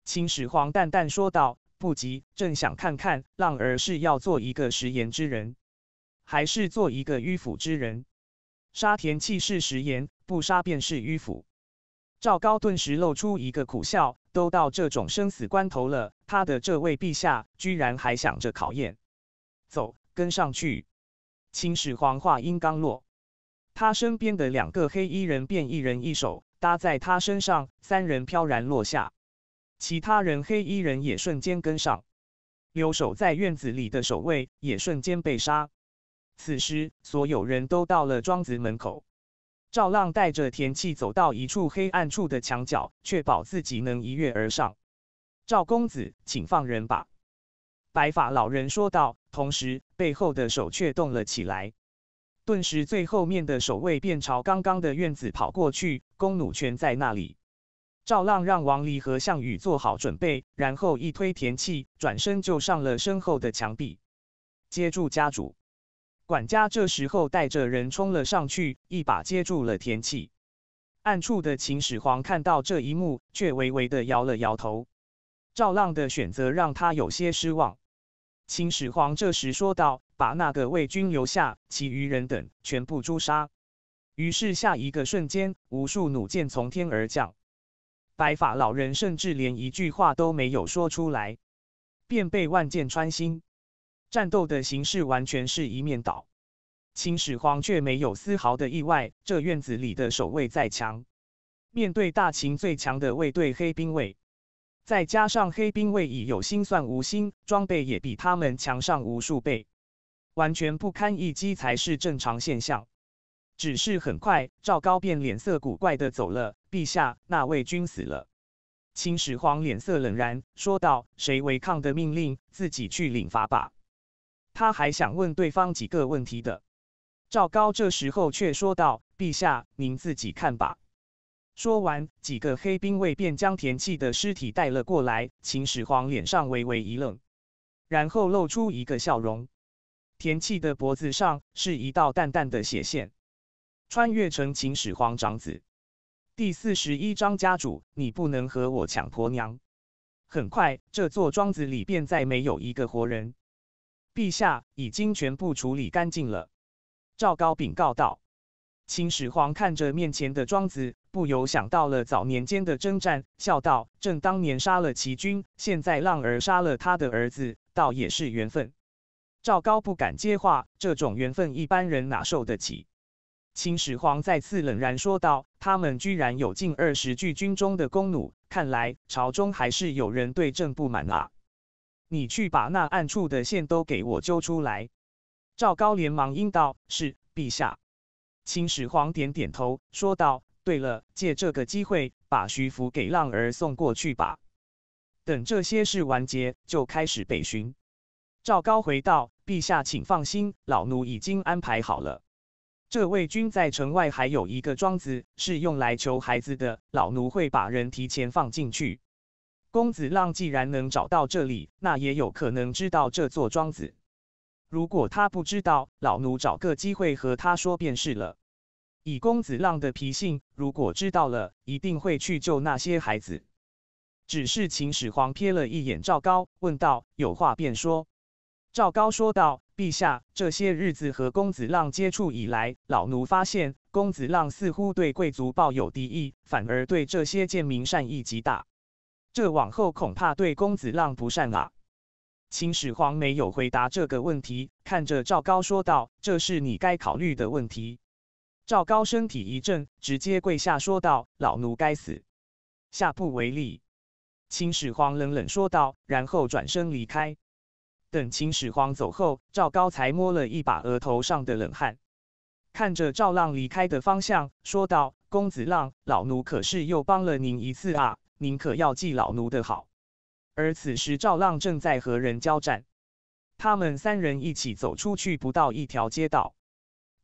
秦始皇淡淡说道：“不急，朕想看看浪儿是要做一个食言之人，还是做一个迂腐之人。杀田弃是食言，不杀便是迂腐。”赵高顿时露出一个苦笑，都到这种生死关头了，他的这位陛下居然还想着考验。走，跟上去。秦始皇话音刚落。他身边的两个黑衣人便一人一手搭在他身上，三人飘然落下。其他人黑衣人也瞬间跟上，留守在院子里的守卫也瞬间被杀。此时，所有人都到了庄子门口。赵浪带着田七走到一处黑暗处的墙角，确保自己能一跃而上。“赵公子，请放人吧。”白发老人说道，同时背后的手却动了起来。顿时，最后面的守卫便朝刚刚的院子跑过去。弓弩全在那里，赵浪让王离和项羽做好准备，然后一推田契，转身就上了身后的墙壁，接住家主。管家这时候带着人冲了上去，一把接住了田契。暗处的秦始皇看到这一幕，却微微的摇了摇头。赵浪的选择让他有些失望。秦始皇这时说道：“把那个魏军留下，其余人等全部诛杀。”于是，下一个瞬间，无数弩箭从天而降。白发老人甚至连一句话都没有说出来，便被万箭穿心。战斗的形势完全是一面倒。秦始皇却没有丝毫的意外。这院子里的守卫再强，面对大秦最强的卫队黑兵卫。再加上黑兵卫已有心算无心，装备也比他们强上无数倍，完全不堪一击才是正常现象。只是很快，赵高便脸色古怪的走了。陛下，那位军死了。秦始皇脸色冷然说道：“谁违抗的命令，自己去领罚吧。”他还想问对方几个问题的，赵高这时候却说道：“陛下，您自己看吧。”说完，几个黑兵卫便将田契的尸体带了过来。秦始皇脸上微微一愣，然后露出一个笑容。田契的脖子上是一道淡淡的血线。穿越成秦始皇长子，第四十一章家主，你不能和我抢婆娘。很快，这座庄子里便再没有一个活人。陛下已经全部处理干净了。赵高禀告道。秦始皇看着面前的庄子。不由想到了早年间的征战，笑道：“朕当年杀了齐军，现在浪儿杀了他的儿子，倒也是缘分。”赵高不敢接话，这种缘分一般人哪受得起？秦始皇再次冷然说道：“他们居然有近二十具军中的弓弩，看来朝中还是有人对朕不满啊！你去把那暗处的线都给我揪出来。”赵高连忙应道：“是，陛下。”秦始皇点点头，说道。对了，借这个机会把徐福给浪儿送过去吧。等这些事完结，就开始北巡。赵高回道：“陛下请放心，老奴已经安排好了。这位君在城外还有一个庄子，是用来求孩子的。老奴会把人提前放进去。公子浪既然能找到这里，那也有可能知道这座庄子。如果他不知道，老奴找个机会和他说便是了。”以公子浪的脾性，如果知道了，一定会去救那些孩子。只是秦始皇瞥了一眼赵高，问道：“有话便说。”赵高说道：“陛下，这些日子和公子浪接触以来，老奴发现公子浪似乎对贵族抱有敌意，反而对这些贱民善意极大。这往后恐怕对公子浪不善啊。”秦始皇没有回答这个问题，看着赵高说道：“这是你该考虑的问题。”赵高身体一震，直接跪下说道：“老奴该死，下不为例。”秦始皇冷冷说道，然后转身离开。等秦始皇走后，赵高才摸了一把额头上的冷汗，看着赵浪离开的方向说道：“公子浪，老奴可是又帮了您一次啊，您可要记老奴的好。”而此时，赵浪正在和人交战，他们三人一起走出去不到一条街道。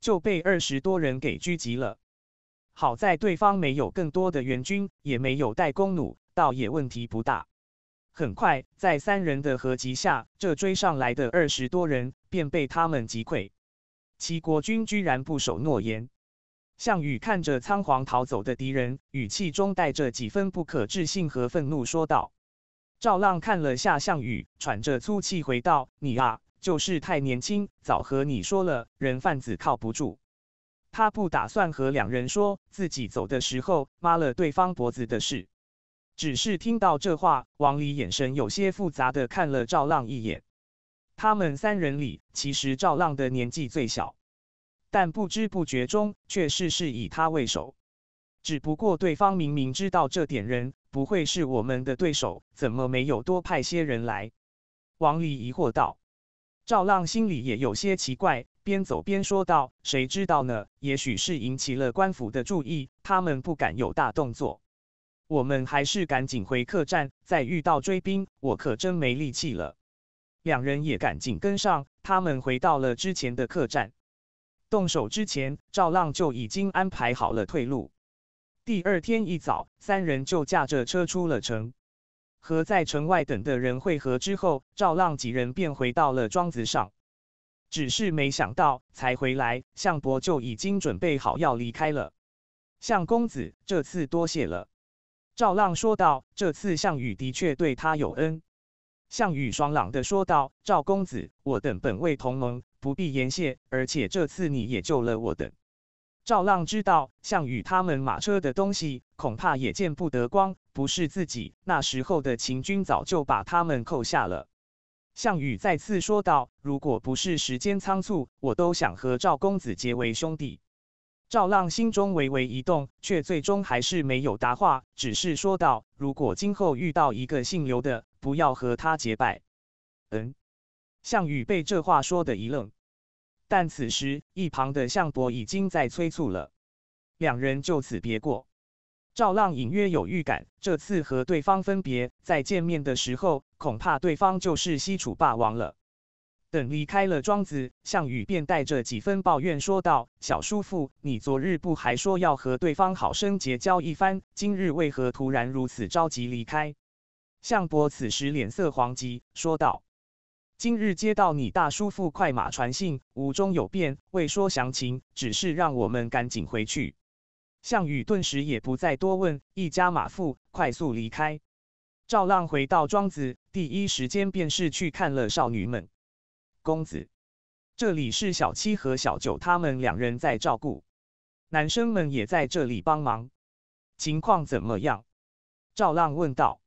就被二十多人给聚集了。好在对方没有更多的援军，也没有带弓弩，倒也问题不大。很快，在三人的合击下，这追上来的二十多人便被他们击溃。齐国军居然不守诺言！项羽看着仓皇逃走的敌人，语气中带着几分不可置信和愤怒说道：“赵浪，看了下项羽，喘着粗气回道：‘你啊。’”就是太年轻，早和你说了，人贩子靠不住。他不打算和两人说自己走的时候抹了对方脖子的事，只是听到这话，王离眼神有些复杂的看了赵浪一眼。他们三人里，其实赵浪的年纪最小，但不知不觉中，却事事以他为首。只不过对方明明知道这点人不会是我们的对手，怎么没有多派些人来？王离疑惑道。赵浪心里也有些奇怪，边走边说道：“谁知道呢？也许是引起了官府的注意，他们不敢有大动作。我们还是赶紧回客栈，再遇到追兵，我可真没力气了。”两人也赶紧跟上。他们回到了之前的客栈。动手之前，赵浪就已经安排好了退路。第二天一早，三人就驾着车出了城。和在城外等的人会合之后，赵浪几人便回到了庄子上。只是没想到，才回来，项伯就已经准备好要离开了。项公子，这次多谢了。赵浪说道：“这次项羽的确对他有恩。”项羽爽朗的说道：“赵公子，我等本为同盟，不必言谢。而且这次你也救了我等。”赵浪知道，项羽他们马车的东西恐怕也见不得光，不是自己那时候的秦军早就把他们扣下了。项羽再次说道：“如果不是时间仓促，我都想和赵公子结为兄弟。”赵浪心中微微一动，却最终还是没有答话，只是说道：“如果今后遇到一个姓刘的，不要和他结拜。”嗯。项羽被这话说的一愣。但此时，一旁的项伯已经在催促了。两人就此别过。赵浪隐约有预感，这次和对方分别，再见面的时候，恐怕对方就是西楚霸王了。等离开了庄子，项羽便带着几分抱怨说道：“小叔父，你昨日不还说要和对方好生结交一番，今日为何突然如此着急离开？”项伯此时脸色黄急，说道。今日接到你大叔父快马传信，五中有变，未说详情，只是让我们赶紧回去。项羽顿时也不再多问，一家马夫快速离开。赵浪回到庄子，第一时间便是去看了少女们。公子，这里是小七和小九他们两人在照顾，男生们也在这里帮忙，情况怎么样？赵浪问道。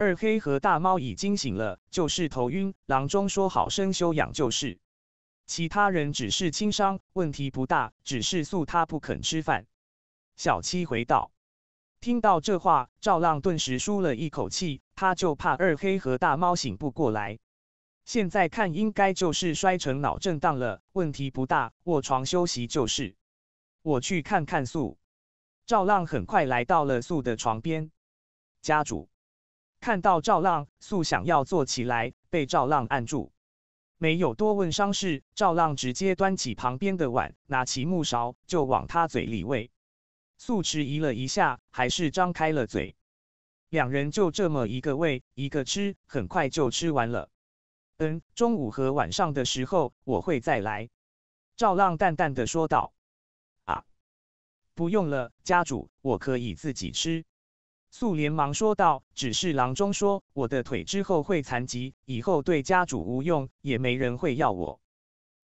二黑和大猫已经醒了，就是头晕。郎中说好生休养就是。其他人只是轻伤，问题不大。只是素他不肯吃饭。小七回道。听到这话，赵浪顿时舒了一口气。他就怕二黑和大猫醒不过来，现在看应该就是摔成脑震荡了，问题不大，卧床休息就是。我去看看素。赵浪很快来到了素的床边。家主。看到赵浪素想要坐起来，被赵浪按住，没有多问伤势。赵浪直接端起旁边的碗，拿起木勺就往他嘴里喂。素迟疑了一下，还是张开了嘴。两人就这么一个喂一个吃，很快就吃完了。嗯，中午和晚上的时候我会再来。赵浪淡淡的说道。啊，不用了，家主，我可以自己吃。素连忙说道：“只是郎中说我的腿之后会残疾，以后对家主无用，也没人会要我。”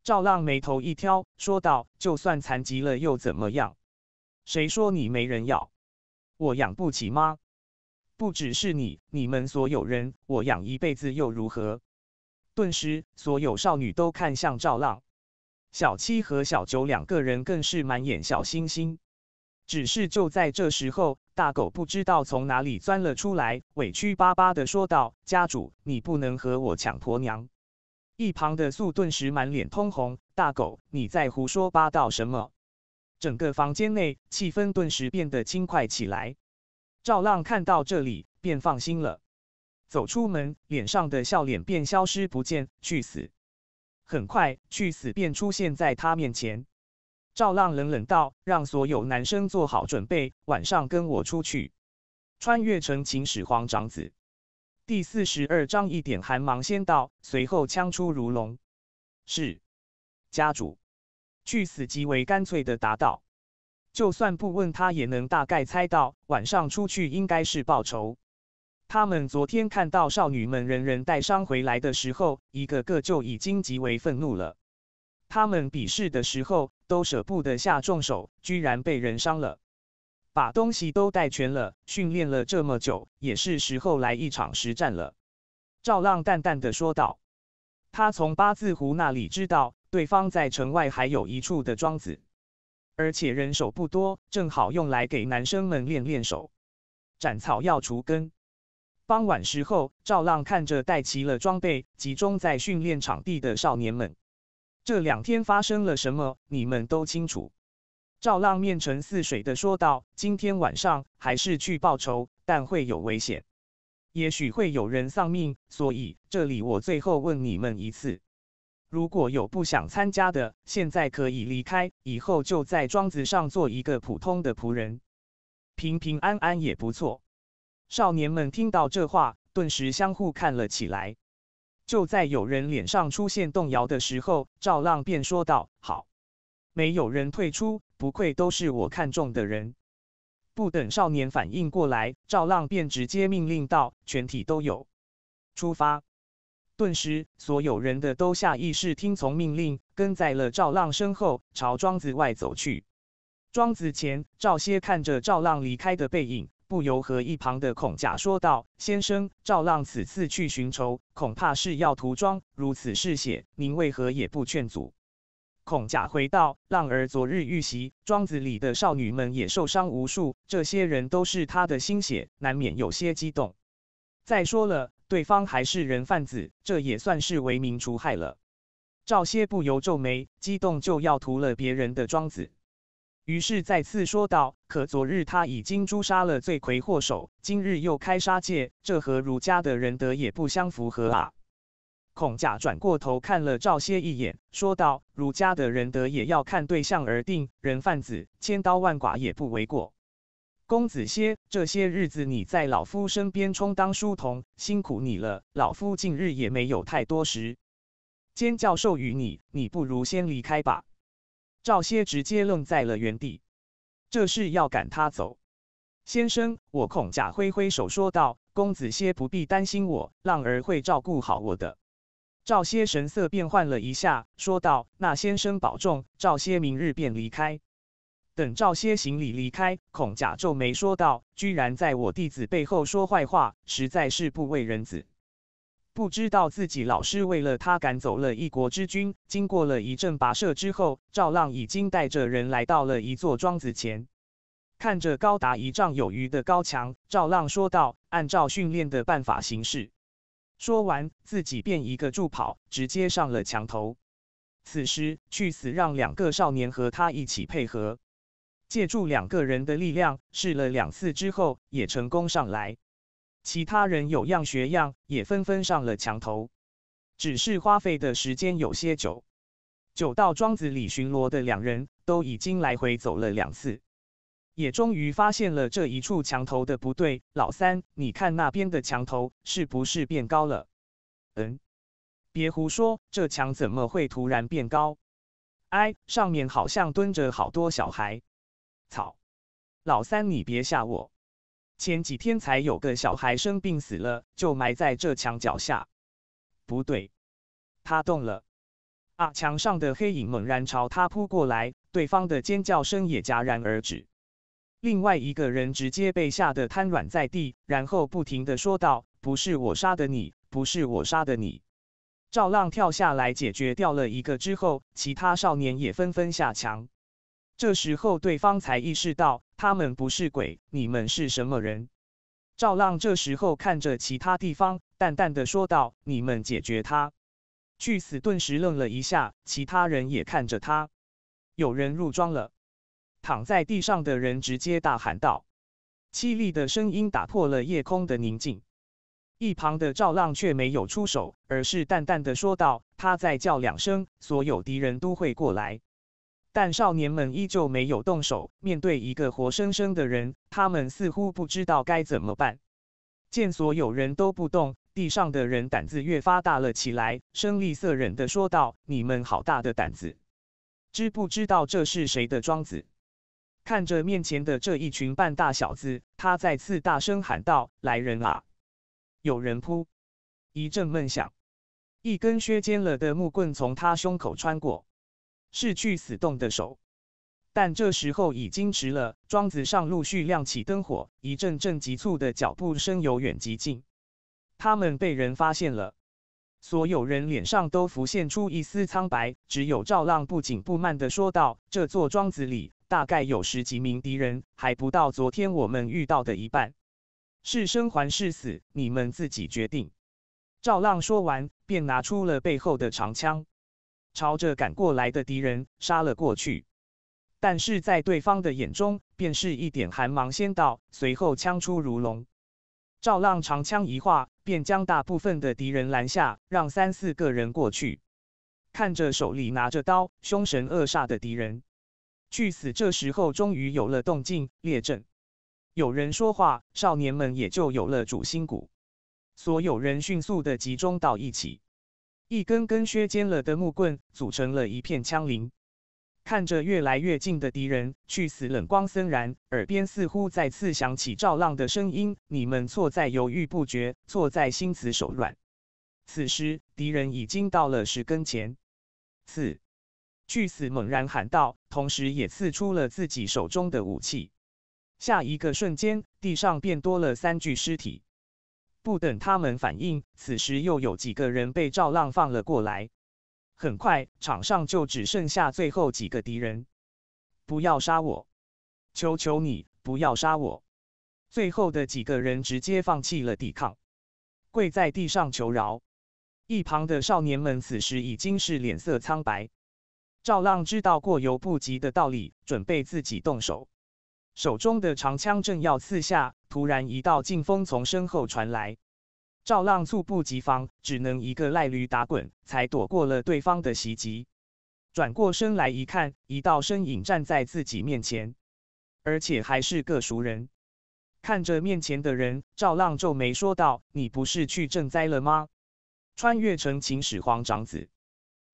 赵浪眉头一挑，说道：“就算残疾了又怎么样？谁说你没人要？我养不起吗？不只是你，你们所有人，我养一辈子又如何？”顿时，所有少女都看向赵浪，小七和小九两个人更是满眼小星星。只是就在这时候，大狗不知道从哪里钻了出来，委屈巴巴的说道：“家主，你不能和我抢婆娘。”一旁的素顿时满脸通红：“大狗，你在胡说八道什么？”整个房间内气氛顿时变得轻快起来。赵浪看到这里便放心了，走出门，脸上的笑脸便消失不见。去死！很快，去死便出现在他面前。赵浪冷冷道：“让所有男生做好准备，晚上跟我出去。”穿越成秦始皇长子，第四十二章一点寒芒先到，随后枪出如龙。是，家主，巨死极为干脆的答道。就算不问他，也能大概猜到，晚上出去应该是报仇。他们昨天看到少女们人人带伤回来的时候，一个个就已经极为愤怒了。他们比试的时候都舍不得下重手，居然被人伤了。把东西都带全了，训练了这么久，也是时候来一场实战了。赵浪淡淡的说道。他从八字胡那里知道，对方在城外还有一处的庄子，而且人手不多，正好用来给男生们练练手。斩草要除根。傍晚时候，赵浪看着带齐了装备，集中在训练场地的少年们。这两天发生了什么？你们都清楚。”赵浪面沉似水的说道，“今天晚上还是去报仇，但会有危险，也许会有人丧命。所以这里我最后问你们一次，如果有不想参加的，现在可以离开，以后就在庄子上做一个普通的仆人，平平安安也不错。”少年们听到这话，顿时相互看了起来。就在有人脸上出现动摇的时候，赵浪便说道：“好，没有人退出，不愧都是我看中的人。”不等少年反应过来，赵浪便直接命令道：“全体都有，出发！”顿时，所有人的都下意识听从命令，跟在了赵浪身后，朝庄子外走去。庄子前，赵歇看着赵浪离开的背影。不由和一旁的孔甲说道：“先生，赵浪此次去寻仇，恐怕是要涂装，如此嗜血，您为何也不劝阻？”孔甲回道：“浪儿昨日遇袭，庄子里的少女们也受伤无数，这些人都是他的心血，难免有些激动。再说了，对方还是人贩子，这也算是为民除害了。”赵歇不由皱眉，激动就要屠了别人的庄子。于是再次说道：“可昨日他已经诛杀了罪魁祸首，今日又开杀戒，这和儒家的仁德也不相符合啊！”孔甲转过头看了赵歇一眼，说道：“儒家的仁德也要看对象而定，人贩子千刀万剐也不为过。公子歇，这些日子你在老夫身边充当书童，辛苦你了。老夫近日也没有太多时，间教授于你，你不如先离开吧。”赵歇直接愣在了原地，这是要赶他走？先生，我孔甲挥挥手说道：“公子歇不必担心，我浪儿会照顾好我的。”赵歇神色变换了一下，说道：“那先生保重。”赵歇明日便离开。等赵歇行礼离开，孔甲皱眉说道：“居然在我弟子背后说坏话，实在是不为人子。”不知道自己老师为了他赶走了一国之君。经过了一阵跋涉之后，赵浪已经带着人来到了一座庄子前。看着高达一丈有余的高墙，赵浪说道：“按照训练的办法行事。”说完，自己便一个助跑，直接上了墙头。此时，去死让两个少年和他一起配合，借助两个人的力量，试了两次之后，也成功上来。其他人有样学样，也纷纷上了墙头，只是花费的时间有些久，久到庄子里巡逻的两人都已经来回走了两次，也终于发现了这一处墙头的不对。老三，你看那边的墙头是不是变高了？嗯，别胡说，这墙怎么会突然变高？哎，上面好像蹲着好多小孩。草，老三你别吓我。前几天才有个小孩生病死了，就埋在这墙脚下。不对，他动了！啊！墙上的黑影猛然朝他扑过来，对方的尖叫声也戛然而止。另外一个人直接被吓得瘫软在地，然后不停的说道：“不是我杀的你，不是我杀的你。”赵浪跳下来解决掉了一个之后，其他少年也纷纷下墙。这时候对方才意识到。他们不是鬼，你们是什么人？赵浪这时候看着其他地方，淡淡的说道：“你们解决他。”巨死顿时愣了一下，其他人也看着他。有人入庄了，躺在地上的人直接大喊道：“凄厉的声音打破了夜空的宁静。”一旁的赵浪却没有出手，而是淡淡的说道：“他在叫两声，所有敌人都会过来。”但少年们依旧没有动手。面对一个活生生的人，他们似乎不知道该怎么办。见所有人都不动，地上的人胆子越发大了起来。声厉色忍的说道：“你们好大的胆子！知不知道这是谁的庄子？”看着面前的这一群半大小子，他再次大声喊道：“来人啊！有人扑！”一阵闷响，一根削尖了的木棍从他胸口穿过。是去死洞的手，但这时候已经迟了。庄子上陆续亮起灯火，一阵阵急促的脚步声由远及近，他们被人发现了。所有人脸上都浮现出一丝苍白，只有赵浪不紧不慢地说道：“这座庄子里大概有十几名敌人，还不到昨天我们遇到的一半。是生还是死，你们自己决定。”赵浪说完，便拿出了背后的长枪。朝着赶过来的敌人杀了过去，但是在对方的眼中，便是一点寒芒先到，随后枪出如龙。赵浪长枪一划，便将大部分的敌人拦下，让三四个人过去。看着手里拿着刀、凶神恶煞的敌人，去死这时候终于有了动静，列阵。有人说话，少年们也就有了主心骨，所有人迅速的集中到一起。一根根削尖了的木棍组成了一片枪林，看着越来越近的敌人，巨死冷光森然，耳边似乎再次响起赵浪的声音：“你们错在犹豫不决，错在心慈手软。”此时敌人已经到了十根前，刺！巨死猛然喊道，同时也刺出了自己手中的武器。下一个瞬间，地上便多了三具尸体。不等他们反应，此时又有几个人被赵浪放了过来。很快，场上就只剩下最后几个敌人。不要杀我！求求你，不要杀我！最后的几个人直接放弃了抵抗，跪在地上求饶。一旁的少年们此时已经是脸色苍白。赵浪知道过犹不及的道理，准备自己动手，手中的长枪正要刺下。突然，一道劲风从身后传来，赵浪猝不及防，只能一个赖驴打滚，才躲过了对方的袭击。转过身来一看，一道身影站在自己面前，而且还是个熟人。看着面前的人，赵浪皱眉说道：“你不是去赈灾了吗？”穿越成秦始皇长子，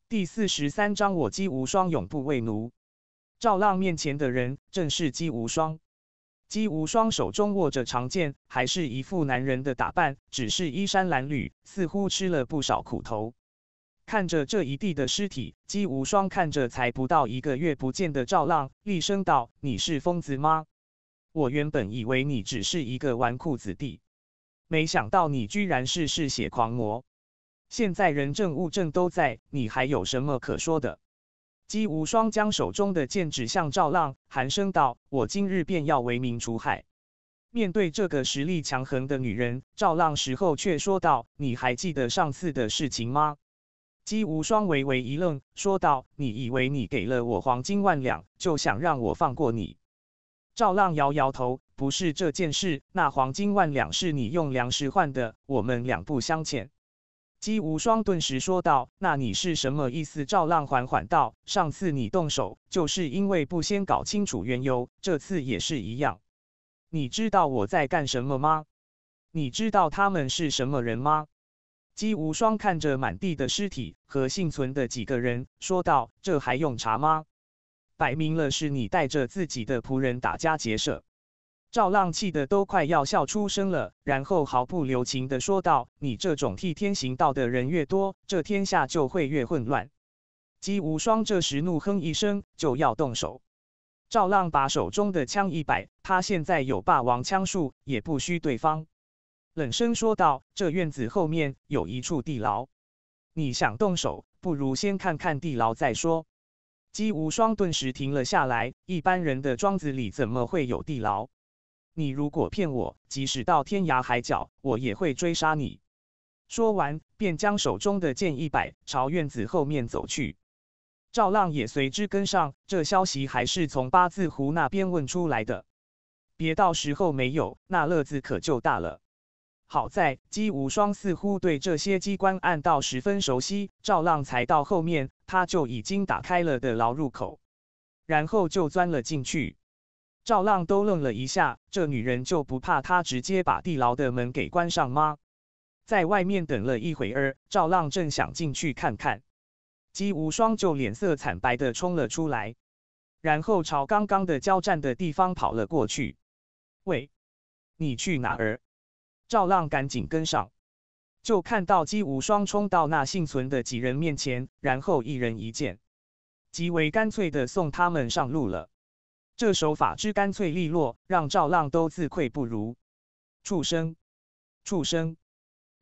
第四十三章：我姬无双永不为奴。赵浪面前的人正是姬无双。姬无双手中握着长剑，还是一副男人的打扮，只是衣衫褴褛，似乎吃了不少苦头。看着这一地的尸体，姬无双看着才不到一个月不见的赵浪，厉声道：“你是疯子吗？我原本以为你只是一个纨绔子弟，没想到你居然是嗜血狂魔。现在人证物证都在，你还有什么可说的？”姬无双将手中的剑指向赵浪，寒声道：“我今日便要为民除害。”面对这个实力强横的女人，赵浪时候却说道：“你还记得上次的事情吗？”姬无双微微一愣，说道：“你以为你给了我黄金万两，就想让我放过你？”赵浪摇摇头：“不是这件事，那黄金万两是你用粮食换的，我们两不相欠。”姬无双顿时说道：“那你是什么意思？”赵浪缓缓道：“上次你动手，就是因为不先搞清楚缘由，这次也是一样。你知道我在干什么吗？你知道他们是什么人吗？”姬无双看着满地的尸体和幸存的几个人，说道：“这还用查吗？摆明了是你带着自己的仆人打家劫舍。”赵浪气得都快要笑出声了，然后毫不留情的说道：“你这种替天行道的人越多，这天下就会越混乱。”姬无双这时怒哼一声，就要动手。赵浪把手中的枪一摆，他现在有霸王枪术，也不虚对方。冷声说道：“这院子后面有一处地牢，你想动手，不如先看看地牢再说。”姬无双顿时停了下来。一般人的庄子里怎么会有地牢？你如果骗我，即使到天涯海角，我也会追杀你。说完，便将手中的剑一摆，朝院子后面走去。赵浪也随之跟上。这消息还是从八字胡那边问出来的。别到时候没有，那乐子可就大了。好在姬无双似乎对这些机关暗道十分熟悉，赵浪才到后面，他就已经打开了的老入口，然后就钻了进去。赵浪都愣了一下，这女人就不怕他直接把地牢的门给关上吗？在外面等了一会儿，赵浪正想进去看看，姬无双就脸色惨白的冲了出来，然后朝刚刚的交战的地方跑了过去。喂，你去哪儿？赵浪赶紧跟上，就看到姬无双冲到那幸存的几人面前，然后一人一剑，极为干脆的送他们上路了。这手法之干脆利落，让赵浪都自愧不如。畜生，畜生，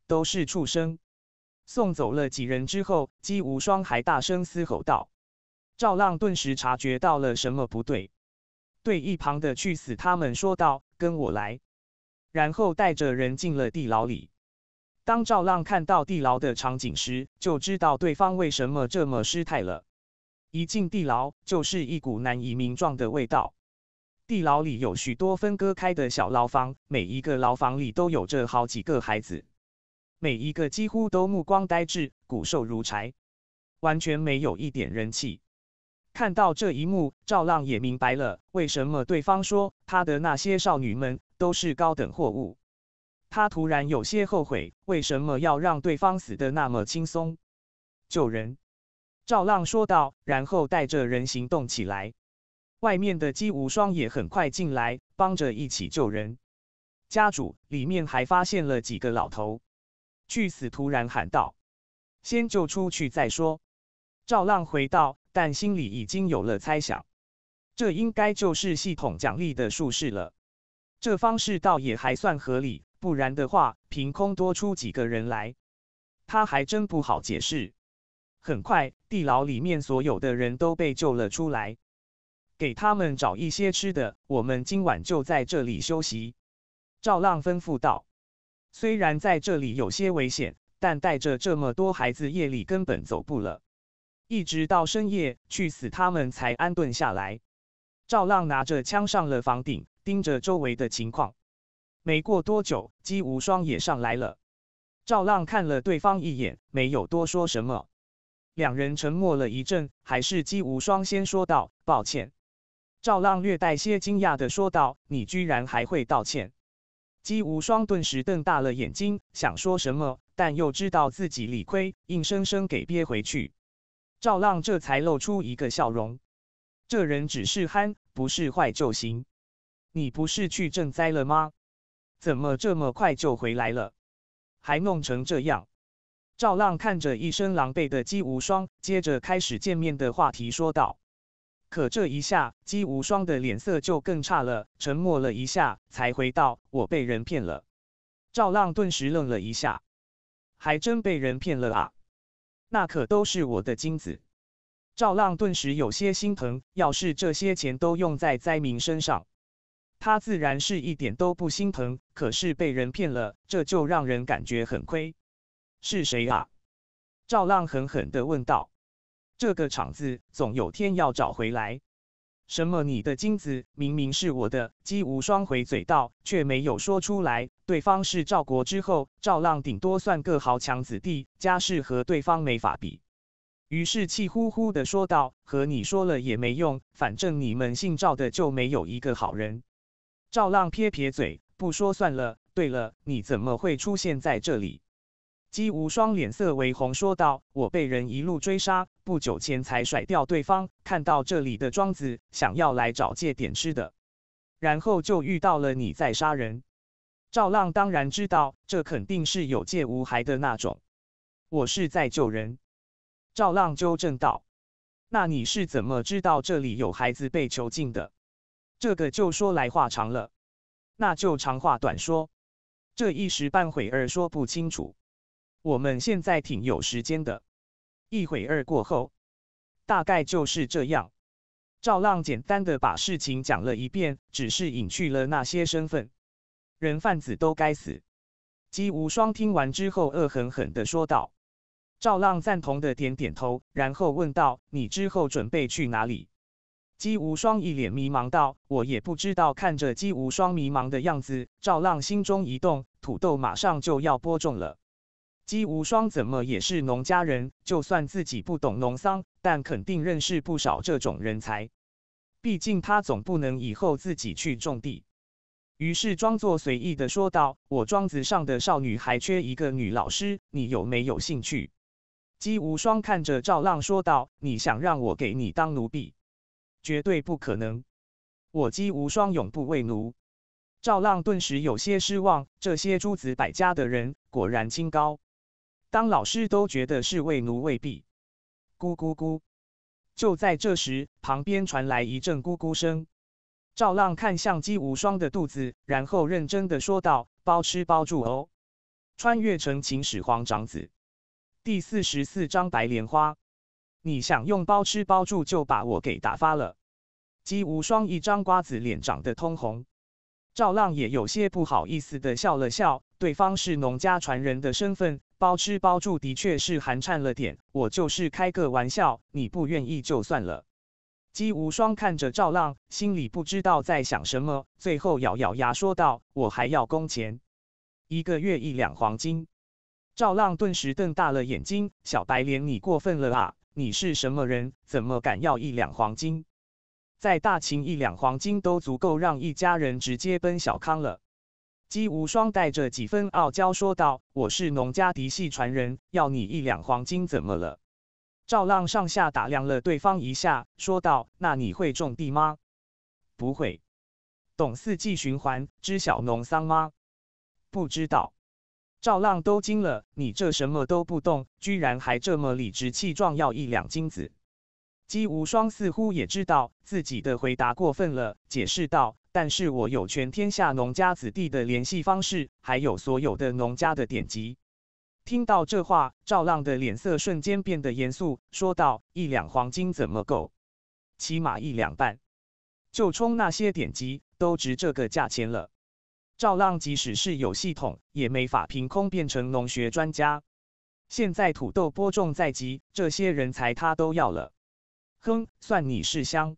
都是畜生！送走了几人之后，姬无双还大声嘶吼道：“赵浪顿时察觉到了什么不对，对一旁的去死他们说道：‘跟我来。’然后带着人进了地牢里。当赵浪看到地牢的场景时，就知道对方为什么这么失态了。”一进地牢，就是一股难以名状的味道。地牢里有许多分割开的小牢房，每一个牢房里都有着好几个孩子，每一个几乎都目光呆滞，骨瘦如柴，完全没有一点人气。看到这一幕，赵浪也明白了为什么对方说他的那些少女们都是高等货物。他突然有些后悔，为什么要让对方死得那么轻松？救人。赵浪说道，然后带着人行动起来。外面的姬无双也很快进来，帮着一起救人。家主里面还发现了几个老头。巨死突然喊道：“先救出去再说。”赵浪回道，但心里已经有了猜想：这应该就是系统奖励的术士了。这方式倒也还算合理，不然的话，凭空多出几个人来，他还真不好解释。很快，地牢里面所有的人都被救了出来。给他们找一些吃的，我们今晚就在这里休息。”赵浪吩咐道。虽然在这里有些危险，但带着这么多孩子，夜里根本走不了。一直到深夜，去死他们才安顿下来。赵浪拿着枪上了房顶，盯着周围的情况。没过多久，姬无双也上来了。赵浪看了对方一眼，没有多说什么。两人沉默了一阵，还是姬无双先说道：“抱歉。”赵浪略带些惊讶的说道：“你居然还会道歉？”姬无双顿时瞪大了眼睛，想说什么，但又知道自己理亏，硬生生给憋回去。赵浪这才露出一个笑容：“这人只是憨，不是坏就行。你不是去赈灾了吗？怎么这么快就回来了？还弄成这样？”赵浪看着一身狼狈的姬无双，接着开始见面的话题说道：“可这一下，姬无双的脸色就更差了。沉默了一下，才回到：我被人骗了。”赵浪顿时愣了一下：“还真被人骗了啊！那可都是我的金子。”赵浪顿时有些心疼，要是这些钱都用在灾民身上，他自然是一点都不心疼。可是被人骗了，这就让人感觉很亏。是谁啊？赵浪狠狠的问道。这个场子总有天要找回来。什么？你的金子明明是我的。姬无双回嘴道，却没有说出来。对方是赵国之后，赵浪顶多算个豪强子弟，家世和对方没法比。于是气呼呼的说道：和你说了也没用，反正你们姓赵的就没有一个好人。赵浪撇撇嘴，不说算了。对了，你怎么会出现在这里？姬无双脸色微红，说道：“我被人一路追杀，不久前才甩掉对方。看到这里的庄子，想要来找借点吃的，然后就遇到了你在杀人。”赵浪当然知道，这肯定是有借无还的那种。我是在救人。”赵浪纠正道：“那你是怎么知道这里有孩子被囚禁的？这个就说来话长了，那就长话短说，这一时半会儿说不清楚。”我们现在挺有时间的，一会儿二过后，大概就是这样。赵浪简单的把事情讲了一遍，只是隐去了那些身份。人贩子都该死！姬无双听完之后，恶狠狠的说道。赵浪赞同的点点头，然后问道：“你之后准备去哪里？”姬无双一脸迷茫道：“我也不知道。”看着姬无双迷茫的样子，赵浪心中一动，土豆马上就要播种了。姬无双怎么也是农家人，就算自己不懂农桑，但肯定认识不少这种人才。毕竟他总不能以后自己去种地。于是装作随意的说道：“我庄子上的少女还缺一个女老师，你有没有兴趣？”姬无双看着赵浪说道：“你想让我给你当奴婢？绝对不可能！我姬无双永不为奴。”赵浪顿时有些失望，这些诸子百家的人果然清高。当老师都觉得是为奴为婢，咕咕咕！就在这时，旁边传来一阵咕咕声。赵浪看向姬无双的肚子，然后认真的说道：“包吃包住哦。”穿越成秦始皇长子，第四十四章白莲花。你想用包吃包住就把我给打发了？姬无双一张瓜子脸长得通红，赵浪也有些不好意思的笑了笑。对方是农家传人的身份。包吃包住的确是寒颤了点，我就是开个玩笑，你不愿意就算了。姬无双看着赵浪，心里不知道在想什么，最后咬咬牙说道：“我还要工钱，一个月一两黄金。”赵浪顿时瞪大了眼睛：“小白脸，你过分了啊！你是什么人？怎么敢要一两黄金？在大秦，一两黄金都足够让一家人直接奔小康了。”姬无双带着几分傲娇说道：“我是农家嫡系传人，要你一两黄金怎么了？”赵浪上下打量了对方一下，说道：“那你会种地吗？不会，懂四季循环，知晓农桑吗？不知道。”赵浪都惊了：“你这什么都不懂，居然还这么理直气壮要一两金子？”姬无双似乎也知道自己的回答过分了，解释道。但是我有全天下农家子弟的联系方式，还有所有的农家的典籍。听到这话，赵浪的脸色瞬间变得严肃，说道：“一两黄金怎么够？起码一两半，就冲那些典籍，都值这个价钱了。”赵浪即使是有系统，也没法凭空变成农学专家。现在土豆播种在即，这些人才他都要了。哼，算你是香。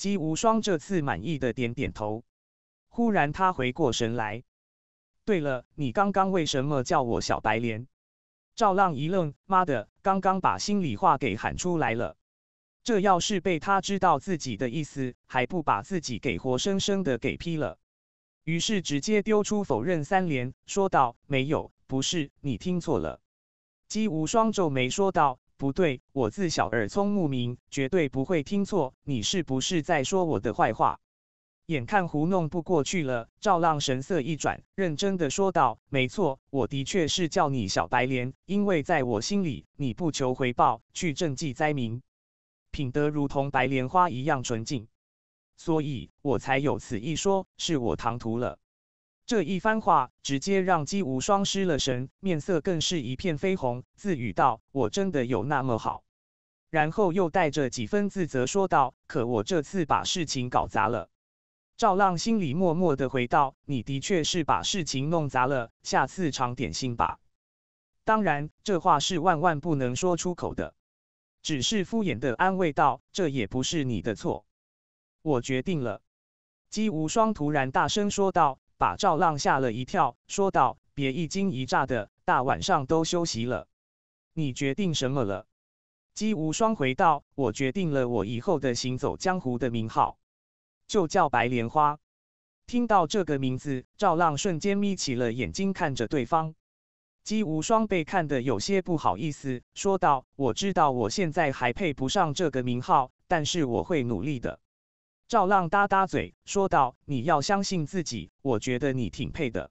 姬无双这次满意的点点头，忽然他回过神来，对了，你刚刚为什么叫我小白莲？赵浪一愣，妈的，刚刚把心里话给喊出来了，这要是被他知道自己的意思，还不把自己给活生生的给劈了？于是直接丢出否认三连，说道：“没有，不是，你听错了。”姬无双皱眉说道。不对，我自小耳聪目明，绝对不会听错。你是不是在说我的坏话？眼看糊弄不过去了，赵浪神色一转，认真的说道：“没错，我的确是叫你小白莲，因为在我心里，你不求回报去赈济灾民，品德如同白莲花一样纯净，所以我才有此一说。是我唐突了。”这一番话直接让姬无双失了神，面色更是一片绯红，自语道：“我真的有那么好？”然后又带着几分自责说道：“可我这次把事情搞砸了。”赵浪心里默默的回道：“你的确是把事情弄砸了，下次长点心吧。”当然，这话是万万不能说出口的，只是敷衍的安慰道：“这也不是你的错。”我决定了，姬无双突然大声说道。把赵浪吓了一跳，说道：“别一惊一乍的，大晚上都休息了，你决定什么了？”姬无双回道：“我决定了，我以后的行走江湖的名号就叫白莲花。”听到这个名字，赵浪瞬间眯起了眼睛看着对方。姬无双被看得有些不好意思，说道：“我知道我现在还配不上这个名号，但是我会努力的。”赵浪哒哒嘴说道：“你要相信自己，我觉得你挺配的。”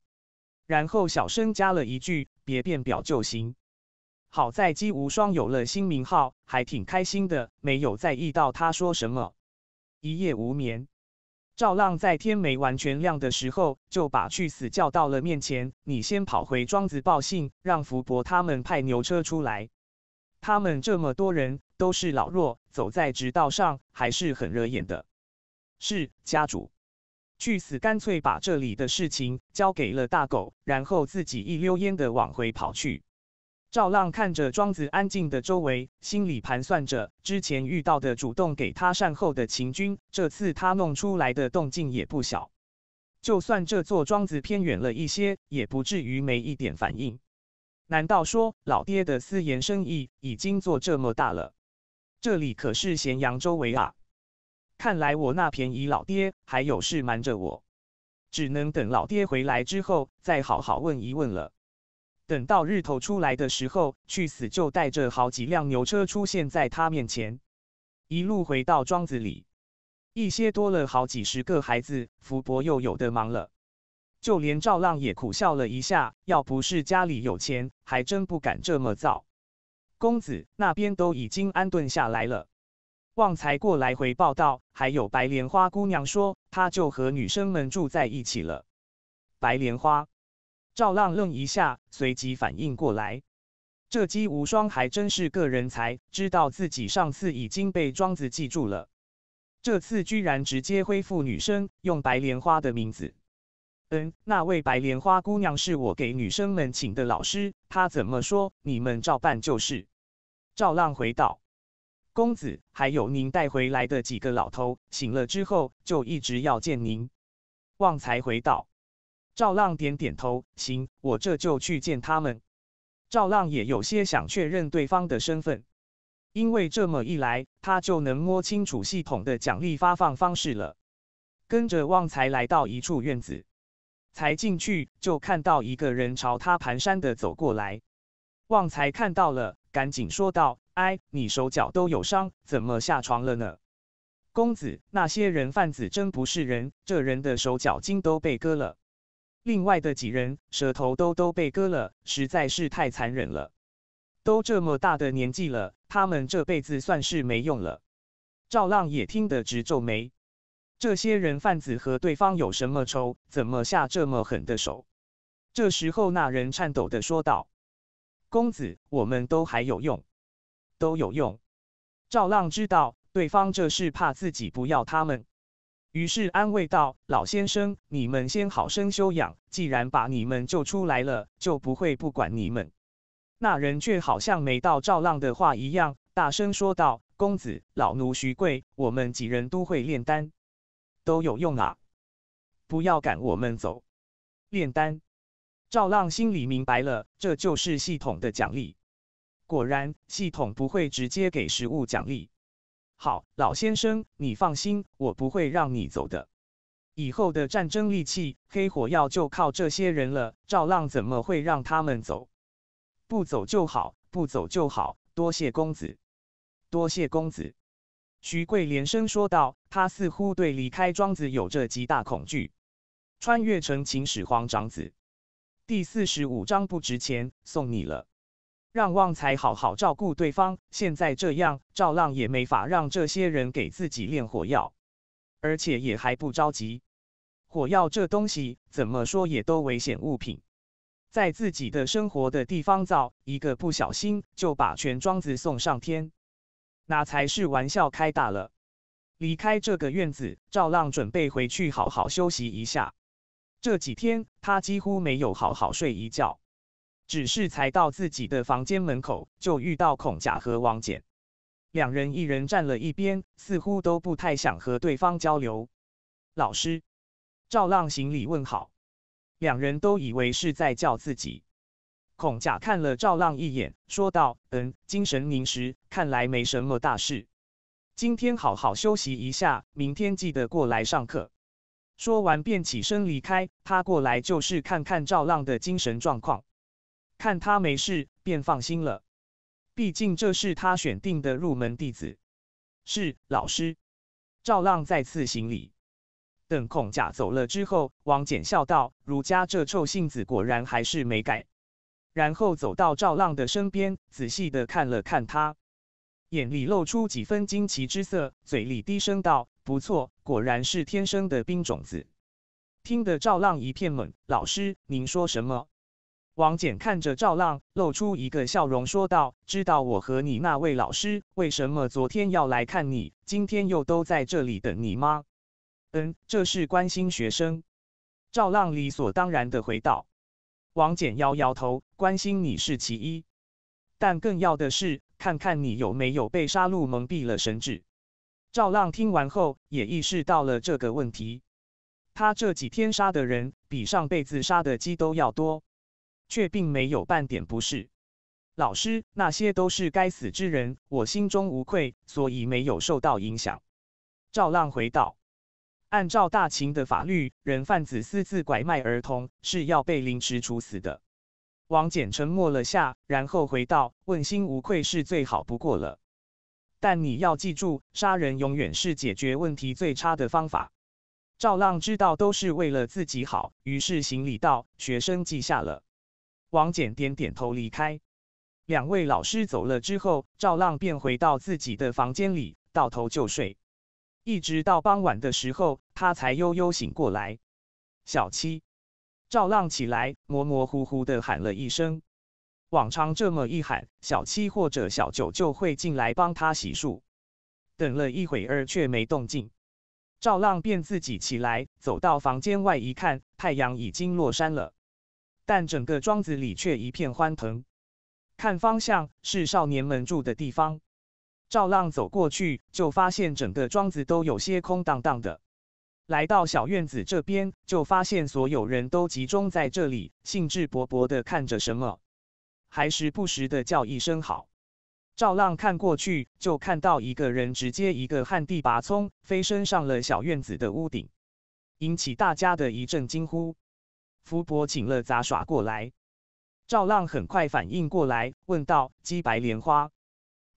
然后小声加了一句：“别变表就行。”好在姬无双有了新名号，还挺开心的，没有在意到他说什么。一夜无眠，赵浪在天没完全亮的时候就把去死叫到了面前：“你先跑回庄子报信，让福伯他们派牛车出来。他们这么多人都是老弱，走在直道上还是很惹眼的。”是家主，巨死干脆把这里的事情交给了大狗，然后自己一溜烟的往回跑去。赵浪看着庄子安静的周围，心里盘算着之前遇到的主动给他善后的秦军，这次他弄出来的动静也不小。就算这座庄子偏远了一些，也不至于没一点反应。难道说老爹的私盐生意已经做这么大了？这里可是咸阳周围啊！看来我那便宜老爹还有事瞒着我，只能等老爹回来之后再好好问一问了。等到日头出来的时候，去死就带着好几辆牛车出现在他面前，一路回到庄子里，一些多了好几十个孩子，福伯又有的忙了。就连赵浪也苦笑了一下，要不是家里有钱，还真不敢这么造。公子那边都已经安顿下来了。旺财过来回报道，还有白莲花姑娘说，她就和女生们住在一起了。白莲花，赵浪愣一下，随即反应过来，这姬无双还真是个人才，知道自己上次已经被庄子记住了，这次居然直接恢复女生，用白莲花的名字。嗯，那位白莲花姑娘是我给女生们请的老师，她怎么说，你们照办就是。赵浪回道。公子，还有您带回来的几个老头醒了之后，就一直要见您。旺财回道。赵浪点点头，行，我这就去见他们。赵浪也有些想确认对方的身份，因为这么一来，他就能摸清楚系统的奖励发放方式了。跟着旺财来到一处院子，才进去就看到一个人朝他蹒跚的走过来。旺财看到了，赶紧说道。哎，你手脚都有伤，怎么下床了呢？公子，那些人贩子真不是人，这人的手脚筋都被割了，另外的几人舌头都都被割了，实在是太残忍了。都这么大的年纪了，他们这辈子算是没用了。赵浪也听得直皱眉，这些人贩子和对方有什么仇，怎么下这么狠的手？这时候，那人颤抖的说道：“公子，我们都还有用。”都有用。赵浪知道对方这是怕自己不要他们，于是安慰道：“老先生，你们先好生休养。既然把你们救出来了，就不会不管你们。”那人却好像没到赵浪的话一样，大声说道：“公子，老奴徐贵，我们几人都会炼丹，都有用啊！不要赶我们走。炼丹。”赵浪心里明白了，这就是系统的奖励。果然，系统不会直接给食物奖励。好，老先生，你放心，我不会让你走的。以后的战争利器黑火药就靠这些人了。赵浪怎么会让他们走？不走就好，不走就好。多谢公子，多谢公子。徐贵连声说道，他似乎对离开庄子有着极大恐惧。穿越成秦始皇长子，第四十五章不值钱，送你了。让旺财好好照顾对方。现在这样，赵浪也没法让这些人给自己炼火药，而且也还不着急。火药这东西怎么说也都危险物品，在自己的生活的地方造，一个不小心就把全庄子送上天，那才是玩笑开大了。离开这个院子，赵浪准备回去好好休息一下。这几天他几乎没有好好睡一觉。只是才到自己的房间门口，就遇到孔甲和王翦两人，一人站了一边，似乎都不太想和对方交流。老师，赵浪行礼问好，两人都以为是在叫自己。孔甲看了赵浪一眼，说道：“嗯，精神凝实，看来没什么大事。今天好好休息一下，明天记得过来上课。”说完便起身离开。他过来就是看看赵浪的精神状况。看他没事，便放心了。毕竟这是他选定的入门弟子。是，老师。赵浪再次行礼。等孔甲走了之后，王翦笑道：“儒家这臭性子果然还是没改。”然后走到赵浪的身边，仔细的看了看他，眼里露出几分惊奇之色，嘴里低声道：“不错，果然是天生的冰种子。”听得赵浪一片懵：“老师，您说什么？”王简看着赵浪，露出一个笑容，说道：“知道我和你那位老师为什么昨天要来看你，今天又都在这里等你吗？”“嗯，这是关心学生。”赵浪理所当然的回道。王简摇摇头：“关心你是其一，但更要的是看看你有没有被杀戮蒙蔽了神智。”赵浪听完后也意识到了这个问题。他这几天杀的人比上辈子杀的鸡都要多。却并没有半点不适。老师，那些都是该死之人，我心中无愧，所以没有受到影响。赵浪回道：“按照大秦的法律，人贩子私自拐卖儿童是要被凌迟处死的。”王翦沉默了下，然后回道：“问心无愧是最好不过了，但你要记住，杀人永远是解决问题最差的方法。”赵浪知道都是为了自己好，于是行礼道：“学生记下了。”王简点点头，离开。两位老师走了之后，赵浪便回到自己的房间里，倒头就睡，一直到傍晚的时候，他才悠悠醒过来。小七，赵浪起来，模模糊糊地喊了一声。往常这么一喊，小七或者小九就会进来帮他洗漱。等了一会儿却没动静，赵浪便自己起来，走到房间外一看，太阳已经落山了。但整个庄子里却一片欢腾。看方向，是少年们住的地方。赵浪走过去，就发现整个庄子都有些空荡荡的。来到小院子这边，就发现所有人都集中在这里，兴致勃勃地看着什么，还时不时的叫一声好。赵浪看过去，就看到一个人直接一个旱地拔葱，飞身上了小院子的屋顶，引起大家的一阵惊呼。福伯请了杂耍过来，赵浪很快反应过来，问道：“鸡白莲花，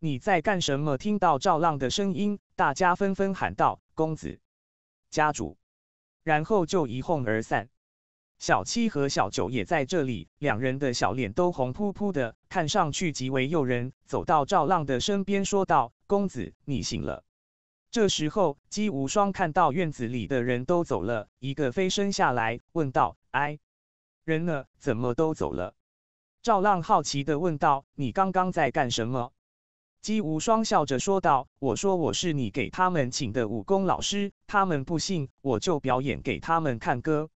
你在干什么？”听到赵浪的声音，大家纷纷喊道：“公子，家主。”然后就一哄而散。小七和小九也在这里，两人的小脸都红扑扑的，看上去极为诱人。走到赵浪的身边，说道：“公子，你醒了。”这时候，姬无双看到院子里的人都走了，一个飞身下来，问道：“哎，人呢？怎么都走了？”赵浪好奇地问道：“你刚刚在干什么？”姬无双笑着说道：“我说我是你给他们请的武功老师，他们不信，我就表演给他们看。歌。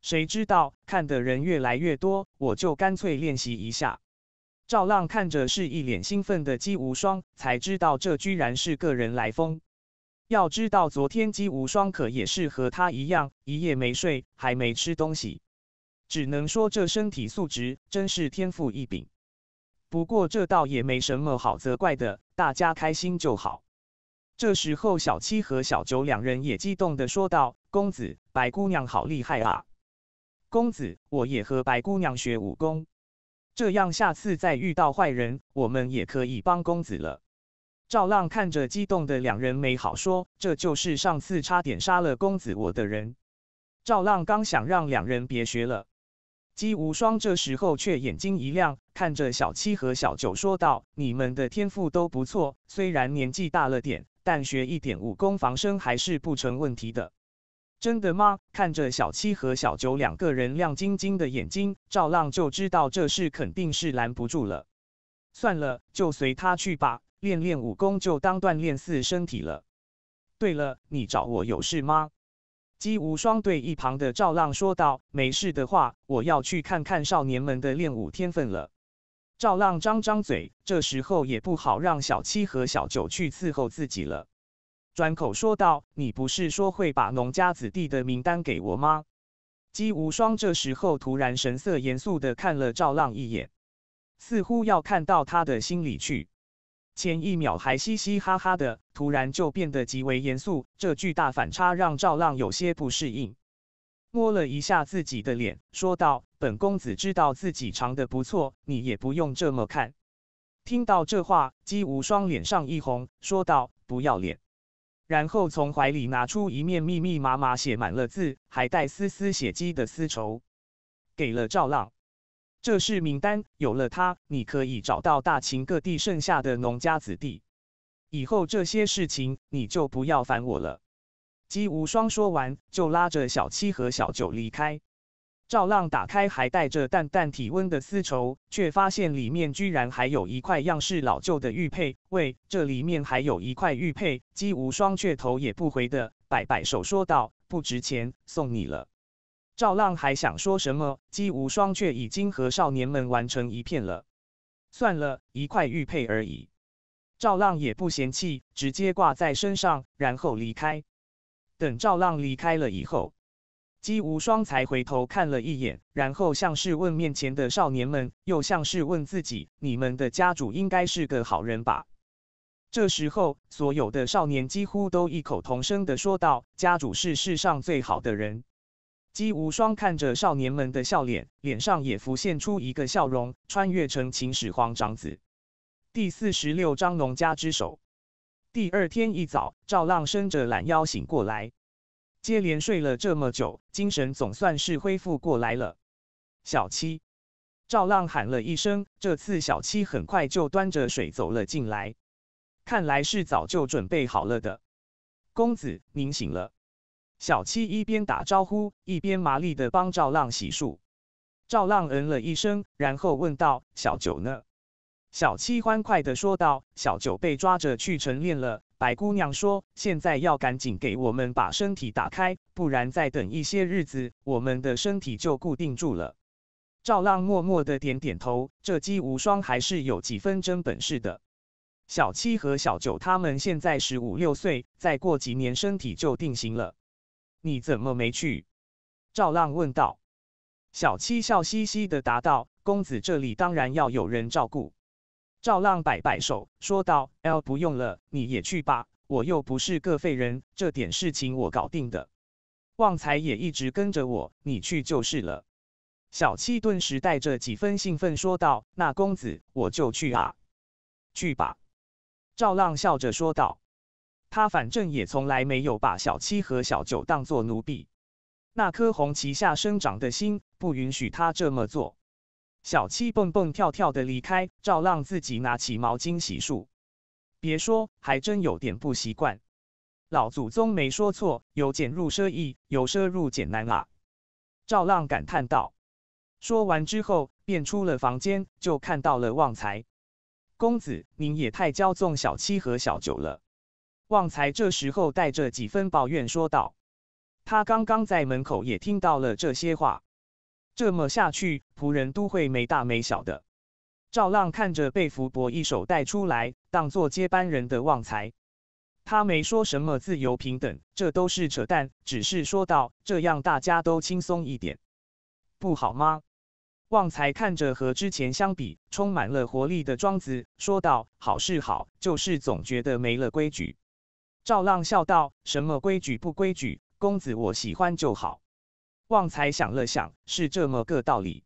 谁知道看的人越来越多，我就干脆练习一下。”赵浪看着是一脸兴奋的姬无双，才知道这居然是个人来疯。要知道，昨天姬无双可也是和他一样，一夜没睡，还没吃东西。只能说这身体素质真是天赋异禀。不过这倒也没什么好责怪的，大家开心就好。这时候，小七和小九两人也激动的说道：“公子，白姑娘好厉害啊！公子，我也和白姑娘学武功，这样下次再遇到坏人，我们也可以帮公子了。”赵浪看着激动的两人，没好说，这就是上次差点杀了公子我的人。赵浪刚想让两人别学了，姬无双这时候却眼睛一亮，看着小七和小九说道：“你们的天赋都不错，虽然年纪大了点，但学一点武功防身还是不成问题的。”真的吗？看着小七和小九两个人亮晶晶的眼睛，赵浪就知道这事肯定是拦不住了。算了，就随他去吧。练练武功就当锻炼四身体了。对了，你找我有事吗？姬无双对一旁的赵浪说道：“没事的话，我要去看看少年们的练武天分了。”赵浪张张嘴，这时候也不好让小七和小九去伺候自己了，转口说道：“你不是说会把农家子弟的名单给我吗？”姬无双这时候突然神色严肃的看了赵浪一眼，似乎要看到他的心里去。前一秒还嘻嘻哈哈的，突然就变得极为严肃，这巨大反差让赵浪有些不适应。摸了一下自己的脸，说道：“本公子知道自己长得不错，你也不用这么看。”听到这话，姬无双脸上一红，说道：“不要脸。”然后从怀里拿出一面密密麻麻写满了字，还带丝丝血迹的丝绸，给了赵浪。这是名单，有了它，你可以找到大秦各地剩下的农家子弟。以后这些事情你就不要烦我了。姬无双说完，就拉着小七和小九离开。赵浪打开还带着淡淡体温的丝绸，却发现里面居然还有一块样式老旧的玉佩。喂，这里面还有一块玉佩。姬无双却头也不回的摆摆手说道：“不值钱，送你了。”赵浪还想说什么，姬无双却已经和少年们玩成一片了。算了，一块玉佩而已，赵浪也不嫌弃，直接挂在身上，然后离开。等赵浪离开了以后，姬无双才回头看了一眼，然后像是问面前的少年们，又像是问自己：“你们的家主应该是个好人吧？”这时候，所有的少年几乎都异口同声地说道：“家主是世上最好的人。”姬无双看着少年们的笑脸，脸上也浮现出一个笑容。穿越成秦始皇长子，第四十六章农家之首。第二天一早，赵浪伸着懒腰醒过来，接连睡了这么久，精神总算是恢复过来了。小七，赵浪喊了一声。这次小七很快就端着水走了进来，看来是早就准备好了的。公子，您醒了。小七一边打招呼，一边麻利地帮赵浪洗漱。赵浪嗯了一声，然后问道：“小九呢？”小七欢快地说道：“小九被抓着去晨练了。”白姑娘说：“现在要赶紧给我们把身体打开，不然再等一些日子，我们的身体就固定住了。”赵浪默默地点点头。这姬无双还是有几分真本事的。小七和小九他们现在十五六岁，再过几年身体就定型了。你怎么没去？赵浪问道。小七笑嘻嘻地答道：“公子这里当然要有人照顾。”赵浪摆摆手说道：“l 不用了，你也去吧，我又不是个废人，这点事情我搞定的。旺财也一直跟着我，你去就是了。”小七顿时带着几分兴奋说道：“那公子我就去啊！”“去吧。”赵浪笑着说道。他反正也从来没有把小七和小九当做奴婢，那颗红旗下生长的心不允许他这么做。小七蹦蹦跳跳的离开，赵浪自己拿起毛巾洗漱。别说，还真有点不习惯。老祖宗没说错，由俭入奢易，由奢入俭难啊！赵浪感叹道。说完之后，便出了房间，就看到了旺财。公子，您也太骄纵小七和小九了。旺财这时候带着几分抱怨说道：“他刚刚在门口也听到了这些话，这么下去，仆人都会没大没小的。”赵浪看着被福伯一手带出来，当做接班人的旺财，他没说什么自由平等，这都是扯淡，只是说道：“这样大家都轻松一点，不好吗？”旺财看着和之前相比充满了活力的庄子，说道：“好是好，就是总觉得没了规矩。”赵浪笑道：“什么规矩不规矩，公子我喜欢就好。”旺财想了想，是这么个道理。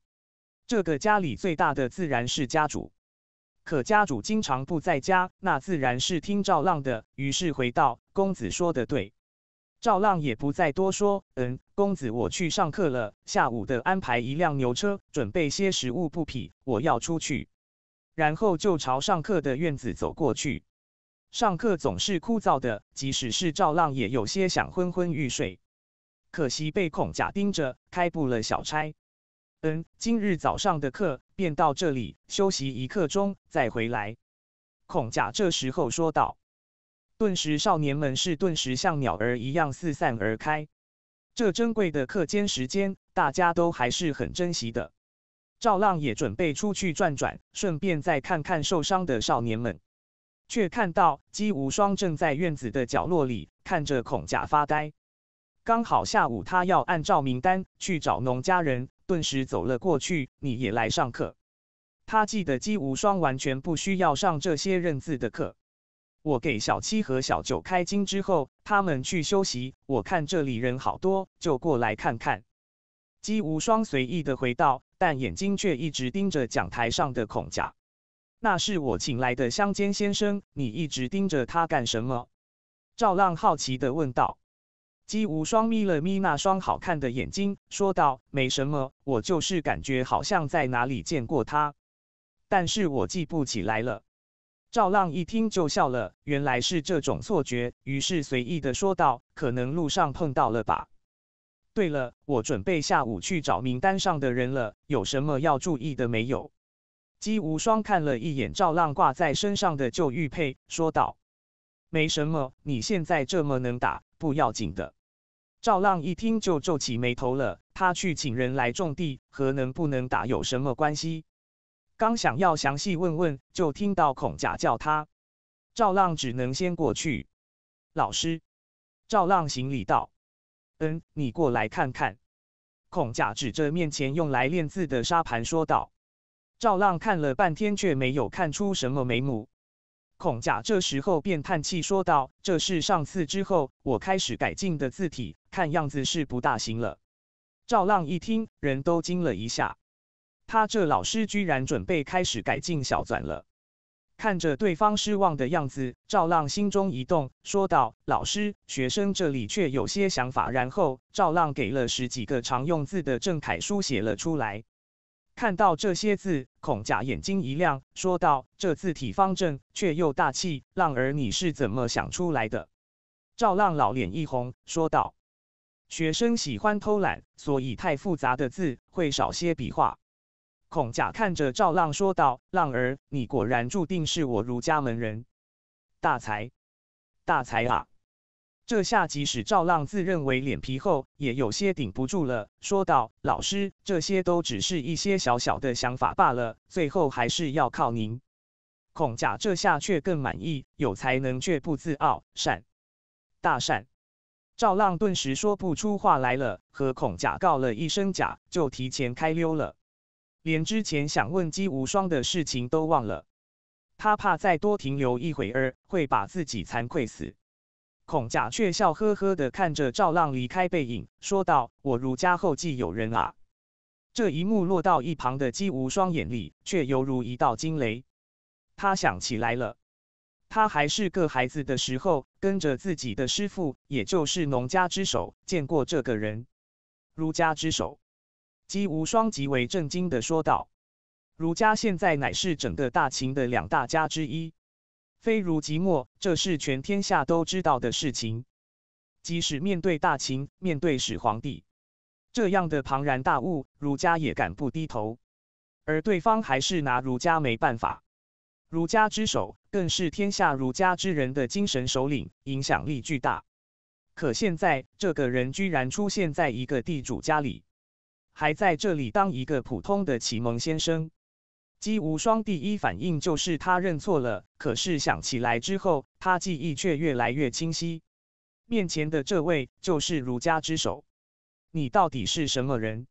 这个家里最大的自然是家主，可家主经常不在家，那自然是听赵浪的。于是回道：“公子说的对。”赵浪也不再多说。嗯，公子我去上课了，下午的安排一辆牛车，准备些食物布匹，我要出去。然后就朝上课的院子走过去。上课总是枯燥的，即使是赵浪也有些想昏昏欲睡。可惜被孔甲盯着，开不了小差。嗯，今日早上的课便到这里，休息一刻钟再回来。孔甲这时候说道。顿时，少年们是顿时像鸟儿一样四散而开。这珍贵的课间时间，大家都还是很珍惜的。赵浪也准备出去转转，顺便再看看受伤的少年们。却看到姬无双正在院子的角落里看着孔甲发呆。刚好下午他要按照名单去找农家人，顿时走了过去。你也来上课？他记得姬无双完全不需要上这些认字的课。我给小七和小九开经之后，他们去休息。我看这里人好多，就过来看看。姬无双随意的回道，但眼睛却一直盯着讲台上的孔甲。那是我请来的乡间先生，你一直盯着他干什么？赵浪好奇的问道。姬无双眯了眯那双好看的眼睛，说道：“没什么，我就是感觉好像在哪里见过他，但是我记不起来了。”赵浪一听就笑了，原来是这种错觉，于是随意的说道：“可能路上碰到了吧。对了，我准备下午去找名单上的人了，有什么要注意的没有？”姬无双看了一眼赵浪挂在身上的旧玉佩，说道：“没什么，你现在这么能打，不要紧的。”赵浪一听就皱起眉头了。他去请人来种地，和能不能打有什么关系？刚想要详细问问，就听到孔甲叫他。赵浪只能先过去。老师。赵浪行礼道：“嗯，你过来看看。”孔甲指着面前用来练字的沙盘说道。赵浪看了半天，却没有看出什么眉目。孔甲这时候便叹气说道：“这是上次之后，我开始改进的字体，看样子是不大行了。”赵浪一听，人都惊了一下。他这老师居然准备开始改进小篆了。看着对方失望的样子，赵浪心中一动，说道：“老师，学生这里却有些想法。”然后赵浪给了十几个常用字的正楷书写了出来。看到这些字，孔甲眼睛一亮，说道：“这字体方正却又大气，浪儿你是怎么想出来的？”赵浪老脸一红，说道：“学生喜欢偷懒，所以太复杂的字会少些笔画。”孔甲看着赵浪说道：“浪儿，你果然注定是我儒家门人大才，大才啊！”这下，即使赵浪自认为脸皮厚，也有些顶不住了，说道：“老师，这些都只是一些小小的想法罢了，最后还是要靠您。”孔甲这下却更满意，有才能却不自傲，善大善。赵浪顿时说不出话来了，和孔甲告了一声假，就提前开溜了，连之前想问姬无双的事情都忘了。他怕再多停留一会儿，会把自己惭愧死。孔甲却笑呵呵的看着赵浪离开背影，说道：“我儒家后继有人啊！”这一幕落到一旁的姬无双眼里，却犹如一道惊雷。他想起来了，他还是个孩子的时候，跟着自己的师傅，也就是农家之首，见过这个人。儒家之首，姬无双极为震惊的说道：“儒家现在乃是整个大秦的两大家之一。”非如即墨，这是全天下都知道的事情。即使面对大秦，面对始皇帝这样的庞然大物，儒家也敢不低头，而对方还是拿儒家没办法。儒家之首，更是天下儒家之人的精神首领，影响力巨大。可现在，这个人居然出现在一个地主家里，还在这里当一个普通的启蒙先生。姬无双第一反应就是他认错了，可是想起来之后，他记忆却越来越清晰。面前的这位就是儒家之首，你到底是什么人？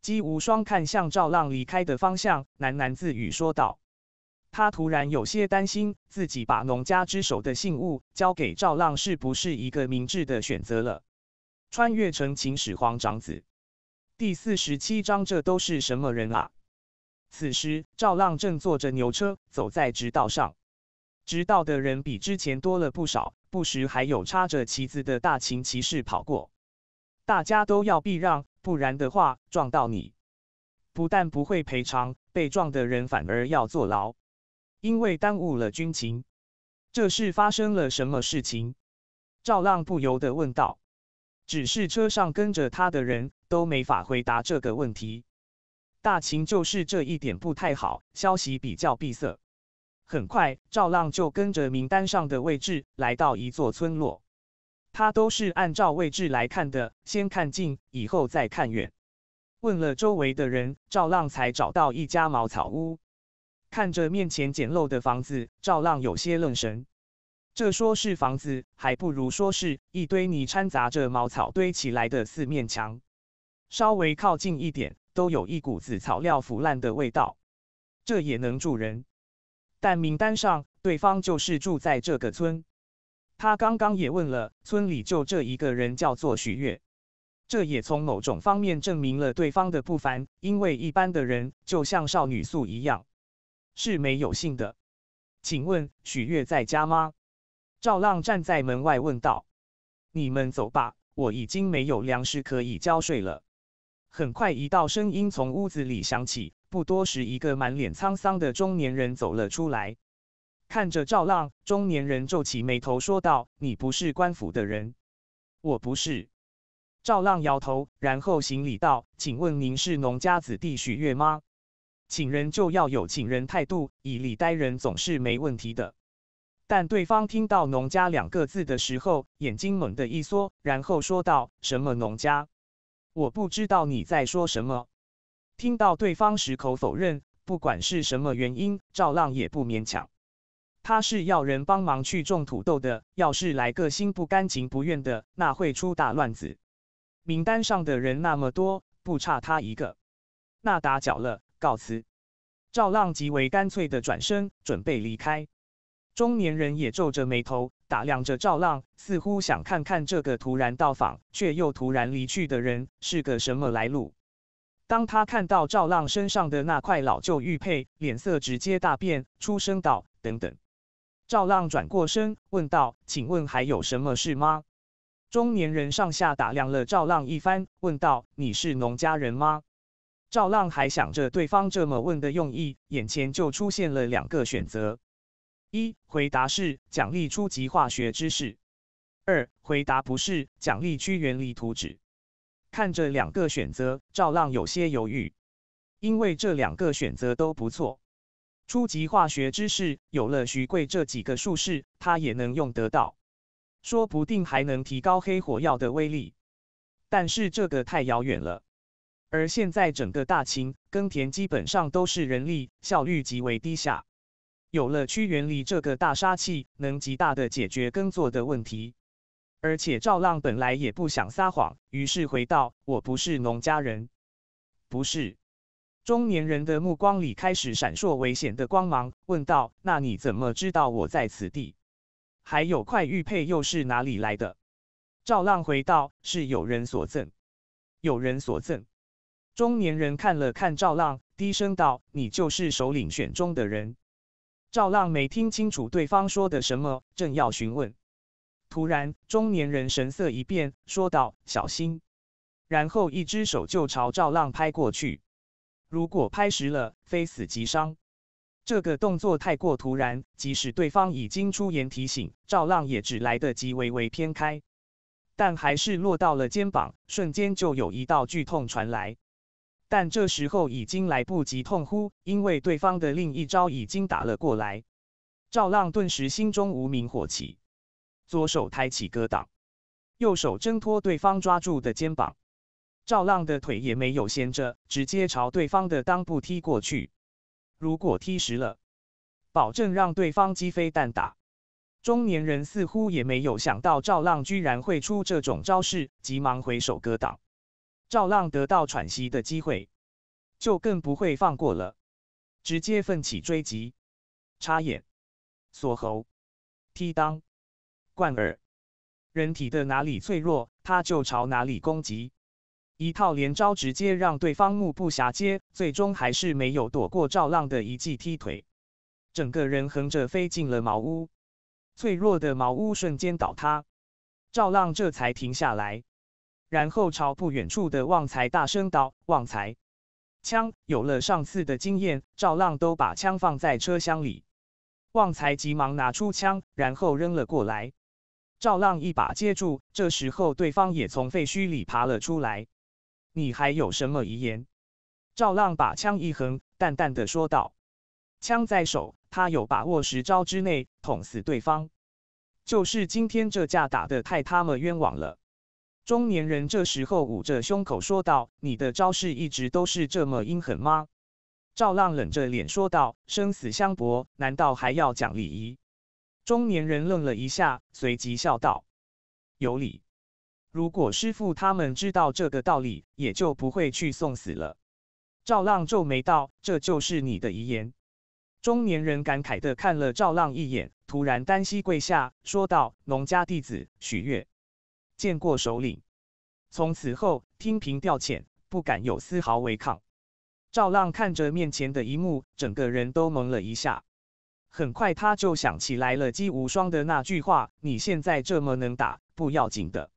姬无双看向赵浪离开的方向，喃喃自语说道：“他突然有些担心，自己把农家之首的信物交给赵浪，是不是一个明智的选择了？”穿越成秦始皇长子第四十七章，这都是什么人啊？此时，赵浪正坐着牛车走在直道上，直道的人比之前多了不少，不时还有插着旗子的大秦骑士跑过，大家都要避让，不然的话撞到你，不但不会赔偿，被撞的人反而要坐牢，因为耽误了军情。这是发生了什么事情？赵浪不由得问道。只是车上跟着他的人都没法回答这个问题。大秦就是这一点不太好，消息比较闭塞。很快，赵浪就跟着名单上的位置来到一座村落。他都是按照位置来看的，先看近，以后再看远。问了周围的人，赵浪才找到一家茅草屋。看着面前简陋的房子，赵浪有些愣神。这说是房子，还不如说是一堆泥掺杂着茅草堆起来的四面墙。稍微靠近一点。都有一股子草料腐烂的味道，这也能住人？但名单上对方就是住在这个村。他刚刚也问了，村里就这一个人，叫做许月。这也从某种方面证明了对方的不凡，因为一般的人就像少女素一样是没有姓的。请问许月在家吗？赵浪站在门外问道。你们走吧，我已经没有粮食可以交税了。很快，一道声音从屋子里响起。不多时，一个满脸沧桑的中年人走了出来，看着赵浪，中年人皱起眉头说道：“你不是官府的人？”“我不是。”赵浪摇头，然后行礼道：“请问您是农家子弟许月吗？”请人就要有请人态度，以礼待人总是没问题的。但对方听到“农家”两个字的时候，眼睛猛地一缩，然后说道：“什么农家？”我不知道你在说什么。听到对方矢口否认，不管是什么原因，赵浪也不勉强。他是要人帮忙去种土豆的，要是来个心不甘情不愿的，那会出大乱子。名单上的人那么多，不差他一个。那打搅了，告辞。赵浪极为干脆的转身，准备离开。中年人也皱着眉头。打量着赵浪，似乎想看看这个突然到访却又突然离去的人是个什么来路。当他看到赵浪身上的那块老旧玉佩，脸色直接大变，出声道：“等等！”赵浪转过身问道：“请问还有什么事吗？”中年人上下打量了赵浪一番，问道：“你是农家人吗？”赵浪还想着对方这么问的用意，眼前就出现了两个选择。一回答是奖励初级化学知识。二回答不是奖励区原理图纸。看着两个选择，赵浪有些犹豫，因为这两个选择都不错。初级化学知识有了徐贵这几个术士，他也能用得到，说不定还能提高黑火药的威力。但是这个太遥远了，而现在整个大清耕田基本上都是人力，效率极为低下。有了屈原离这个大杀器，能极大的解决耕作的问题。而且赵浪本来也不想撒谎，于是回到：“我不是农家人。”“不是。”中年人的目光里开始闪烁危险的光芒，问道：“那你怎么知道我在此地？还有块玉佩又是哪里来的？”赵浪回道：“是有人所赠。”“有人所赠。”中年人看了看赵浪，低声道：“你就是首领选中的人。”赵浪没听清楚对方说的什么，正要询问，突然中年人神色一变，说道：“小心！”然后一只手就朝赵浪拍过去。如果拍实了，非死即伤。这个动作太过突然，即使对方已经出言提醒，赵浪也只来得及微微偏开，但还是落到了肩膀，瞬间就有一道剧痛传来。但这时候已经来不及痛呼，因为对方的另一招已经打了过来。赵浪顿时心中无名火起，左手抬起格挡，右手挣脱对方抓住的肩膀。赵浪的腿也没有闲着，直接朝对方的裆部踢过去。如果踢实了，保证让对方鸡飞蛋打。中年人似乎也没有想到赵浪居然会出这种招式，急忙回手格挡。赵浪得到喘息的机会，就更不会放过了，直接奋起追击，插眼、锁喉、踢裆、贯耳，人体的哪里脆弱，他就朝哪里攻击，一套连招直接让对方目不暇接，最终还是没有躲过赵浪的一记踢腿，整个人横着飞进了茅屋，脆弱的茅屋瞬间倒塌，赵浪这才停下来。然后朝不远处的旺财大声道：“旺财，枪！”有了上次的经验，赵浪都把枪放在车厢里。旺财急忙拿出枪，然后扔了过来。赵浪一把接住。这时候，对方也从废墟里爬了出来。“你还有什么遗言？”赵浪把枪一横，淡淡的说道：“枪在手，他有把握十招之内捅死对方。就是今天这架打的太他妈冤枉了。”中年人这时候捂着胸口说道：“你的招式一直都是这么阴狠吗？”赵浪冷着脸说道：“生死相搏，难道还要讲礼仪？”中年人愣了一下，随即笑道：“有理。如果师傅他们知道这个道理，也就不会去送死了。”赵浪皱眉道：“这就是你的遗言？”中年人感慨的看了赵浪一眼，突然单膝跪下，说道：“农家弟子许月见过首领，从此后听凭调遣，不敢有丝毫违抗。赵浪看着面前的一幕，整个人都懵了一下。很快他就想起来了姬无双的那句话：“你现在这么能打，不要紧的。”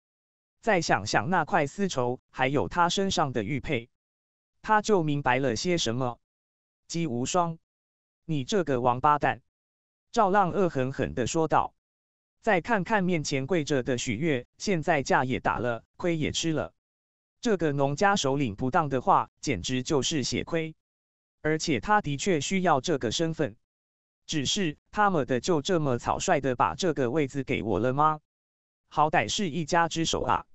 再想想那块丝绸，还有他身上的玉佩，他就明白了些什么。姬无双，你这个王八蛋！赵浪恶狠狠的说道。再看看面前跪着的许月，现在架也打了，亏也吃了。这个农家首领不当的话，简直就是血亏。而且他的确需要这个身份，只是他们的就这么草率的把这个位子给我了吗？好歹是一家之首啊！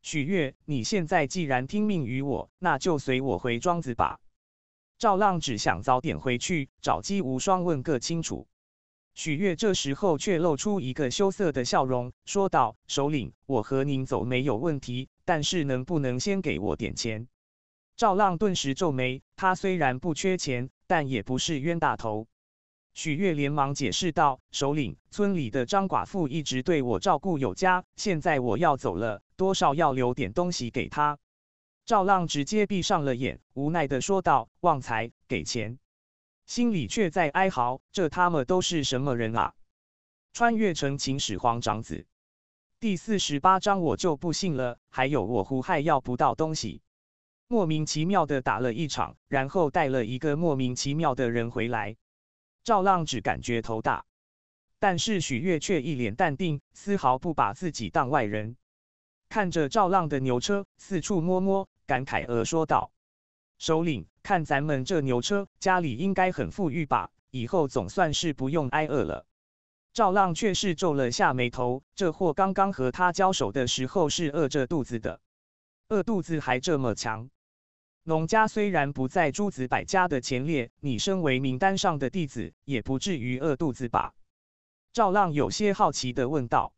许月，你现在既然听命于我，那就随我回庄子吧。赵浪只想早点回去找姬无双问个清楚。许月这时候却露出一个羞涩的笑容，说道：“首领，我和您走没有问题，但是能不能先给我点钱？”赵浪顿时皱眉，他虽然不缺钱，但也不是冤大头。许月连忙解释道：“首领，村里的张寡妇一直对我照顾有加，现在我要走了，多少要留点东西给她。”赵浪直接闭上了眼，无奈的说道：“旺财，给钱。”心里却在哀嚎：“这他们都是什么人啊！”穿越成秦始皇长子，第四十八章，我就不信了。还有我胡亥要不到东西，莫名其妙的打了一场，然后带了一个莫名其妙的人回来。赵浪只感觉头大，但是许月却一脸淡定，丝毫不把自己当外人。看着赵浪的牛车，四处摸摸，感慨而说道。首领，看咱们这牛车，家里应该很富裕吧？以后总算是不用挨饿了。赵浪却是皱了下眉头，这货刚刚和他交手的时候是饿着肚子的，饿肚子还这么强？农家虽然不在诸子百家的前列，你身为名单上的弟子，也不至于饿肚子吧？赵浪有些好奇的问道：“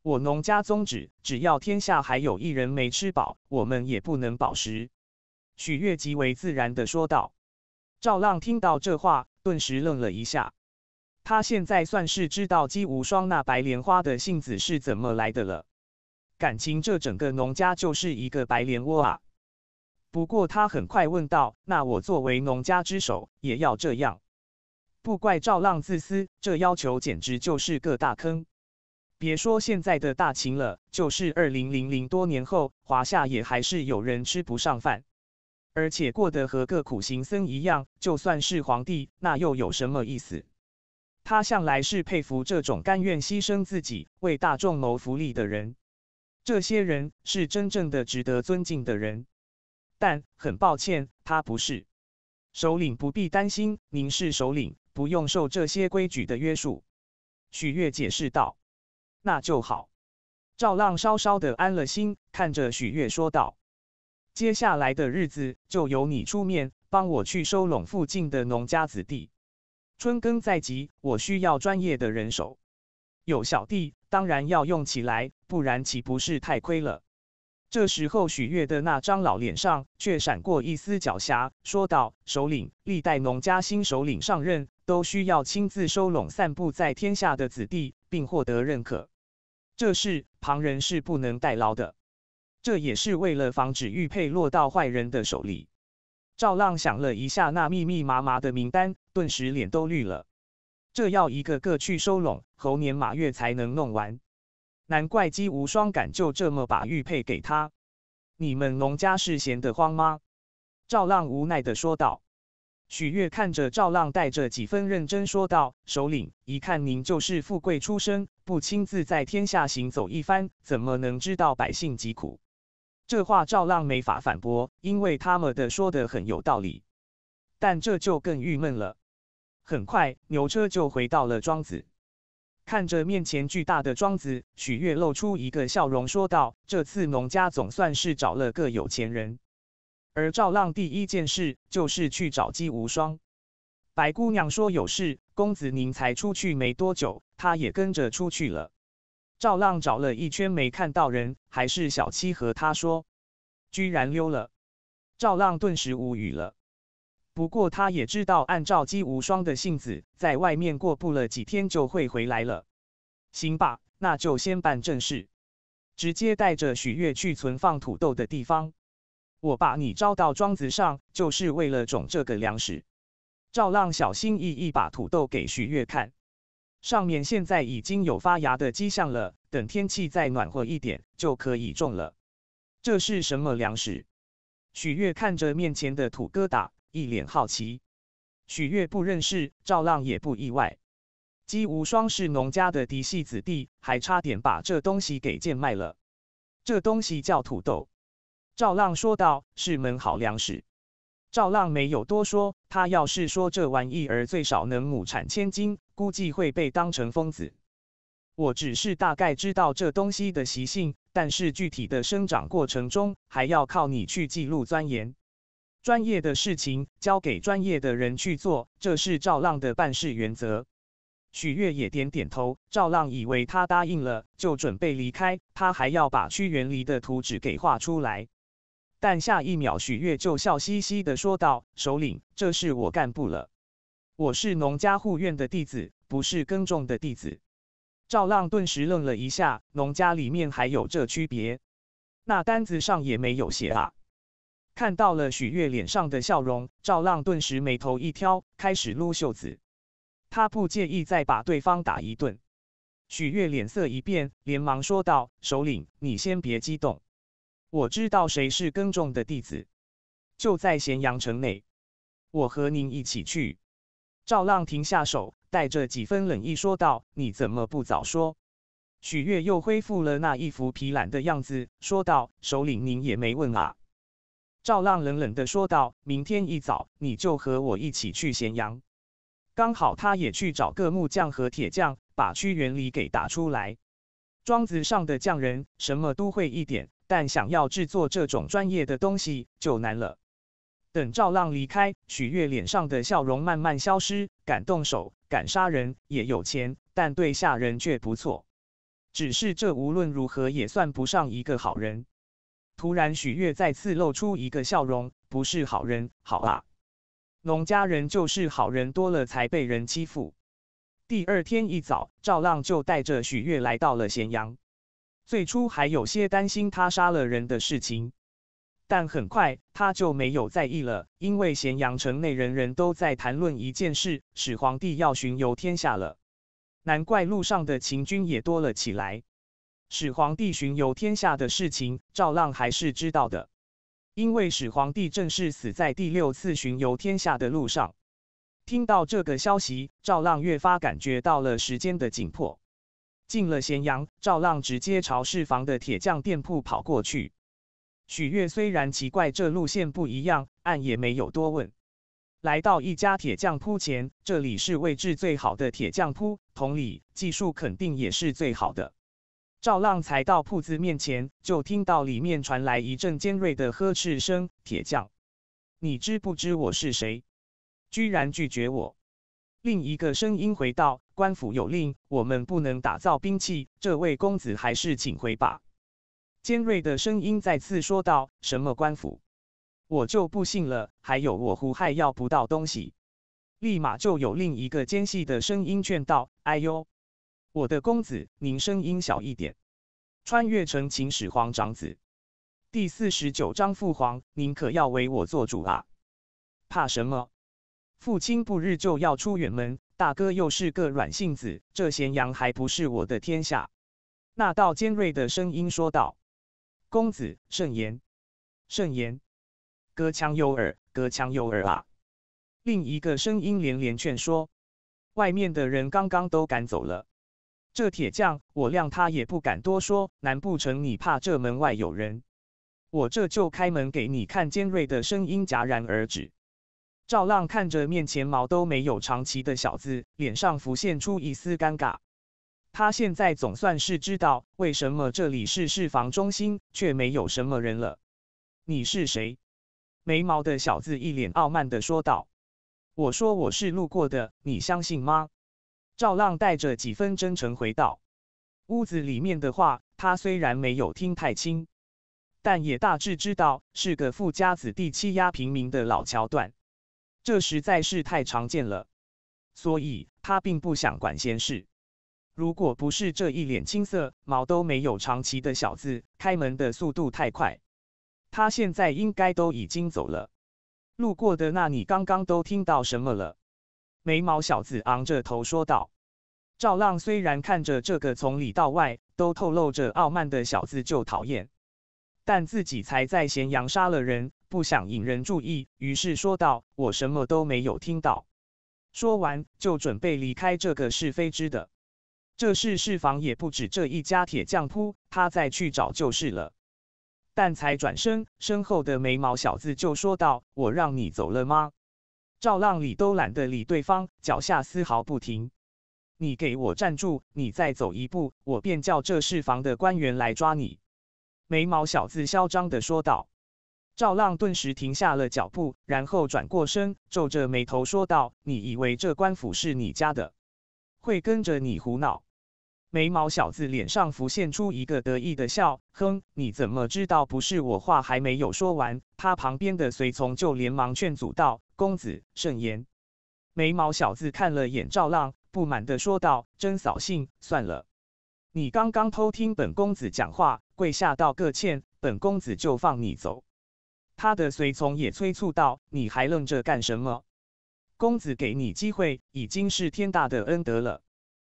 我农家宗旨，只要天下还有一人没吃饱，我们也不能饱食。”许月极为自然的说道。赵浪听到这话，顿时愣了一下。他现在算是知道姬无双那白莲花的性子是怎么来的了。感情这整个农家就是一个白莲窝啊！不过他很快问道：“那我作为农家之首，也要这样？”不怪赵浪自私，这要求简直就是个大坑。别说现在的大秦了，就是二零零零多年后，华夏也还是有人吃不上饭。而且过得和个苦行僧一样，就算是皇帝，那又有什么意思？他向来是佩服这种甘愿牺牲自己为大众谋福利的人，这些人是真正的值得尊敬的人。但很抱歉，他不是。首领不必担心，您是首领，不用受这些规矩的约束。”许月解释道。“那就好。”赵浪稍稍的安了心，看着许月说道。接下来的日子就由你出面帮我去收拢附近的农家子弟，春耕在即，我需要专业的人手。有小弟当然要用起来，不然岂不是太亏了？这时候许月的那张老脸上却闪过一丝狡黠，说道：“首领，历代农家新首领上任都需要亲自收拢散布在天下的子弟，并获得认可，这事旁人是不能代劳的。”这也是为了防止玉佩落到坏人的手里。赵浪想了一下那密密麻麻的名单，顿时脸都绿了。这要一个个去收拢，猴年马月才能弄完。难怪姬无双敢就这么把玉佩给他。你们农家是闲得慌吗？赵浪无奈的说道。许月看着赵浪，带着几分认真说道：“首领，一看您就是富贵出身，不亲自在天下行走一番，怎么能知道百姓疾苦？”这话赵浪没法反驳，因为他们的说的很有道理，但这就更郁闷了。很快，牛车就回到了庄子。看着面前巨大的庄子，许月露出一个笑容说道：“这次农家总算是找了个有钱人。”而赵浪第一件事就是去找姬无双。白姑娘说有事，公子您才出去没多久，他也跟着出去了。赵浪找了一圈没看到人，还是小七和他说，居然溜了。赵浪顿时无语了。不过他也知道，按照姬无双的性子，在外面过不了几天就会回来了。行吧，那就先办正事，直接带着许月去存放土豆的地方。我把你招到庄子上，就是为了种这个粮食。赵浪小心翼翼把土豆给许月看。上面现在已经有发芽的迹象了，等天气再暖和一点就可以种了。这是什么粮食？许月看着面前的土疙瘩，一脸好奇。许月不认识，赵浪也不意外。姬无双是农家的嫡系子弟，还差点把这东西给贱卖了。这东西叫土豆。赵浪说道：“是门好粮食。”赵浪没有多说，他要是说这玩意儿最少能亩产千斤。估计会被当成疯子。我只是大概知道这东西的习性，但是具体的生长过程中，还要靠你去记录钻研。专业的事情交给专业的人去做，这是赵浪的办事原则。许月也点点头，赵浪以为他答应了，就准备离开，他还要把屈原离的图纸给画出来。但下一秒，许月就笑嘻嘻的说道：“首领，这事我干不了。”我是农家护院的弟子，不是耕种的弟子。赵浪顿时愣了一下，农家里面还有这区别？那单子上也没有写啊！看到了许月脸上的笑容，赵浪顿时眉头一挑，开始撸袖子。他不介意再把对方打一顿。许月脸色一变，连忙说道：“首领，你先别激动，我知道谁是耕种的弟子，就在咸阳城内，我和您一起去。”赵浪停下手，带着几分冷意说道：“你怎么不早说？”许月又恢复了那一副疲懒的样子，说道：“首领您也没问啊。”赵浪冷冷的说道：“明天一早你就和我一起去咸阳，刚好他也去找个木匠和铁匠，把屈原礼给打出来。庄子上的匠人什么都会一点，但想要制作这种专业的东西就难了。”等赵浪离开，许月脸上的笑容慢慢消失。敢动手、敢杀人，也有钱，但对下人却不错。只是这无论如何也算不上一个好人。突然，许月再次露出一个笑容：“不是好人，好啊，农家人就是好人多了才被人欺负。”第二天一早，赵浪就带着许月来到了咸阳。最初还有些担心他杀了人的事情。但很快他就没有在意了，因为咸阳城内人人都在谈论一件事：始皇帝要巡游天下了。难怪路上的秦军也多了起来。始皇帝巡游天下的事情，赵浪还是知道的，因为始皇帝正是死在第六次巡游天下的路上。听到这个消息，赵浪越发感觉到了时间的紧迫。进了咸阳，赵浪直接朝市房的铁匠店铺跑过去。许悦虽然奇怪这路线不一样，但也没有多问。来到一家铁匠铺前，这里是位置最好的铁匠铺，同理技术肯定也是最好的。赵浪才到铺子面前，就听到里面传来一阵尖锐的呵斥声：“铁匠，你知不知我是谁？居然拒绝我！”另一个声音回道：“官府有令，我们不能打造兵器，这位公子还是请回吧。”尖锐的声音再次说道：“什么官府？我就不信了！还有我胡亥要不到东西，立马就有另一个尖细的声音劝道：‘哎呦，我的公子，您声音小一点。’穿越成秦始皇长子，第四十九章：父皇，您可要为我做主啊！怕什么？父亲不日就要出远门，大哥又是个软性子，这咸阳还不是我的天下？”那道尖锐的声音说道。公子慎言，慎言，隔墙有耳，隔墙有耳啊！另一个声音连连劝说，外面的人刚刚都赶走了，这铁匠我谅他也不敢多说，难不成你怕这门外有人？我这就开门给你看。尖锐的声音戛然而止，赵浪看着面前毛都没有长齐的小子，脸上浮现出一丝尴尬。他现在总算是知道为什么这里是市房中心，却没有什么人了。你是谁？眉毛的小子一脸傲慢地说道：“我说我是路过的，你相信吗？”赵浪带着几分真诚回道：“屋子里面的话，他虽然没有听太清，但也大致知道是个富家子弟欺压平民的老桥段，这实在是太常见了，所以他并不想管闲事。”如果不是这一脸青涩、毛都没有长齐的小子开门的速度太快，他现在应该都已经走了。路过的那，你刚刚都听到什么了？眉毛小子昂着头说道。赵浪虽然看着这个从里到外都透露着傲慢的小子就讨厌，但自己才在咸阳杀了人，不想引人注意，于是说道：“我什么都没有听到。”说完就准备离开这个是非之地。这市市房也不止这一家铁匠铺，他再去找就是了。但才转身，身后的眉毛小子就说道：“我让你走了吗？”赵浪理都懒得理对方，脚下丝毫不停。“你给我站住！你再走一步，我便叫这市房的官员来抓你！”眉毛小子嚣张的说道。赵浪顿时停下了脚步，然后转过身，皱着眉头说道：“你以为这官府是你家的？”会跟着你胡闹，眉毛小子脸上浮现出一个得意的笑，哼，你怎么知道不是我？话还没有说完，他旁边的随从就连忙劝阻道：“公子慎言。”眉毛小子看了眼赵浪，不满的说道：“真扫兴，算了，你刚刚偷听本公子讲话，跪下道个歉，本公子就放你走。”他的随从也催促道：“你还愣着干什么？”公子给你机会已经是天大的恩德了。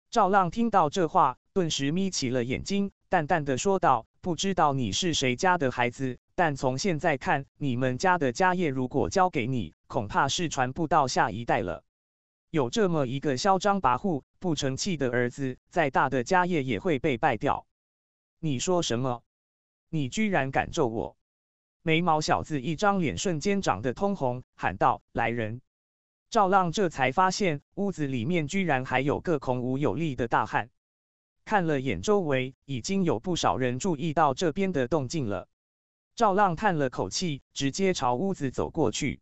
赵浪听到这话，顿时眯起了眼睛，淡淡的说道：“不知道你是谁家的孩子，但从现在看，你们家的家业如果交给你，恐怕是传不到下一代了。有这么一个嚣张跋扈、不成器的儿子，再大的家业也会被败掉。”你说什么？你居然敢咒我？眉毛小子一张脸瞬间涨得通红，喊道：“来人！”赵浪这才发现，屋子里面居然还有个孔武有力的大汉。看了眼周围，已经有不少人注意到这边的动静了。赵浪叹了口气，直接朝屋子走过去。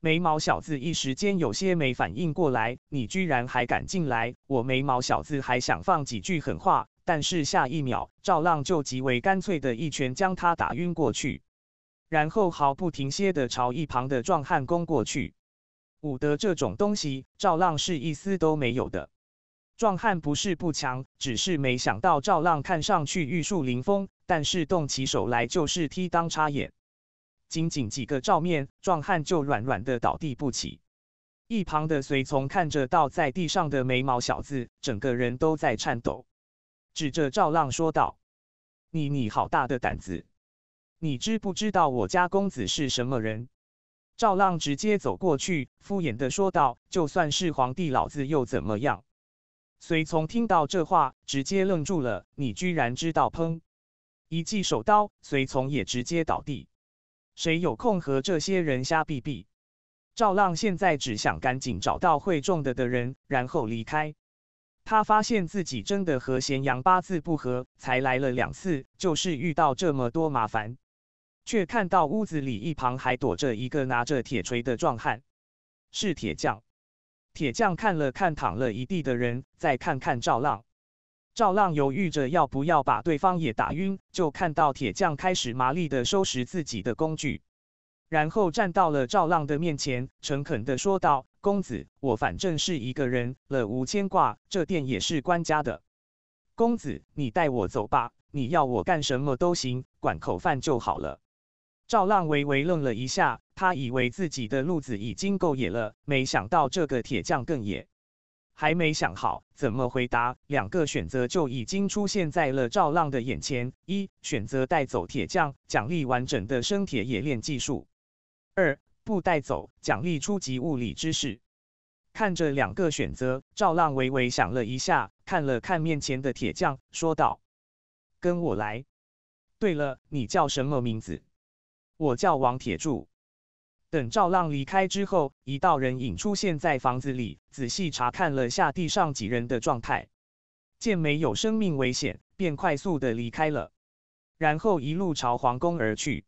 眉毛小子一时间有些没反应过来，你居然还敢进来！我眉毛小子还想放几句狠话，但是下一秒，赵浪就极为干脆的一拳将他打晕过去，然后毫不停歇的朝一旁的壮汉攻过去。武德这种东西，赵浪是一丝都没有的。壮汉不是不强，只是没想到赵浪看上去玉树临风，但是动起手来就是踢裆插眼。仅仅几个照面，壮汉就软软的倒地不起。一旁的随从看着倒在地上的眉毛小子，整个人都在颤抖，指着赵浪说道：“你你好大的胆子！你知不知道我家公子是什么人？”赵浪直接走过去，敷衍的说道：“就算是皇帝老子又怎么样？”随从听到这话，直接愣住了。你居然知道？砰！一记手刀，随从也直接倒地。谁有空和这些人瞎逼逼？赵浪现在只想赶紧找到会中的的人，然后离开。他发现自己真的和咸阳八字不合，才来了两次，就是遇到这么多麻烦。却看到屋子里一旁还躲着一个拿着铁锤的壮汉，是铁匠。铁匠看了看躺了一地的人，再看看赵浪，赵浪犹豫着要不要把对方也打晕，就看到铁匠开始麻利的收拾自己的工具，然后站到了赵浪的面前，诚恳的说道：“公子，我反正是一个人了，无牵挂，这店也是官家的。公子，你带我走吧，你要我干什么都行，管口饭就好了。”赵浪微微愣了一下，他以为自己的路子已经够野了，没想到这个铁匠更野。还没想好怎么回答，两个选择就已经出现在了赵浪的眼前：一、选择带走铁匠，奖励完整的生铁冶炼技术；二、不带走，奖励初级物理知识。看着两个选择，赵浪微微想了一下，看了看面前的铁匠，说道：“跟我来。对了，你叫什么名字？”我叫王铁柱。等赵浪离开之后，一道人影出现在房子里，仔细查看了下地上几人的状态，见没有生命危险，便快速的离开了，然后一路朝皇宫而去。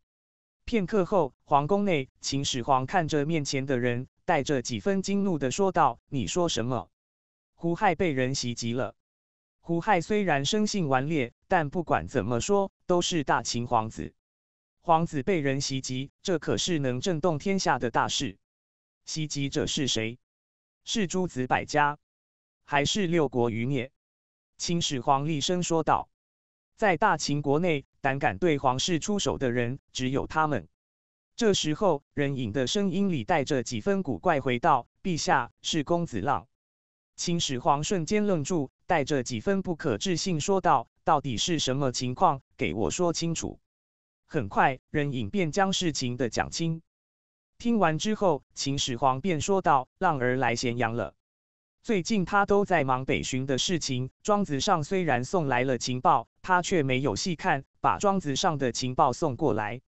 片刻后，皇宫内，秦始皇看着面前的人，带着几分惊怒的说道：“你说什么？胡亥被人袭击了？胡亥虽然生性顽劣，但不管怎么说，都是大秦皇子。”皇子被人袭击，这可是能震动天下的大事。袭击者是谁？是诸子百家，还是六国余孽？秦始皇厉声说道：“在大秦国内，胆敢对皇室出手的人，只有他们。”这时候，人影的声音里带着几分古怪，回道：“陛下，是公子浪。”秦始皇瞬间愣住，带着几分不可置信说道：“到底是什么情况？给我说清楚。”很快，人影便将事情的讲清。听完之后，秦始皇便说道：“浪儿来咸阳了。最近他都在忙北巡的事情。庄子上虽然送来了情报，他却没有细看，把庄子上的情报送过来。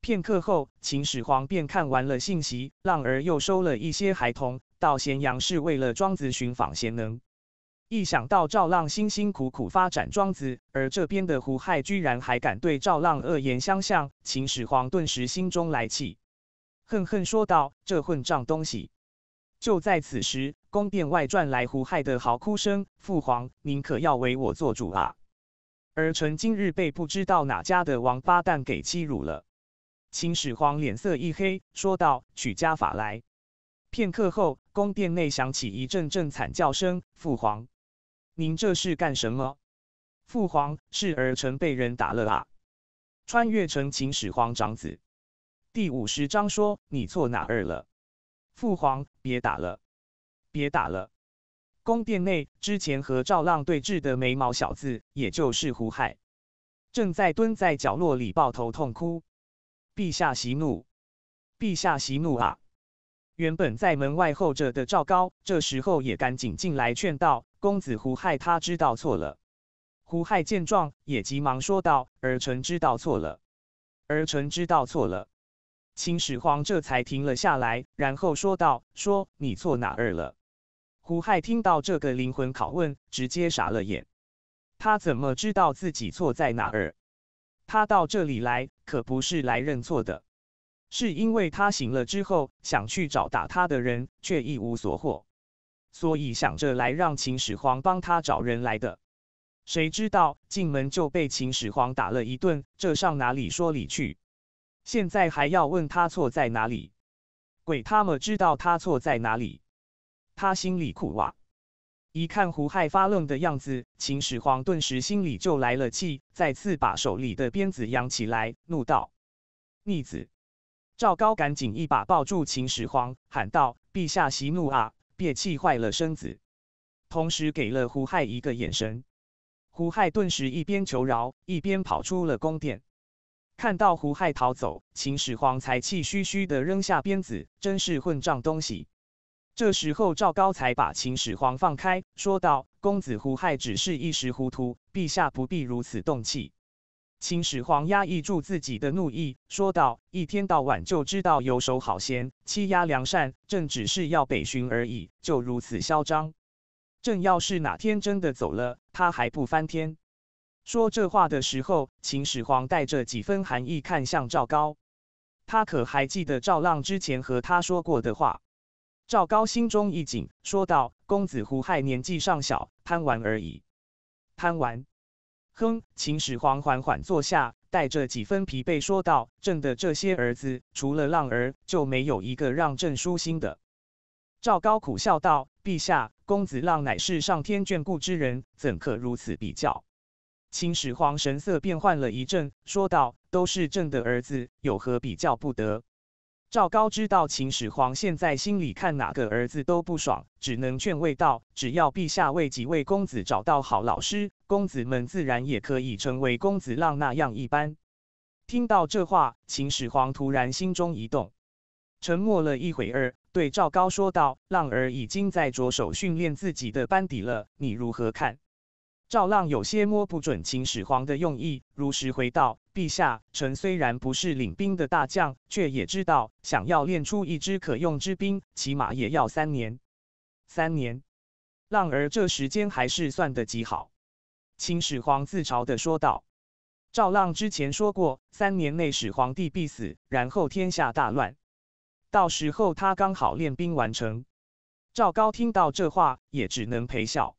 片刻后，秦始皇便看完了信息。浪儿又收了一些孩童到咸阳，是为了庄子寻访贤能。”一想到赵浪辛辛苦苦发展庄子，而这边的胡亥居然还敢对赵浪恶言相向，秦始皇顿时心中来气，恨恨说道：“这混账东西！”就在此时，宫殿外传来胡亥的嚎哭声：“父皇，您可要为我做主啊！儿臣今日被不知道哪家的王八蛋给欺辱了。”秦始皇脸色一黑，说道：“取家法来！”片刻后，宫殿内响起一阵阵惨叫声：“父皇！”您这是干什么？父皇，是儿臣被人打了啊！穿越成秦始皇长子，第五十章说你错哪儿了？父皇，别打了，别打了！宫殿内，之前和赵浪对峙的眉毛小子，也就是胡亥，正在蹲在角落里抱头痛哭。陛下息怒，陛下息怒啊！原本在门外候着的赵高，这时候也赶紧进来劝道。公子胡亥他知道错了，胡亥见状也急忙说道：“儿臣知道错了，儿臣知道错了。”秦始皇这才停了下来，然后说道：“说你错哪儿了？”胡亥听到这个灵魂拷问，直接傻了眼。他怎么知道自己错在哪儿？他到这里来可不是来认错的，是因为他醒了之后想去找打他的人，却一无所获。所以想着来让秦始皇帮他找人来的，谁知道进门就被秦始皇打了一顿，这上哪里说理去？现在还要问他错在哪里？鬼他妈知道他错在哪里？他心里苦哇！一看胡亥发愣的样子，秦始皇顿时心里就来了气，再次把手里的鞭子扬起来，怒道：“逆子！”赵高赶紧一把抱住秦始皇，喊道：“陛下息怒啊！”也气坏了身子，同时给了胡亥一个眼神，胡亥顿时一边求饶，一边跑出了宫殿。看到胡亥逃走，秦始皇才气吁吁的扔下鞭子，真是混账东西。这时候赵高才把秦始皇放开，说道：“公子胡亥只是一时糊涂，陛下不必如此动气。”秦始皇压抑住自己的怒意，说道：“一天到晚就知道游手好闲，欺压良善。朕只是要北巡而已，就如此嚣张？朕要是哪天真的走了，他还不翻天？”说这话的时候，秦始皇带着几分寒意看向赵高，他可还记得赵浪之前和他说过的话？赵高心中一紧，说道：“公子胡亥年纪尚小，贪玩而已。贪玩。”哼！秦始皇缓缓坐下，带着几分疲惫说道：“朕的这些儿子，除了浪儿，就没有一个让朕舒心的。”赵高苦笑道：“陛下，公子浪乃是上天眷顾之人，怎可如此比较？”秦始皇神色变幻了一阵，说道：“都是朕的儿子，有何比较不得？”赵高知道秦始皇现在心里看哪个儿子都不爽，只能劝慰道：“只要陛下为几位公子找到好老师，公子们自然也可以成为公子浪那样一般。”听到这话，秦始皇突然心中一动，沉默了一会儿，对赵高说道：“浪儿已经在着手训练自己的班底了，你如何看？”赵浪有些摸不准秦始皇的用意，如实回道。陛下，臣虽然不是领兵的大将，却也知道，想要练出一支可用之兵，起码也要三年。三年，浪儿这时间还是算得极好。秦始皇自嘲地说道：“赵浪之前说过，三年内始皇帝必死，然后天下大乱，到时候他刚好练兵完成。”赵高听到这话，也只能陪笑。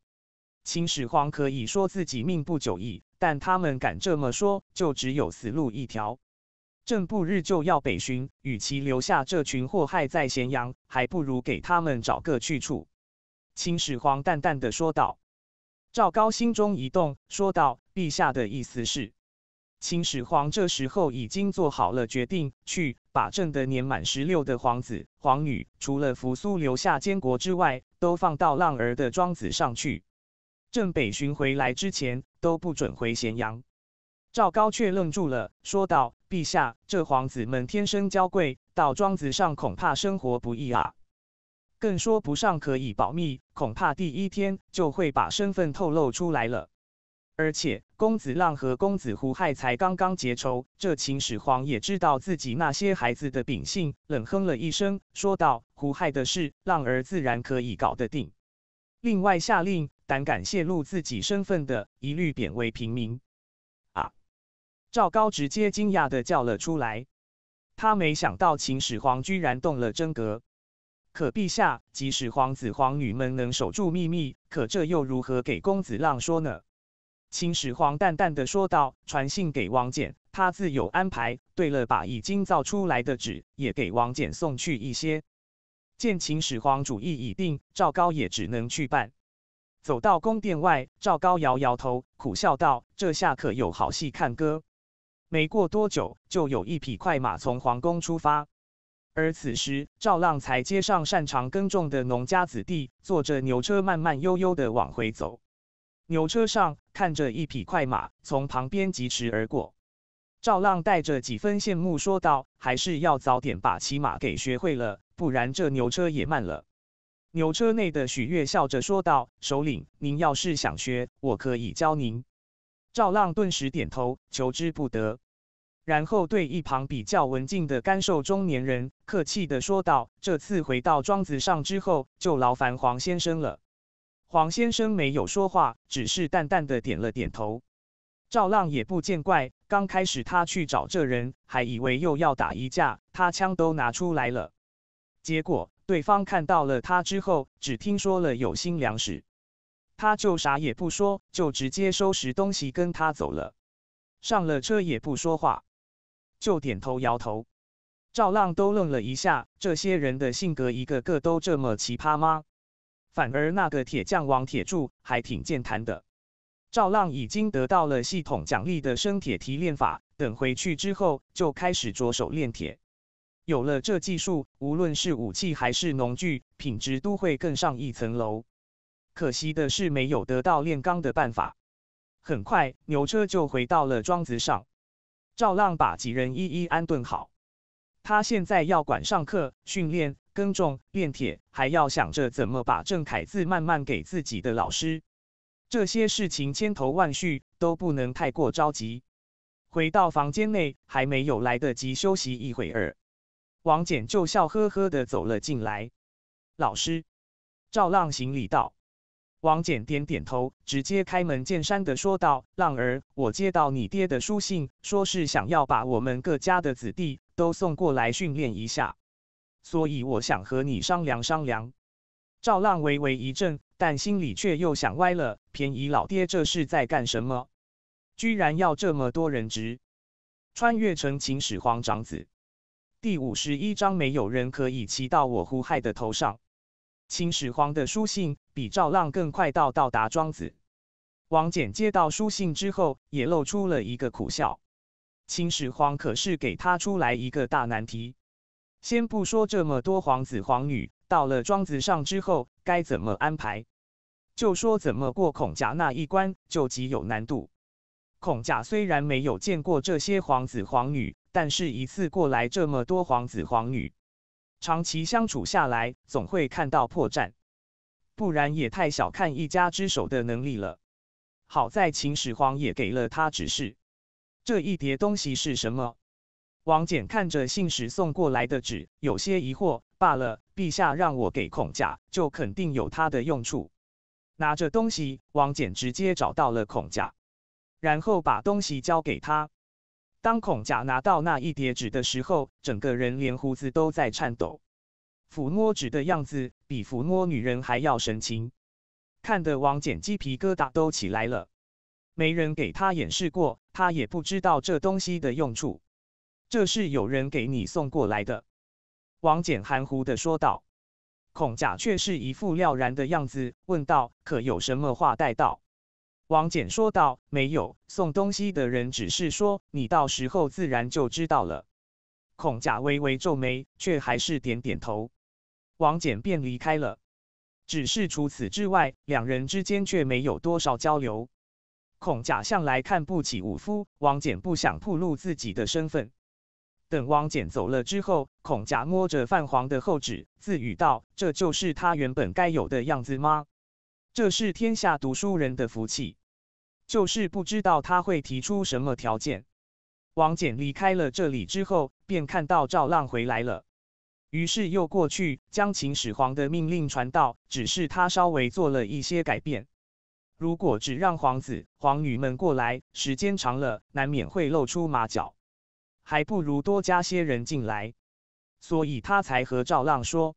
秦始皇可以说自己命不久矣。但他们敢这么说，就只有死路一条。朕不日就要北巡，与其留下这群祸害在咸阳，还不如给他们找个去处。”秦始皇淡淡的说道。赵高心中一动，说道：“陛下的意思是……”秦始皇这时候已经做好了决定，去把朕的年满十六的皇子皇女，除了扶苏留下监国之外，都放到浪儿的庄子上去。朕北巡回来之前。都不准回咸阳，赵高却愣住了，说道：“陛下，这皇子们天生娇贵，到庄子上恐怕生活不易啊，更说不上可以保密，恐怕第一天就会把身份透露出来了。而且公子浪和公子胡亥才刚刚结仇，这秦始皇也知道自己那些孩子的秉性，冷哼了一声，说道：胡亥的事，浪儿自然可以搞得定。”另外下令，胆敢泄露自己身份的，一律贬为平民。啊！赵高直接惊讶的叫了出来，他没想到秦始皇居然动了真格。可陛下，即使皇子皇女们能守住秘密，可这又如何给公子浪说呢？秦始皇淡淡的说道：“传信给王翦，他自有安排。对了，把已经造出来的纸也给王翦送去一些。”见秦始皇主意已定，赵高也只能去办。走到宫殿外，赵高摇摇头，苦笑道：“这下可有好戏看。”哥。没过多久，就有一匹快马从皇宫出发。而此时，赵浪才接上擅长耕种的农家子弟，坐着牛车慢慢悠悠地往回走。牛车上看着一匹快马从旁边疾驰而过，赵浪带着几分羡慕说道：“还是要早点把骑马给学会了。”不然这牛车也慢了。牛车内的许月笑着说道：“首领，您要是想学，我可以教您。”赵浪顿时点头，求之不得。然后对一旁比较文静的干瘦中年人客气的说道：“这次回到庄子上之后，就劳烦黄先生了。”黄先生没有说话，只是淡淡的点了点头。赵浪也不见怪。刚开始他去找这人，还以为又要打一架，他枪都拿出来了。结果对方看到了他之后，只听说了有新粮食，他就啥也不说，就直接收拾东西跟他走了。上了车也不说话，就点头摇头。赵浪都愣了一下，这些人的性格一个个都这么奇葩吗？反而那个铁匠王铁柱还挺健谈的。赵浪已经得到了系统奖励的生铁提炼法，等回去之后就开始着手炼铁。有了这技术，无论是武器还是农具，品质都会更上一层楼。可惜的是，没有得到炼钢的办法。很快，牛车就回到了庄子上。赵浪把几人一一安顿好。他现在要管上课、训练、耕种、炼铁，还要想着怎么把郑凯字慢慢给自己的老师。这些事情千头万绪，都不能太过着急。回到房间内，还没有来得及休息一会儿。王简就笑呵呵的走了进来。老师，赵浪行礼道。王简点点头，直接开门见山的说道：“浪儿，我接到你爹的书信，说是想要把我们各家的子弟都送过来训练一下，所以我想和你商量商量。”赵浪微微一震，但心里却又想歪了：便宜老爹这是在干什么？居然要这么多人值？穿越成秦始皇长子？第五十一章，没有人可以骑到我胡亥的头上。秦始皇的书信比赵浪更快到到达庄子。王翦接到书信之后，也露出了一个苦笑。秦始皇可是给他出来一个大难题。先不说这么多皇子皇女到了庄子上之后该怎么安排，就说怎么过孔甲那一关就极有难度。孔甲虽然没有见过这些皇子皇女。但是，一次过来这么多皇子皇女，长期相处下来，总会看到破绽，不然也太小看一家之首的能力了。好在秦始皇也给了他指示。这一叠东西是什么？王翦看着信使送过来的纸，有些疑惑罢了。陛下让我给孔甲，就肯定有他的用处。拿着东西，王翦直接找到了孔甲，然后把东西交给他。当孔甲拿到那一叠纸的时候，整个人连胡子都在颤抖，抚摸纸的样子比抚摸女人还要神情，看得王简鸡皮疙瘩都起来了。没人给他演示过，他也不知道这东西的用处。这是有人给你送过来的，王简含糊的说道。孔甲却是一副了然的样子，问道：“可有什么话带到？”王简说道：“没有送东西的人，只是说你到时候自然就知道了。”孔甲微微皱眉，却还是点点头。王简便离开了。只是除此之外，两人之间却没有多少交流。孔甲向来看不起武夫，王简不想暴露自己的身份。等王简走了之后，孔甲摸着泛黄的后纸，自语道：“这就是他原本该有的样子吗？这是天下读书人的福气。”就是不知道他会提出什么条件。王翦离开了这里之后，便看到赵浪回来了，于是又过去将秦始皇的命令传到，只是他稍微做了一些改变。如果只让皇子皇女们过来，时间长了难免会露出马脚，还不如多加些人进来。所以他才和赵浪说，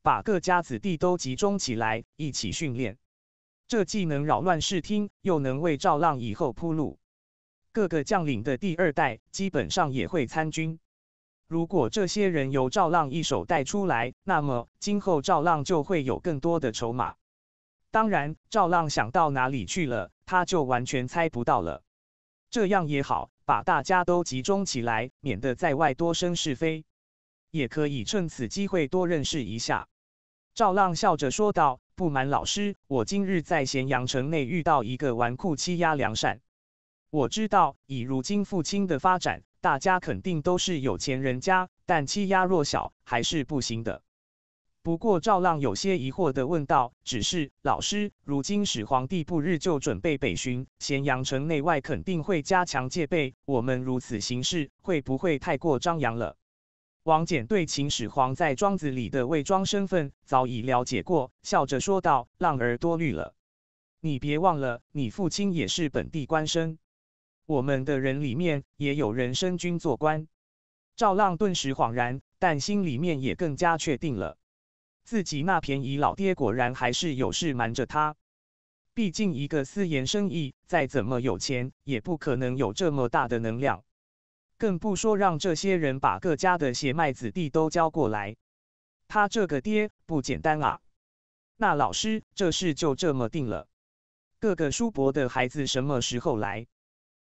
把各家子弟都集中起来，一起训练。这既能扰乱视听，又能为赵浪以后铺路。各个将领的第二代基本上也会参军。如果这些人由赵浪一手带出来，那么今后赵浪就会有更多的筹码。当然，赵浪想到哪里去了，他就完全猜不到了。这样也好，把大家都集中起来，免得在外多生是非。也可以趁此机会多认识一下。赵浪笑着说道。不瞒老师，我今日在咸阳城内遇到一个纨绔欺压良善。我知道以如今父亲的发展，大家肯定都是有钱人家，但欺压弱小还是不行的。不过赵浪有些疑惑地问道：“只是老师，如今始皇帝不日就准备北巡，咸阳城内外肯定会加强戒备，我们如此行事，会不会太过张扬了？”王翦对秦始皇在庄子里的卫庄身份早已了解过，笑着说道：“浪儿多虑了，你别忘了，你父亲也是本地官绅，我们的人里面也有人身军做官。”赵浪顿时恍然，但心里面也更加确定了，自己那便宜老爹果然还是有事瞒着他。毕竟一个私盐生意，再怎么有钱，也不可能有这么大的能量。更不说让这些人把各家的血脉子弟都交过来，他这个爹不简单啊！那老师，这事就这么定了。各个叔伯的孩子什么时候来？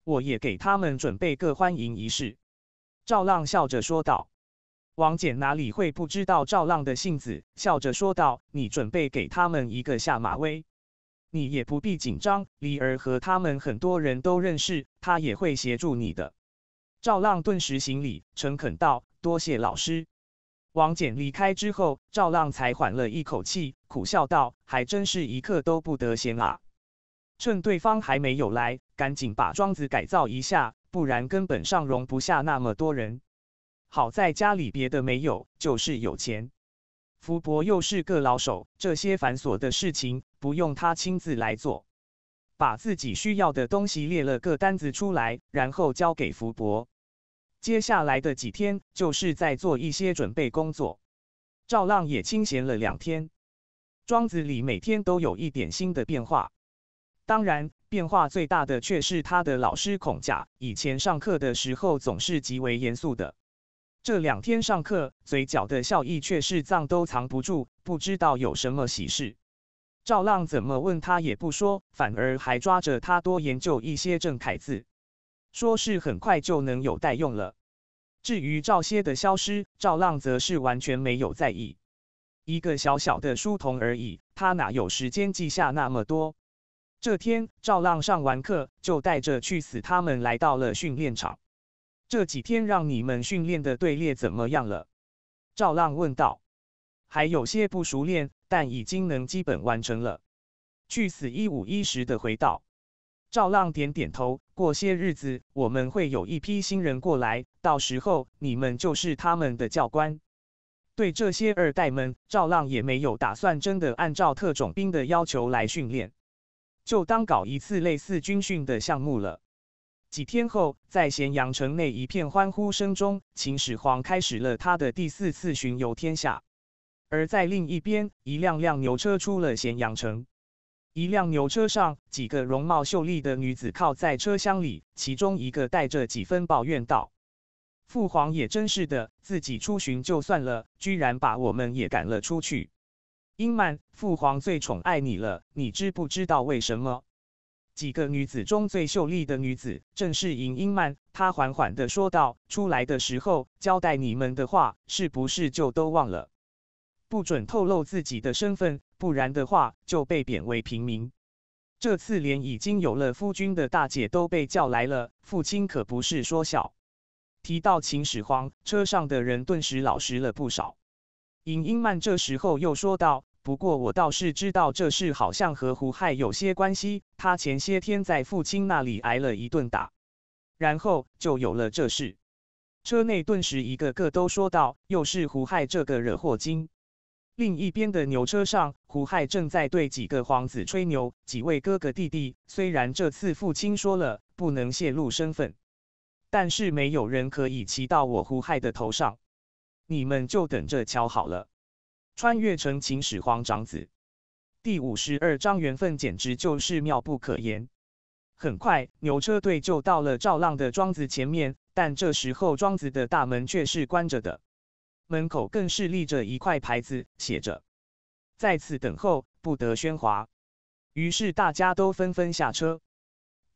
我也给他们准备个欢迎仪式。”赵浪笑着说道。王简哪里会不知道赵浪的性子，笑着说道：“你准备给他们一个下马威，你也不必紧张。李儿和他们很多人都认识，他也会协助你的。”赵浪顿时行礼，诚恳道：“多谢老师。”王简离开之后，赵浪才缓了一口气，苦笑道：“还真是一刻都不得闲啊！趁对方还没有来，赶紧把庄子改造一下，不然根本上容不下那么多人。好在家里别的没有，就是有钱。福伯又是个老手，这些繁琐的事情不用他亲自来做，把自己需要的东西列了个单子出来，然后交给福伯。”接下来的几天就是在做一些准备工作。赵浪也清闲了两天，庄子里每天都有一点新的变化。当然，变化最大的却是他的老师孔甲。以前上课的时候总是极为严肃的，这两天上课嘴角的笑意却是藏都藏不住。不知道有什么喜事，赵浪怎么问他也不说，反而还抓着他多研究一些正楷字。说是很快就能有待用了。至于赵歇的消失，赵浪则是完全没有在意，一个小小的书童而已，他哪有时间记下那么多？这天，赵浪上完课就带着去死他们来到了训练场。这几天让你们训练的队列怎么样了？赵浪问道。还有些不熟练，但已经能基本完成了。去死一五一十的回道。赵浪点点头。过些日子，我们会有一批新人过来，到时候你们就是他们的教官。对这些二代们，赵浪也没有打算真的按照特种兵的要求来训练，就当搞一次类似军训的项目了。几天后，在咸阳城内一片欢呼声中，秦始皇开始了他的第四次巡游天下。而在另一边，一辆辆牛车出了咸阳城。一辆牛车上，几个容貌秀丽的女子靠在车厢里，其中一个带着几分抱怨道：“父皇也真是的，自己出巡就算了，居然把我们也赶了出去。”英曼，父皇最宠爱你了，你知不知道为什么？几个女子中最秀丽的女子正是尹英曼，她缓缓的说道：“出来的时候交代你们的话，是不是就都忘了？不准透露自己的身份。”不然的话，就被贬为平民。这次连已经有了夫君的大姐都被叫来了，父亲可不是说笑。提到秦始皇，车上的人顿时老实了不少。尹英曼这时候又说道：“不过我倒是知道这事，好像和胡亥有些关系。他前些天在父亲那里挨了一顿打，然后就有了这事。”车内顿时一个个都说道：“又是胡亥这个惹祸精。”另一边的牛车上，胡亥正在对几个皇子吹牛。几位哥哥弟弟，虽然这次父亲说了不能泄露身份，但是没有人可以骑到我胡亥的头上，你们就等着瞧好了。穿越成秦始皇长子，第五十二章缘分简直就是妙不可言。很快，牛车队就到了赵浪的庄子前面，但这时候庄子的大门却是关着的。门口更是立着一块牌子，写着“在此等候，不得喧哗”。于是大家都纷纷下车，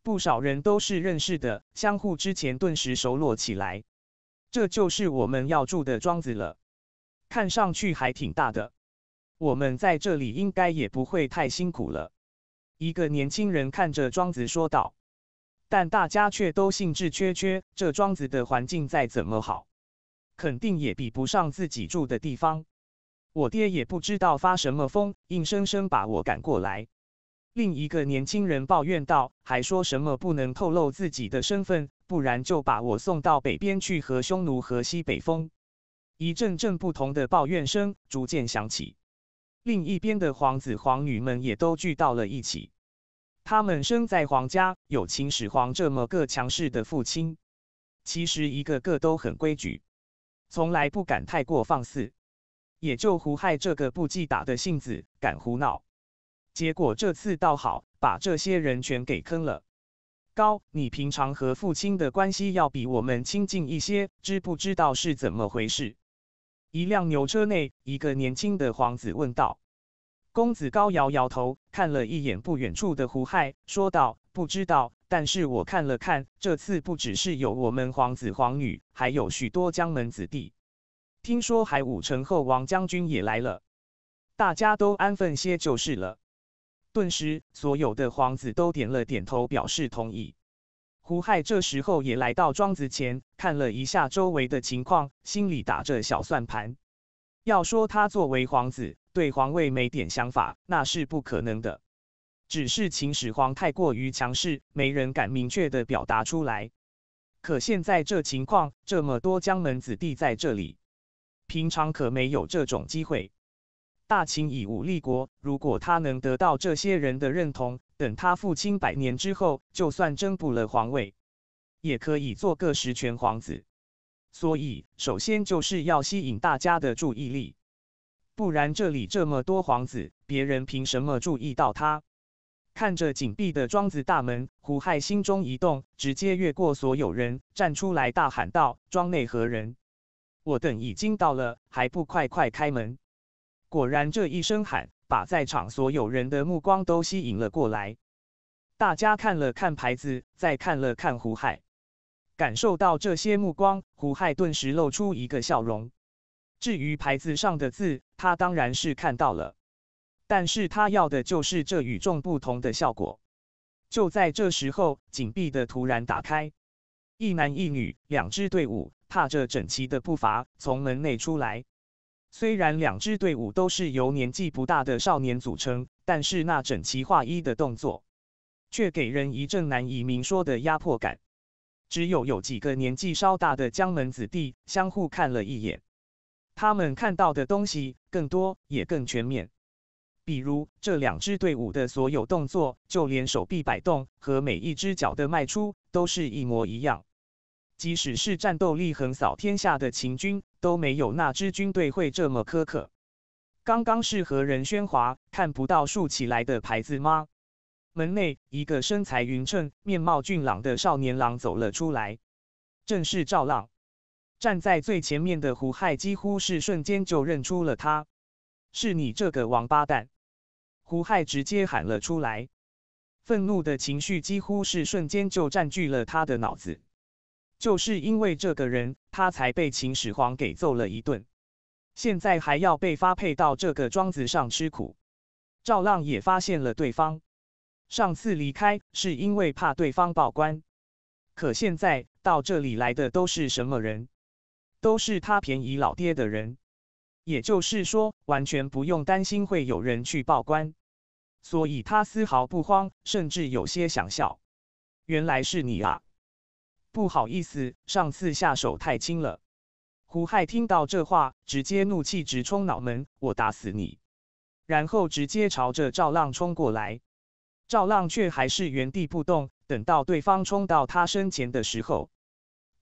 不少人都是认识的，相互之前顿时熟络起来。这就是我们要住的庄子了，看上去还挺大的。我们在这里应该也不会太辛苦了。一个年轻人看着庄子说道，但大家却都兴致缺缺。这庄子的环境再怎么好。肯定也比不上自己住的地方。我爹也不知道发什么疯，硬生生把我赶过来。另一个年轻人抱怨道：“还说什么不能透露自己的身份，不然就把我送到北边去和匈奴喝西北风。”一阵阵不同的抱怨声逐渐响起。另一边的皇子皇女们也都聚到了一起。他们生在皇家，有秦始皇这么个强势的父亲，其实一个个都很规矩。从来不敢太过放肆，也就胡亥这个不记打的性子敢胡闹，结果这次倒好，把这些人全给坑了。高，你平常和父亲的关系要比我们亲近一些，知不知道是怎么回事？一辆牛车内，一个年轻的皇子问道。公子高摇摇头，看了一眼不远处的胡亥，说道。不知道，但是我看了看，这次不只是有我们皇子皇女，还有许多江门子弟。听说还武城后王将军也来了，大家都安分些就是了。顿时，所有的皇子都点了点头，表示同意。胡亥这时候也来到庄子前，看了一下周围的情况，心里打着小算盘。要说他作为皇子，对皇位没点想法，那是不可能的。只是秦始皇太过于强势，没人敢明确的表达出来。可现在这情况，这么多江门子弟在这里，平常可没有这种机会。大秦以武立国，如果他能得到这些人的认同，等他父亲百年之后，就算争不了皇位，也可以做个实权皇子。所以，首先就是要吸引大家的注意力，不然这里这么多皇子，别人凭什么注意到他？看着紧闭的庄子大门，胡亥心中一动，直接越过所有人站出来，大喊道：“庄内何人？我等已经到了，还不快快开门！”果然，这一声喊把在场所有人的目光都吸引了过来。大家看了看牌子，再看了看胡亥，感受到这些目光，胡亥顿时露出一个笑容。至于牌子上的字，他当然是看到了。但是他要的就是这与众不同的效果。就在这时候，紧闭的突然打开，一男一女，两支队伍踏着整齐的步伐从门内出来。虽然两支队伍都是由年纪不大的少年组成，但是那整齐划一的动作，却给人一阵难以明说的压迫感。只有有几个年纪稍大的江门子弟相互看了一眼，他们看到的东西更多，也更全面。比如这两支队伍的所有动作，就连手臂摆动和每一只脚的迈出，都是一模一样。即使是战斗力横扫天下的秦军，都没有那支军队会这么苛刻。刚刚是何人喧哗，看不到竖起来的牌子吗？门内一个身材匀称、面貌俊朗的少年郎走了出来，正是赵浪。站在最前面的胡亥几乎是瞬间就认出了他，是你这个王八蛋。胡亥直接喊了出来，愤怒的情绪几乎是瞬间就占据了他的脑子。就是因为这个人，他才被秦始皇给揍了一顿，现在还要被发配到这个庄子上吃苦。赵浪也发现了对方，上次离开是因为怕对方报官，可现在到这里来的都是什么人？都是他便宜老爹的人。也就是说，完全不用担心会有人去报官，所以他丝毫不慌，甚至有些想笑。原来是你啊，不好意思，上次下手太轻了。胡亥听到这话，直接怒气直冲脑门，我打死你！然后直接朝着赵浪冲过来，赵浪却还是原地不动。等到对方冲到他身前的时候，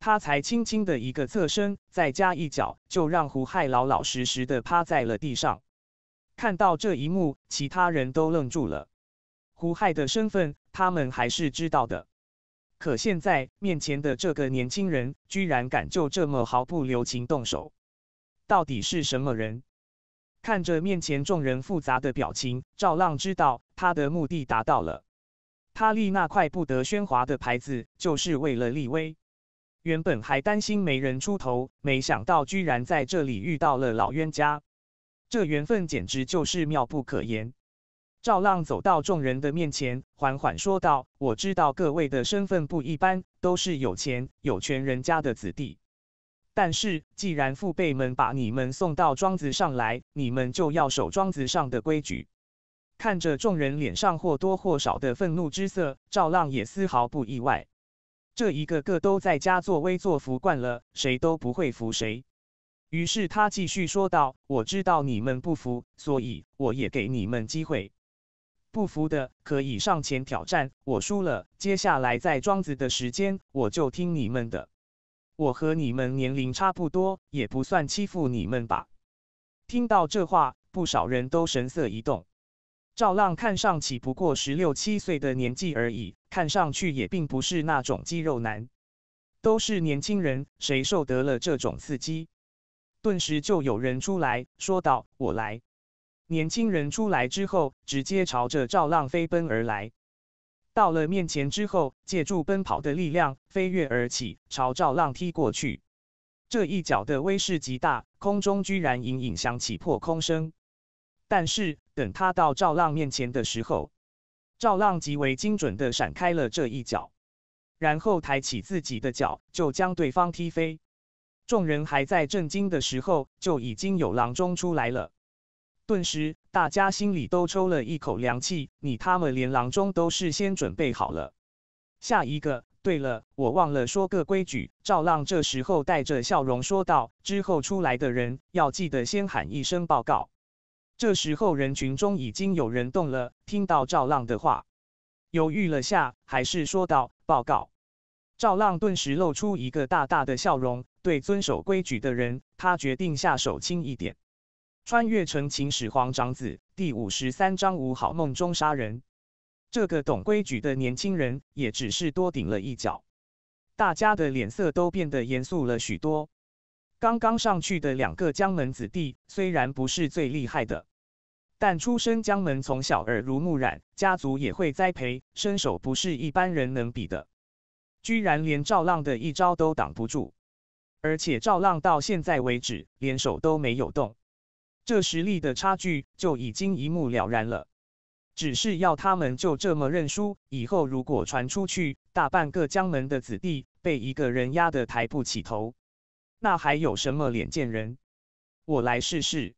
他才轻轻的一个侧身，再加一脚，就让胡亥老老实实的趴在了地上。看到这一幕，其他人都愣住了。胡亥的身份，他们还是知道的，可现在面前的这个年轻人，居然敢就这么毫不留情动手，到底是什么人？看着面前众人复杂的表情，赵浪知道他的目的达到了。他立那块不得喧哗的牌子，就是为了立威。原本还担心没人出头，没想到居然在这里遇到了老冤家，这缘分简直就是妙不可言。赵浪走到众人的面前，缓缓说道：“我知道各位的身份不一般，都是有钱有权人家的子弟。但是既然父辈们把你们送到庄子上来，你们就要守庄子上的规矩。”看着众人脸上或多或少的愤怒之色，赵浪也丝毫不意外。这一个个都在家作威作福惯了，谁都不会服谁。于是他继续说道：“我知道你们不服，所以我也给你们机会。不服的可以上前挑战，我输了，接下来在庄子的时间我就听你们的。我和你们年龄差不多，也不算欺负你们吧。”听到这话，不少人都神色一动。赵浪看上去不过十六七岁的年纪而已，看上去也并不是那种肌肉男。都是年轻人，谁受得了这种刺激？顿时就有人出来说道：“我来！”年轻人出来之后，直接朝着赵浪飞奔而来。到了面前之后，借助奔跑的力量，飞跃而起，朝赵浪踢过去。这一脚的威势极大，空中居然隐隐响起破空声。但是……等他到赵浪面前的时候，赵浪极为精准的闪开了这一脚，然后抬起自己的脚就将对方踢飞。众人还在震惊的时候，就已经有郎中出来了。顿时，大家心里都抽了一口凉气。你他妈连郎中都事先准备好了。下一个。对了，我忘了说个规矩。赵浪这时候带着笑容说道：“之后出来的人要记得先喊一声报告。”这时候，人群中已经有人动了。听到赵浪的话，犹豫了下，还是说道：“报告。”赵浪顿时露出一个大大的笑容。对遵守规矩的人，他决定下手轻一点。穿越成秦始皇长子，第五十三章五好梦中杀人。这个懂规矩的年轻人，也只是多顶了一脚。大家的脸色都变得严肃了许多。刚刚上去的两个江门子弟，虽然不是最厉害的，但出身江门，从小耳濡目染，家族也会栽培，身手不是一般人能比的。居然连赵浪的一招都挡不住，而且赵浪到现在为止连手都没有动，这实力的差距就已经一目了然了。只是要他们就这么认输，以后如果传出去，大半个江门的子弟被一个人压得抬不起头。那还有什么脸见人？我来试试。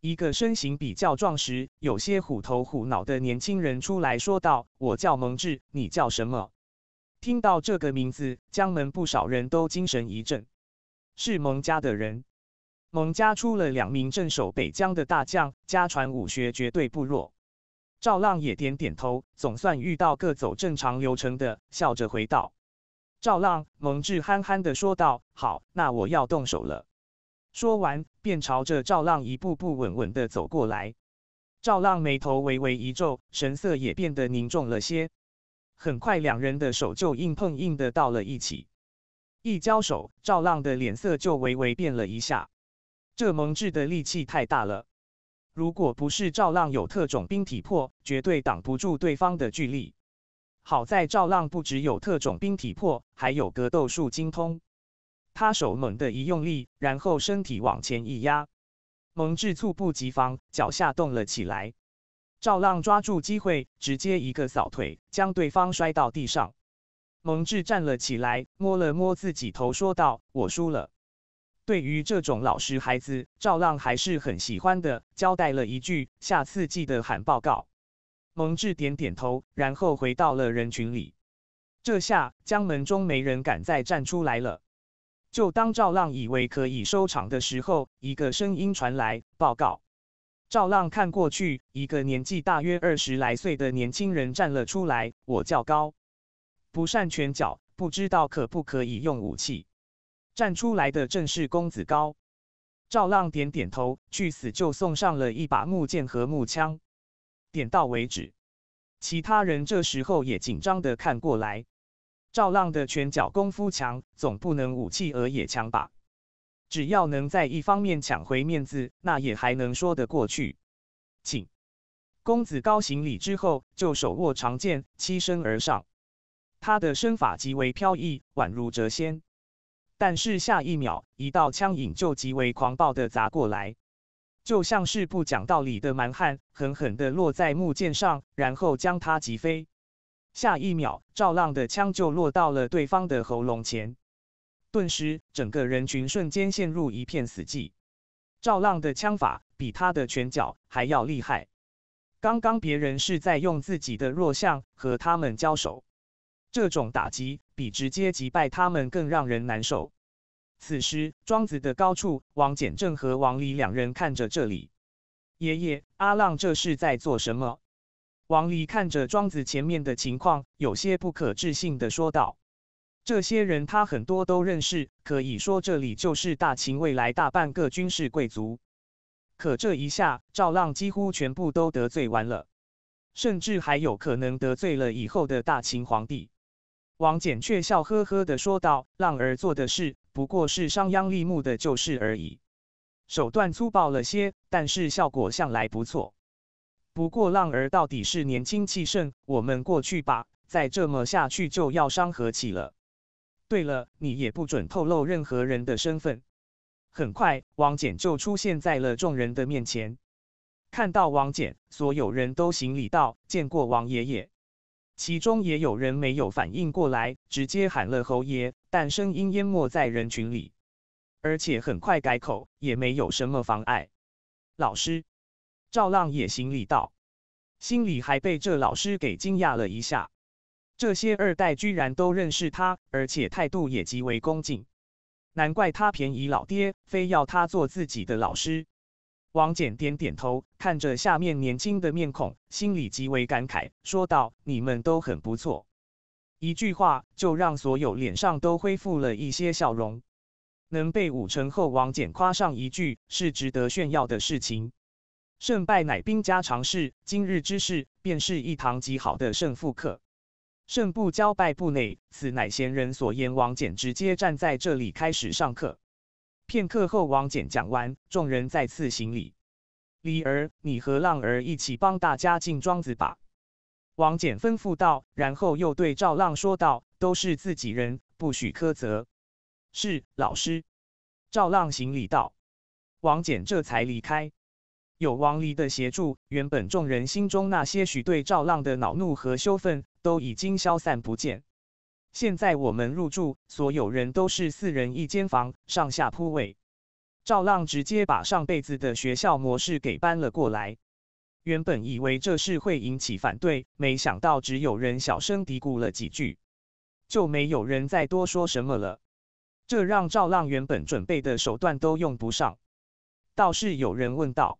一个身形比较壮实、有些虎头虎脑的年轻人出来说道：“我叫蒙志，你叫什么？”听到这个名字，江门不少人都精神一振。是蒙家的人。蒙家出了两名镇守北疆的大将，家传武学绝对不弱。赵浪也点点头，总算遇到个走正常流程的，笑着回道。赵浪蒙志憨憨地说道：“好，那我要动手了。”说完，便朝着赵浪一步步稳稳地走过来。赵浪眉头微微一皱，神色也变得凝重了些。很快，两人的手就硬碰硬的到了一起。一交手，赵浪的脸色就微微变了一下。这蒙志的力气太大了，如果不是赵浪有特种兵体魄，绝对挡不住对方的巨力。好在赵浪不只有特种兵体魄，还有格斗术精通。他手猛地一用力，然后身体往前一压，蒙挚猝不及防，脚下动了起来。赵浪抓住机会，直接一个扫腿，将对方摔到地上。蒙挚站了起来，摸了摸自己头，说道：“我输了。”对于这种老实孩子，赵浪还是很喜欢的。交代了一句：“下次记得喊报告。”蒙挚点点头，然后回到了人群里。这下，江门中没人敢再站出来了。就当赵浪以为可以收场的时候，一个声音传来：“报告。”赵浪看过去，一个年纪大约二十来岁的年轻人站了出来：“我叫高，不善拳脚，不知道可不可以用武器。”站出来的正是公子高。赵浪点点头，去死就送上了一把木剑和木枪。点到为止。其他人这时候也紧张的看过来。赵浪的拳脚功夫强，总不能武器也强吧？只要能在一方面抢回面子，那也还能说得过去。请公子高行礼之后，就手握长剑，欺身而上。他的身法极为飘逸，宛如谪仙。但是下一秒，一道枪影就极为狂暴的砸过来。就像是不讲道理的蛮汉，狠狠地落在木剑上，然后将他击飞。下一秒，赵浪的枪就落到了对方的喉咙前，顿时，整个人群瞬间陷入一片死寂。赵浪的枪法比他的拳脚还要厉害。刚刚别人是在用自己的弱项和他们交手，这种打击比直接击败他们更让人难受。此时，庄子的高处，王简正和王离两人看着这里。爷爷，阿浪这是在做什么？王离看着庄子前面的情况，有些不可置信的说道：“这些人他很多都认识，可以说这里就是大秦未来大半个军事贵族。可这一下，赵浪几乎全部都得罪完了，甚至还有可能得罪了以后的大秦皇帝。”王翦却笑呵呵的说道：“浪儿做的事。”不过是商鞅立木的旧事而已，手段粗暴了些，但是效果向来不错。不过浪儿到底是年轻气盛，我们过去吧，再这么下去就要伤和气了。对了，你也不准透露任何人的身份。很快，王翦就出现在了众人的面前。看到王翦，所有人都行礼道：“见过王爷爷。”其中也有人没有反应过来，直接喊了侯爷。但声音淹没在人群里，而且很快改口，也没有什么妨碍。老师赵浪也行礼道，心里还被这老师给惊讶了一下。这些二代居然都认识他，而且态度也极为恭敬，难怪他便宜老爹非要他做自己的老师。王简点点头，看着下面年轻的面孔，心里极为感慨，说道：“你们都很不错。”一句话就让所有脸上都恢复了一些笑容，能被武成后王简夸上一句是值得炫耀的事情。胜败乃兵家常事，今日之事便是一堂极好的胜负课。胜不骄，败不馁，此乃贤人所言。王简直接站在这里开始上课。片刻后，王简讲完，众人再次行礼。李儿，你和浪儿一起帮大家进庄子吧。王简吩咐道，然后又对赵浪说道：“都是自己人，不许苛责。”“是，老师。”赵浪行礼道。王简这才离开。有王离的协助，原本众人心中那些许对赵浪的恼怒和羞愤都已经消散不见。现在我们入住，所有人都是四人一间房，上下铺位。赵浪直接把上辈子的学校模式给搬了过来。原本以为这事会引起反对，没想到只有人小声嘀咕了几句，就没有人再多说什么了。这让赵浪原本准备的手段都用不上，倒是有人问道：“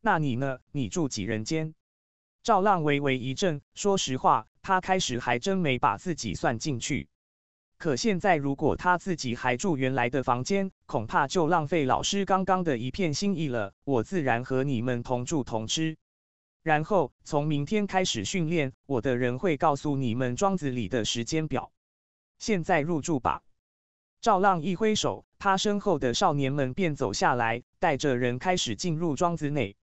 那你呢？你住几人间？”赵浪微微一怔，说实话，他开始还真没把自己算进去。可现在，如果他自己还住原来的房间，恐怕就浪费老师刚刚的一片心意了。我自然和你们同住同吃。然后从明天开始训练，我的人会告诉你们庄子里的时间表。现在入住吧。赵浪一挥手，他身后的少年们便走下来，带着人开始进入庄子内。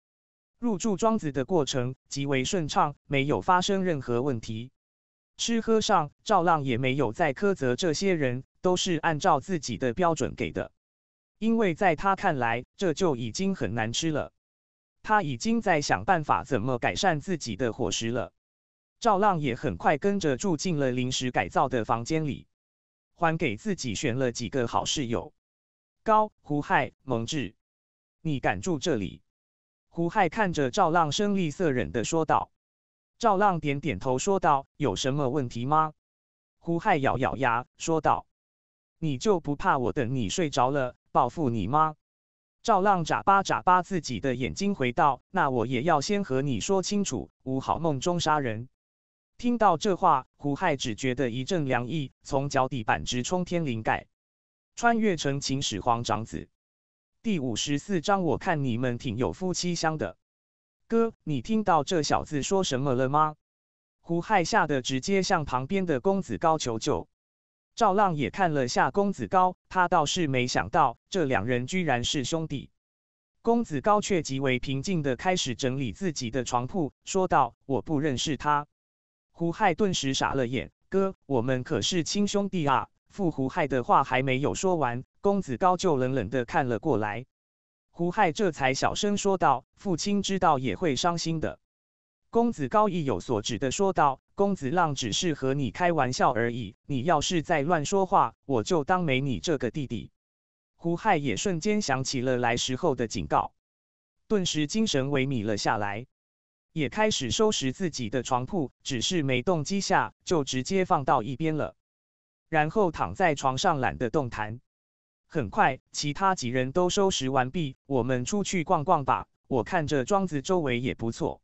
入住庄子的过程极为顺畅，没有发生任何问题。吃喝上，赵浪也没有再苛责这些人，都是按照自己的标准给的，因为在他看来，这就已经很难吃了。他已经在想办法怎么改善自己的伙食了。赵浪也很快跟着住进了临时改造的房间里，还给自己选了几个好室友。高胡亥蒙挚，你敢住这里？胡亥看着赵浪，声厉色忍的说道。赵浪点点头说道：“有什么问题吗？”胡亥咬咬牙说道：“你就不怕我等你睡着了报复你吗？”赵浪眨巴眨巴自己的眼睛，回道：“那我也要先和你说清楚，无好梦中杀人。”听到这话，胡亥只觉得一阵凉意从脚底板直冲天灵盖。穿越成秦始皇长子，第五十四章，我看你们挺有夫妻相的。哥，你听到这小子说什么了吗？胡亥吓得直接向旁边的公子高求救。赵浪也看了下公子高，他倒是没想到这两人居然是兄弟。公子高却极为平静的开始整理自己的床铺，说道：“我不认识他。”胡亥顿时傻了眼：“哥，我们可是亲兄弟啊！”父胡亥的话还没有说完，公子高就冷冷的看了过来。胡亥这才小声说道：“父亲知道也会伤心的。”公子高意有所指的说道。公子浪只是和你开玩笑而已，你要是在乱说话，我就当没你这个弟弟。胡亥也瞬间想起了来时候的警告，顿时精神萎靡了下来，也开始收拾自己的床铺，只是没动机下就直接放到一边了，然后躺在床上懒得动弹。很快，其他几人都收拾完毕，我们出去逛逛吧，我看这庄子周围也不错。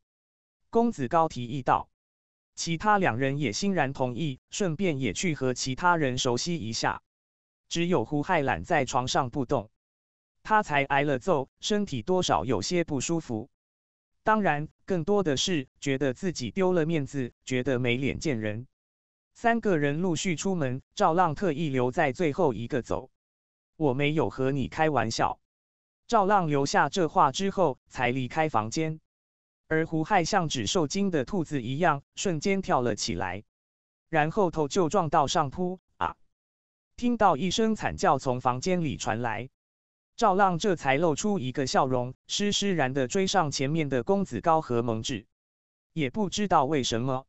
公子高提议道。其他两人也欣然同意，顺便也去和其他人熟悉一下。只有胡亥懒在床上不动，他才挨了揍，身体多少有些不舒服。当然，更多的是觉得自己丢了面子，觉得没脸见人。三个人陆续出门，赵浪特意留在最后一个走。我没有和你开玩笑。赵浪留下这话之后，才离开房间。而胡亥像只受惊的兔子一样，瞬间跳了起来，然后头就撞到上铺啊！听到一声惨叫从房间里传来，赵浪这才露出一个笑容，施施然的追上前面的公子高和蒙挚。也不知道为什么，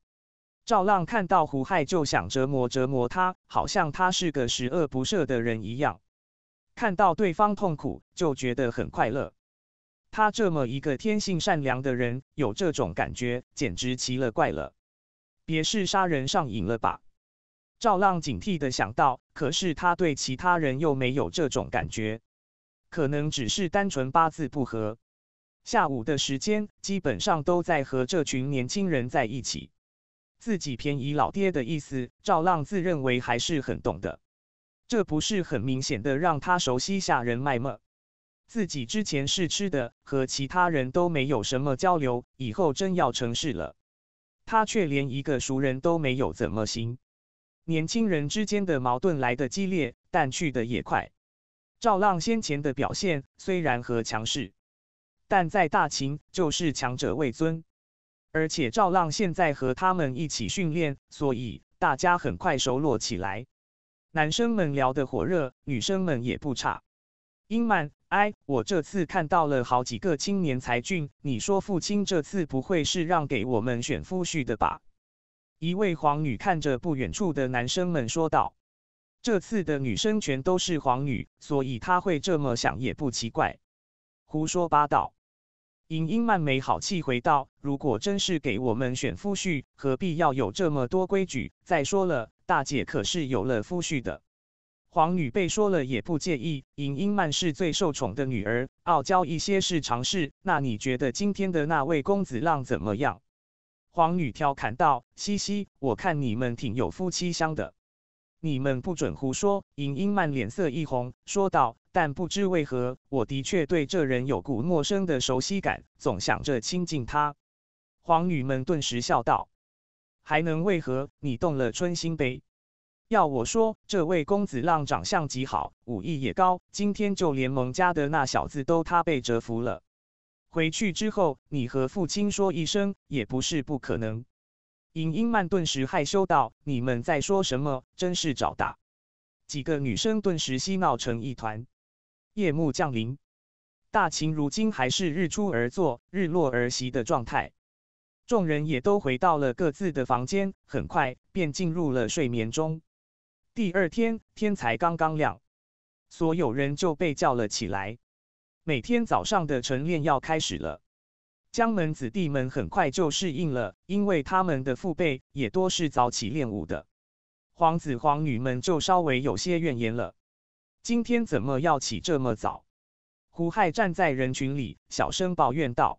赵浪看到胡亥就想折磨折磨他，好像他是个十恶不赦的人一样。看到对方痛苦，就觉得很快乐。他这么一个天性善良的人，有这种感觉简直奇了怪了，别是杀人上瘾了吧？赵浪警惕的想到。可是他对其他人又没有这种感觉，可能只是单纯八字不合。下午的时间基本上都在和这群年轻人在一起，自己偏宜老爹的意思，赵浪自认为还是很懂的，这不是很明显的让他熟悉下人脉吗？自己之前是吃的，和其他人都没有什么交流。以后真要成事了，他却连一个熟人都没有，怎么行？年轻人之间的矛盾来得激烈，但去得也快。赵浪先前的表现虽然和强势，但在大秦就是强者为尊。而且赵浪现在和他们一起训练，所以大家很快熟络起来。男生们聊得火热，女生们也不差。英曼。哎，我这次看到了好几个青年才俊，你说父亲这次不会是让给我们选夫婿的吧？一位皇女看着不远处的男生们说道：“这次的女生全都是皇女，所以她会这么想也不奇怪。”胡说八道！尹英曼没好气回道：“如果真是给我们选夫婿，何必要有这么多规矩？再说，了大姐可是有了夫婿的。”皇女被说了也不介意，尹英曼是最受宠的女儿，傲娇一些是常事。那你觉得今天的那位公子浪怎么样？皇女调侃道：“嘻嘻，我看你们挺有夫妻相的。”你们不准胡说！尹英曼脸色一红，说道：“但不知为何，我的确对这人有股陌生的熟悉感，总想着亲近他。”皇女们顿时笑道：“还能为何？你动了春心呗。”要我说，这位公子浪长相极好，武艺也高。今天就连蒙家的那小子都他被折服了。回去之后，你和父亲说一声，也不是不可能。尹英曼顿时害羞道：“你们在说什么？真是找打！”几个女生顿时嬉闹成一团。夜幕降临，大秦如今还是日出而作、日落而息的状态。众人也都回到了各自的房间，很快便进入了睡眠中。第二天天才刚刚亮，所有人就被叫了起来。每天早上的晨练要开始了，江门子弟们很快就适应了，因为他们的父辈也多是早起练武的。皇子皇女们就稍微有些怨言了，今天怎么要起这么早？胡亥站在人群里，小声抱怨道：“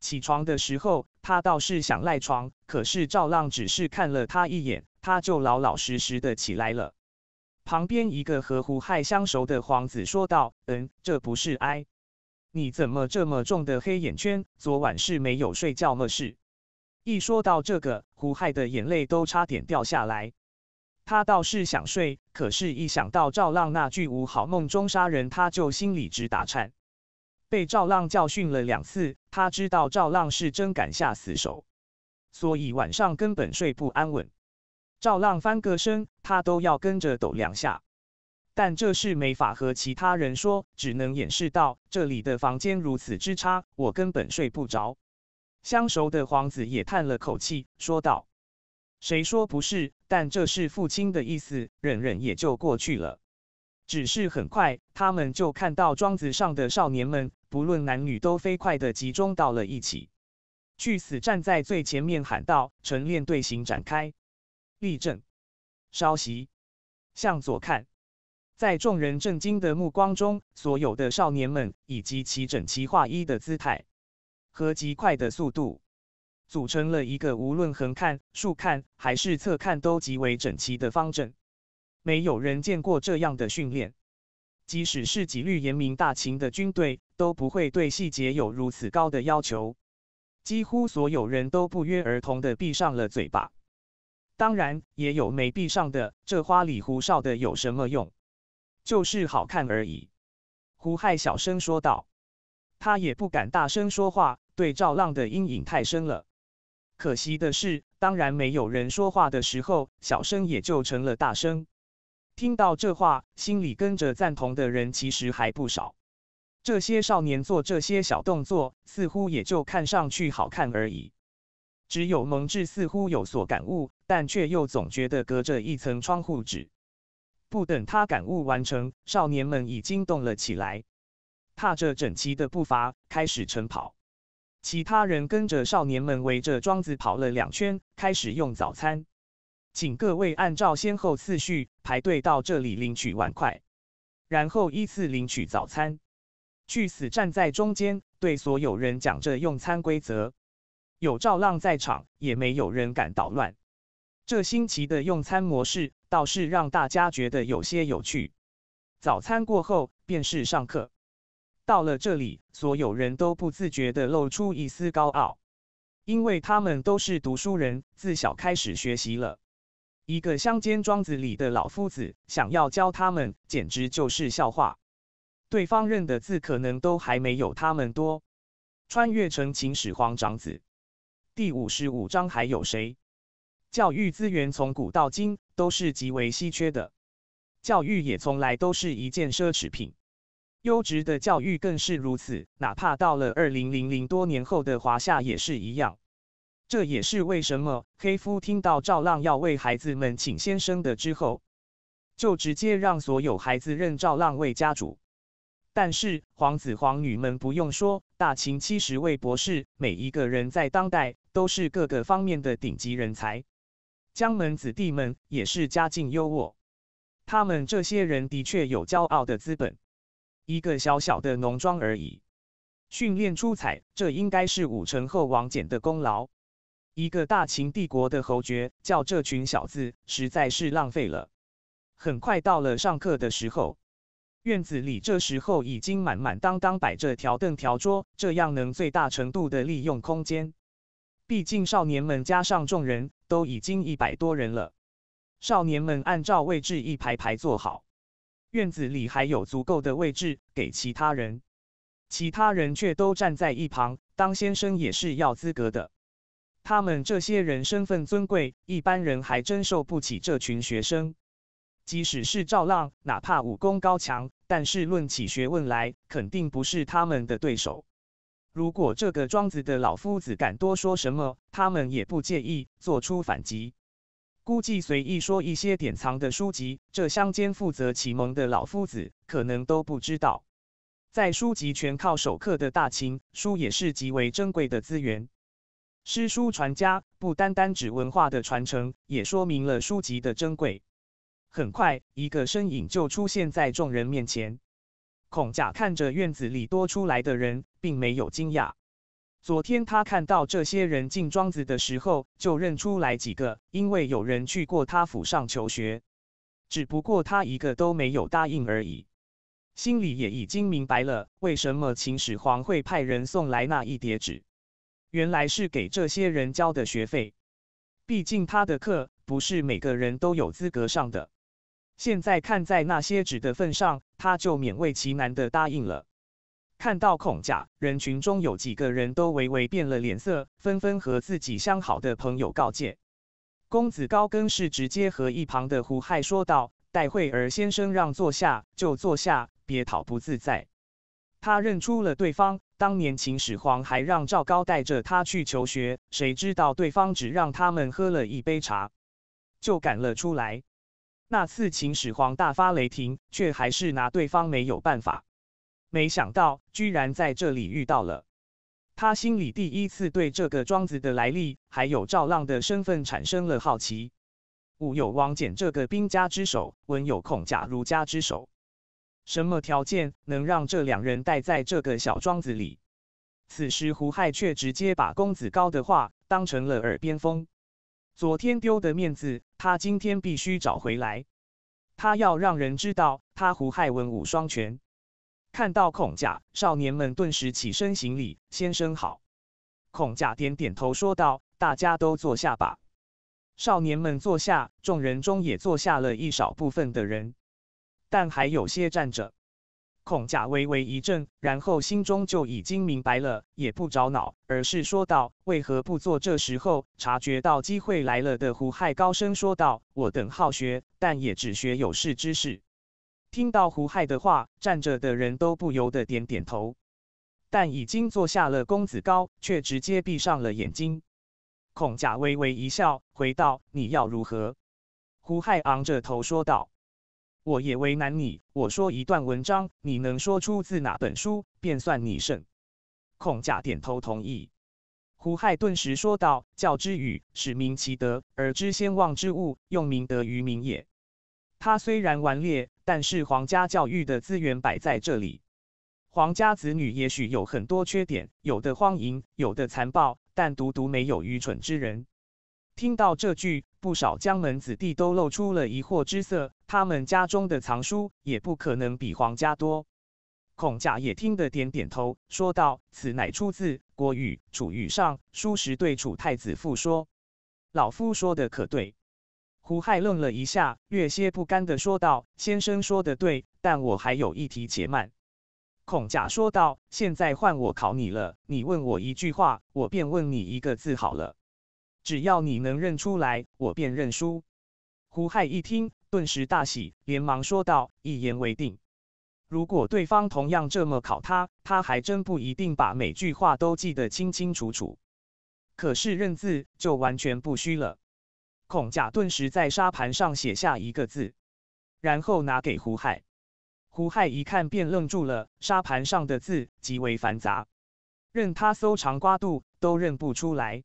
起床的时候，他倒是想赖床，可是赵浪只是看了他一眼。”他就老老实实的起来了。旁边一个和胡亥相熟的皇子说道：“嗯，这不是哀？你怎么这么重的黑眼圈？昨晚是没有睡觉么？”是一说到这个，胡亥的眼泪都差点掉下来。他倒是想睡，可是一想到赵浪那句“无好梦中杀人”，他就心里直打颤。被赵浪教训了两次，他知道赵浪是真敢下死手，所以晚上根本睡不安稳。赵浪翻个身，他都要跟着抖两下，但这事没法和其他人说，只能掩饰道：“这里的房间如此之差，我根本睡不着。”相熟的皇子也叹了口气，说道：“谁说不是？但这是父亲的意思，忍忍也就过去了。”只是很快，他们就看到庄子上的少年们，不论男女，都飞快地集中到了一起。去死站在最前面喊道：“晨练队形展开。”立正，稍息，向左看。在众人震惊的目光中，所有的少年们以及其整齐划一的姿态和极快的速度，组成了一个无论横看、竖看还是侧看都极为整齐的方阵。没有人见过这样的训练，即使是纪律严明大秦的军队，都不会对细节有如此高的要求。几乎所有人都不约而同地闭上了嘴巴。当然也有没闭上的，这花里胡哨的有什么用？就是好看而已。”胡亥小声说道，他也不敢大声说话，对赵浪的阴影太深了。可惜的是，当然没有人说话的时候，小声也就成了大声。听到这话，心里跟着赞同的人其实还不少。这些少年做这些小动作，似乎也就看上去好看而已。只有蒙挚似乎有所感悟。但却又总觉得隔着一层窗户纸，不等他感悟完成，少年们已经动了起来，踏着整齐的步伐开始晨跑。其他人跟着少年们围着庄子跑了两圈，开始用早餐。请各位按照先后次序排队到这里领取碗筷，然后依次领取早餐。巨死站在中间，对所有人讲着用餐规则。有赵浪在场，也没有人敢捣乱。这新奇的用餐模式倒是让大家觉得有些有趣。早餐过后便是上课。到了这里，所有人都不自觉的露出一丝高傲，因为他们都是读书人，自小开始学习了。一个乡间庄子里的老夫子想要教他们，简直就是笑话。对方认的字可能都还没有他们多。穿越成秦始皇长子，第五十五章还有谁？教育资源从古到今都是极为稀缺的，教育也从来都是一件奢侈品，优质的教育更是如此。哪怕到了二零零零多年后的华夏也是一样。这也是为什么黑夫听到赵浪要为孩子们请先生的之后，就直接让所有孩子认赵浪为家主。但是皇子皇女们不用说，大秦七十位博士，每一个人在当代都是各个方面的顶级人才。江门子弟们也是家境优渥，他们这些人的确有骄傲的资本。一个小小的农庄而已，训练出彩，这应该是武成后王翦的功劳。一个大秦帝国的侯爵，叫这群小子，实在是浪费了。很快到了上课的时候，院子里这时候已经满满当当摆着条凳条桌，这样能最大程度的利用空间。毕竟少年们加上众人。都已经一百多人了，少年们按照位置一排排坐好，院子里还有足够的位置给其他人，其他人却都站在一旁。当先生也是要资格的，他们这些人身份尊贵，一般人还真受不起这群学生。即使是赵浪，哪怕武功高强，但是论起学问来，肯定不是他们的对手。如果这个庄子的老夫子敢多说什么，他们也不介意做出反击。估计随意说一些典藏的书籍，这乡间负责启蒙的老夫子可能都不知道。在书籍全靠手刻的大秦，书也是极为珍贵的资源。诗书传家，不单单指文化的传承，也说明了书籍的珍贵。很快，一个身影就出现在众人面前。孔甲看着院子里多出来的人，并没有惊讶。昨天他看到这些人进庄子的时候，就认出来几个，因为有人去过他府上求学，只不过他一个都没有答应而已。心里也已经明白了，为什么秦始皇会派人送来那一叠纸，原来是给这些人交的学费。毕竟他的课不是每个人都有资格上的。现在看在那些纸的份上，他就勉为其难地答应了。看到孔甲，人群中有几个人都微微变了脸色，纷纷和自己相好的朋友告诫。公子高更是直接和一旁的胡亥说道：“待会儿先生让坐下，就坐下，别讨不自在。”他认出了对方，当年秦始皇还让赵高带着他去求学，谁知道对方只让他们喝了一杯茶，就赶了出来。那次秦始皇大发雷霆，却还是拿对方没有办法。没想到居然在这里遇到了，他心里第一次对这个庄子的来历，还有赵浪的身份产生了好奇。武有王翦这个兵家之首，文有孔甲儒家之首，什么条件能让这两人待在这个小庄子里？此时胡亥却直接把公子高的话当成了耳边风。昨天丢的面子，他今天必须找回来。他要让人知道，他胡亥文武双全。看到孔甲，少年们顿时起身行礼：“先生好。”孔甲点点头说道：“大家都坐下吧。”少年们坐下，众人中也坐下了一少部分的人，但还有些站着。孔甲微微一震，然后心中就已经明白了，也不着脑，而是说道：“为何不做？”这时候察觉到机会来了的胡亥高声说道：“我等好学，但也只学有识之士。”听到胡亥的话，站着的人都不由得点点头，但已经坐下了。公子高却直接闭上了眼睛。孔甲微微一笑，回道：“你要如何？”胡亥昂着头说道。我也为难你，我说一段文章，你能说出自哪本书，便算你胜。孔甲点头同意。胡亥顿时说道：“教之语，使民其德，而知先忘之物，用民德于民也。”他虽然顽劣，但是皇家教育的资源摆在这里，皇家子女也许有很多缺点，有的荒淫，有的残暴，但独独没有愚蠢之人。听到这句，不少江门子弟都露出了疑惑之色。他们家中的藏书也不可能比皇家多。孔甲也听得点点头，说道：“此乃出自《国语·楚语上》，书时对楚太子傅说：‘老夫说的可对？’”胡亥愣了一下，略些不甘地说道：“先生说的对，但我还有一题，且慢。”孔甲说道：“现在换我考你了，你问我一句话，我便问你一个字好了。只要你能认出来，我便认输。”胡亥一听。顿时大喜，连忙说道：“一言为定。”如果对方同样这么考他，他还真不一定把每句话都记得清清楚楚。可是认字就完全不虚了。孔甲顿时在沙盘上写下一个字，然后拿给胡亥。胡亥一看便愣住了，沙盘上的字极为繁杂，任他搜肠刮肚都认不出来。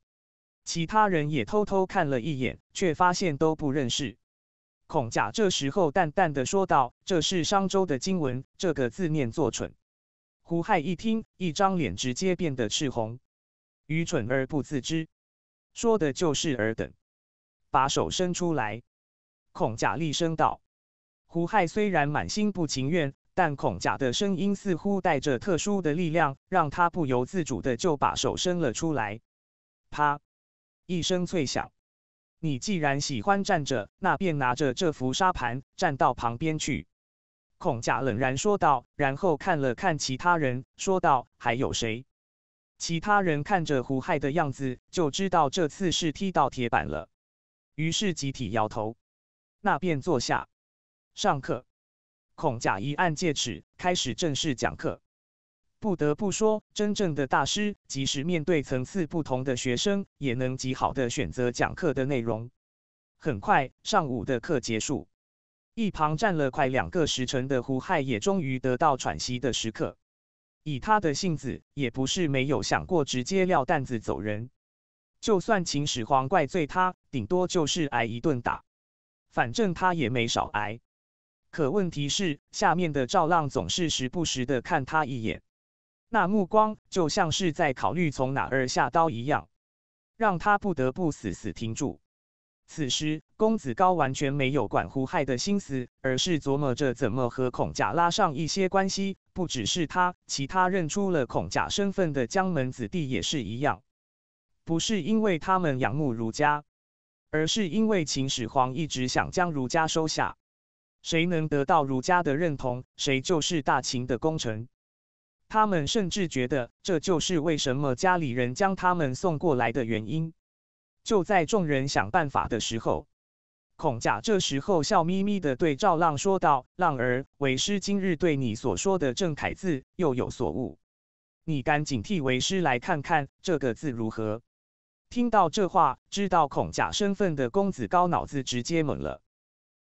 其他人也偷偷看了一眼，却发现都不认识。孔甲这时候淡淡的说道：“这是商周的经文，这个字念作‘蠢’。”胡亥一听，一张脸直接变得赤红。愚蠢而不自知，说的就是尔等。把手伸出来！”孔甲厉声道。胡亥虽然满心不情愿，但孔甲的声音似乎带着特殊的力量，让他不由自主的就把手伸了出来。啪！一声脆响。你既然喜欢站着，那便拿着这幅沙盘站到旁边去。”孔甲冷然说道，然后看了看其他人，说道：“还有谁？”其他人看着胡亥的样子，就知道这次是踢到铁板了，于是集体摇头。那便坐下上课。孔甲一按戒尺，开始正式讲课。不得不说，真正的大师，即使面对层次不同的学生，也能极好的选择讲课的内容。很快，上午的课结束，一旁站了快两个时辰的胡亥也终于得到喘息的时刻。以他的性子，也不是没有想过直接撂担子走人。就算秦始皇怪罪他，顶多就是挨一顿打，反正他也没少挨。可问题是，下面的赵浪总是时不时的看他一眼。那目光就像是在考虑从哪儿下刀一样，让他不得不死死停住。此时，公子高完全没有管胡亥的心思，而是琢磨着怎么和孔甲拉上一些关系。不只是他，其他认出了孔甲身份的江门子弟也是一样。不是因为他们仰慕儒家，而是因为秦始皇一直想将儒家收下。谁能得到儒家的认同，谁就是大秦的功臣。他们甚至觉得这就是为什么家里人将他们送过来的原因。就在众人想办法的时候，孔甲这时候笑眯眯的对赵浪说道：“浪儿，为师今日对你所说的正楷字又有所悟，你赶紧替为师来看看这个字如何。”听到这话，知道孔甲身份的公子高脑子直接懵了。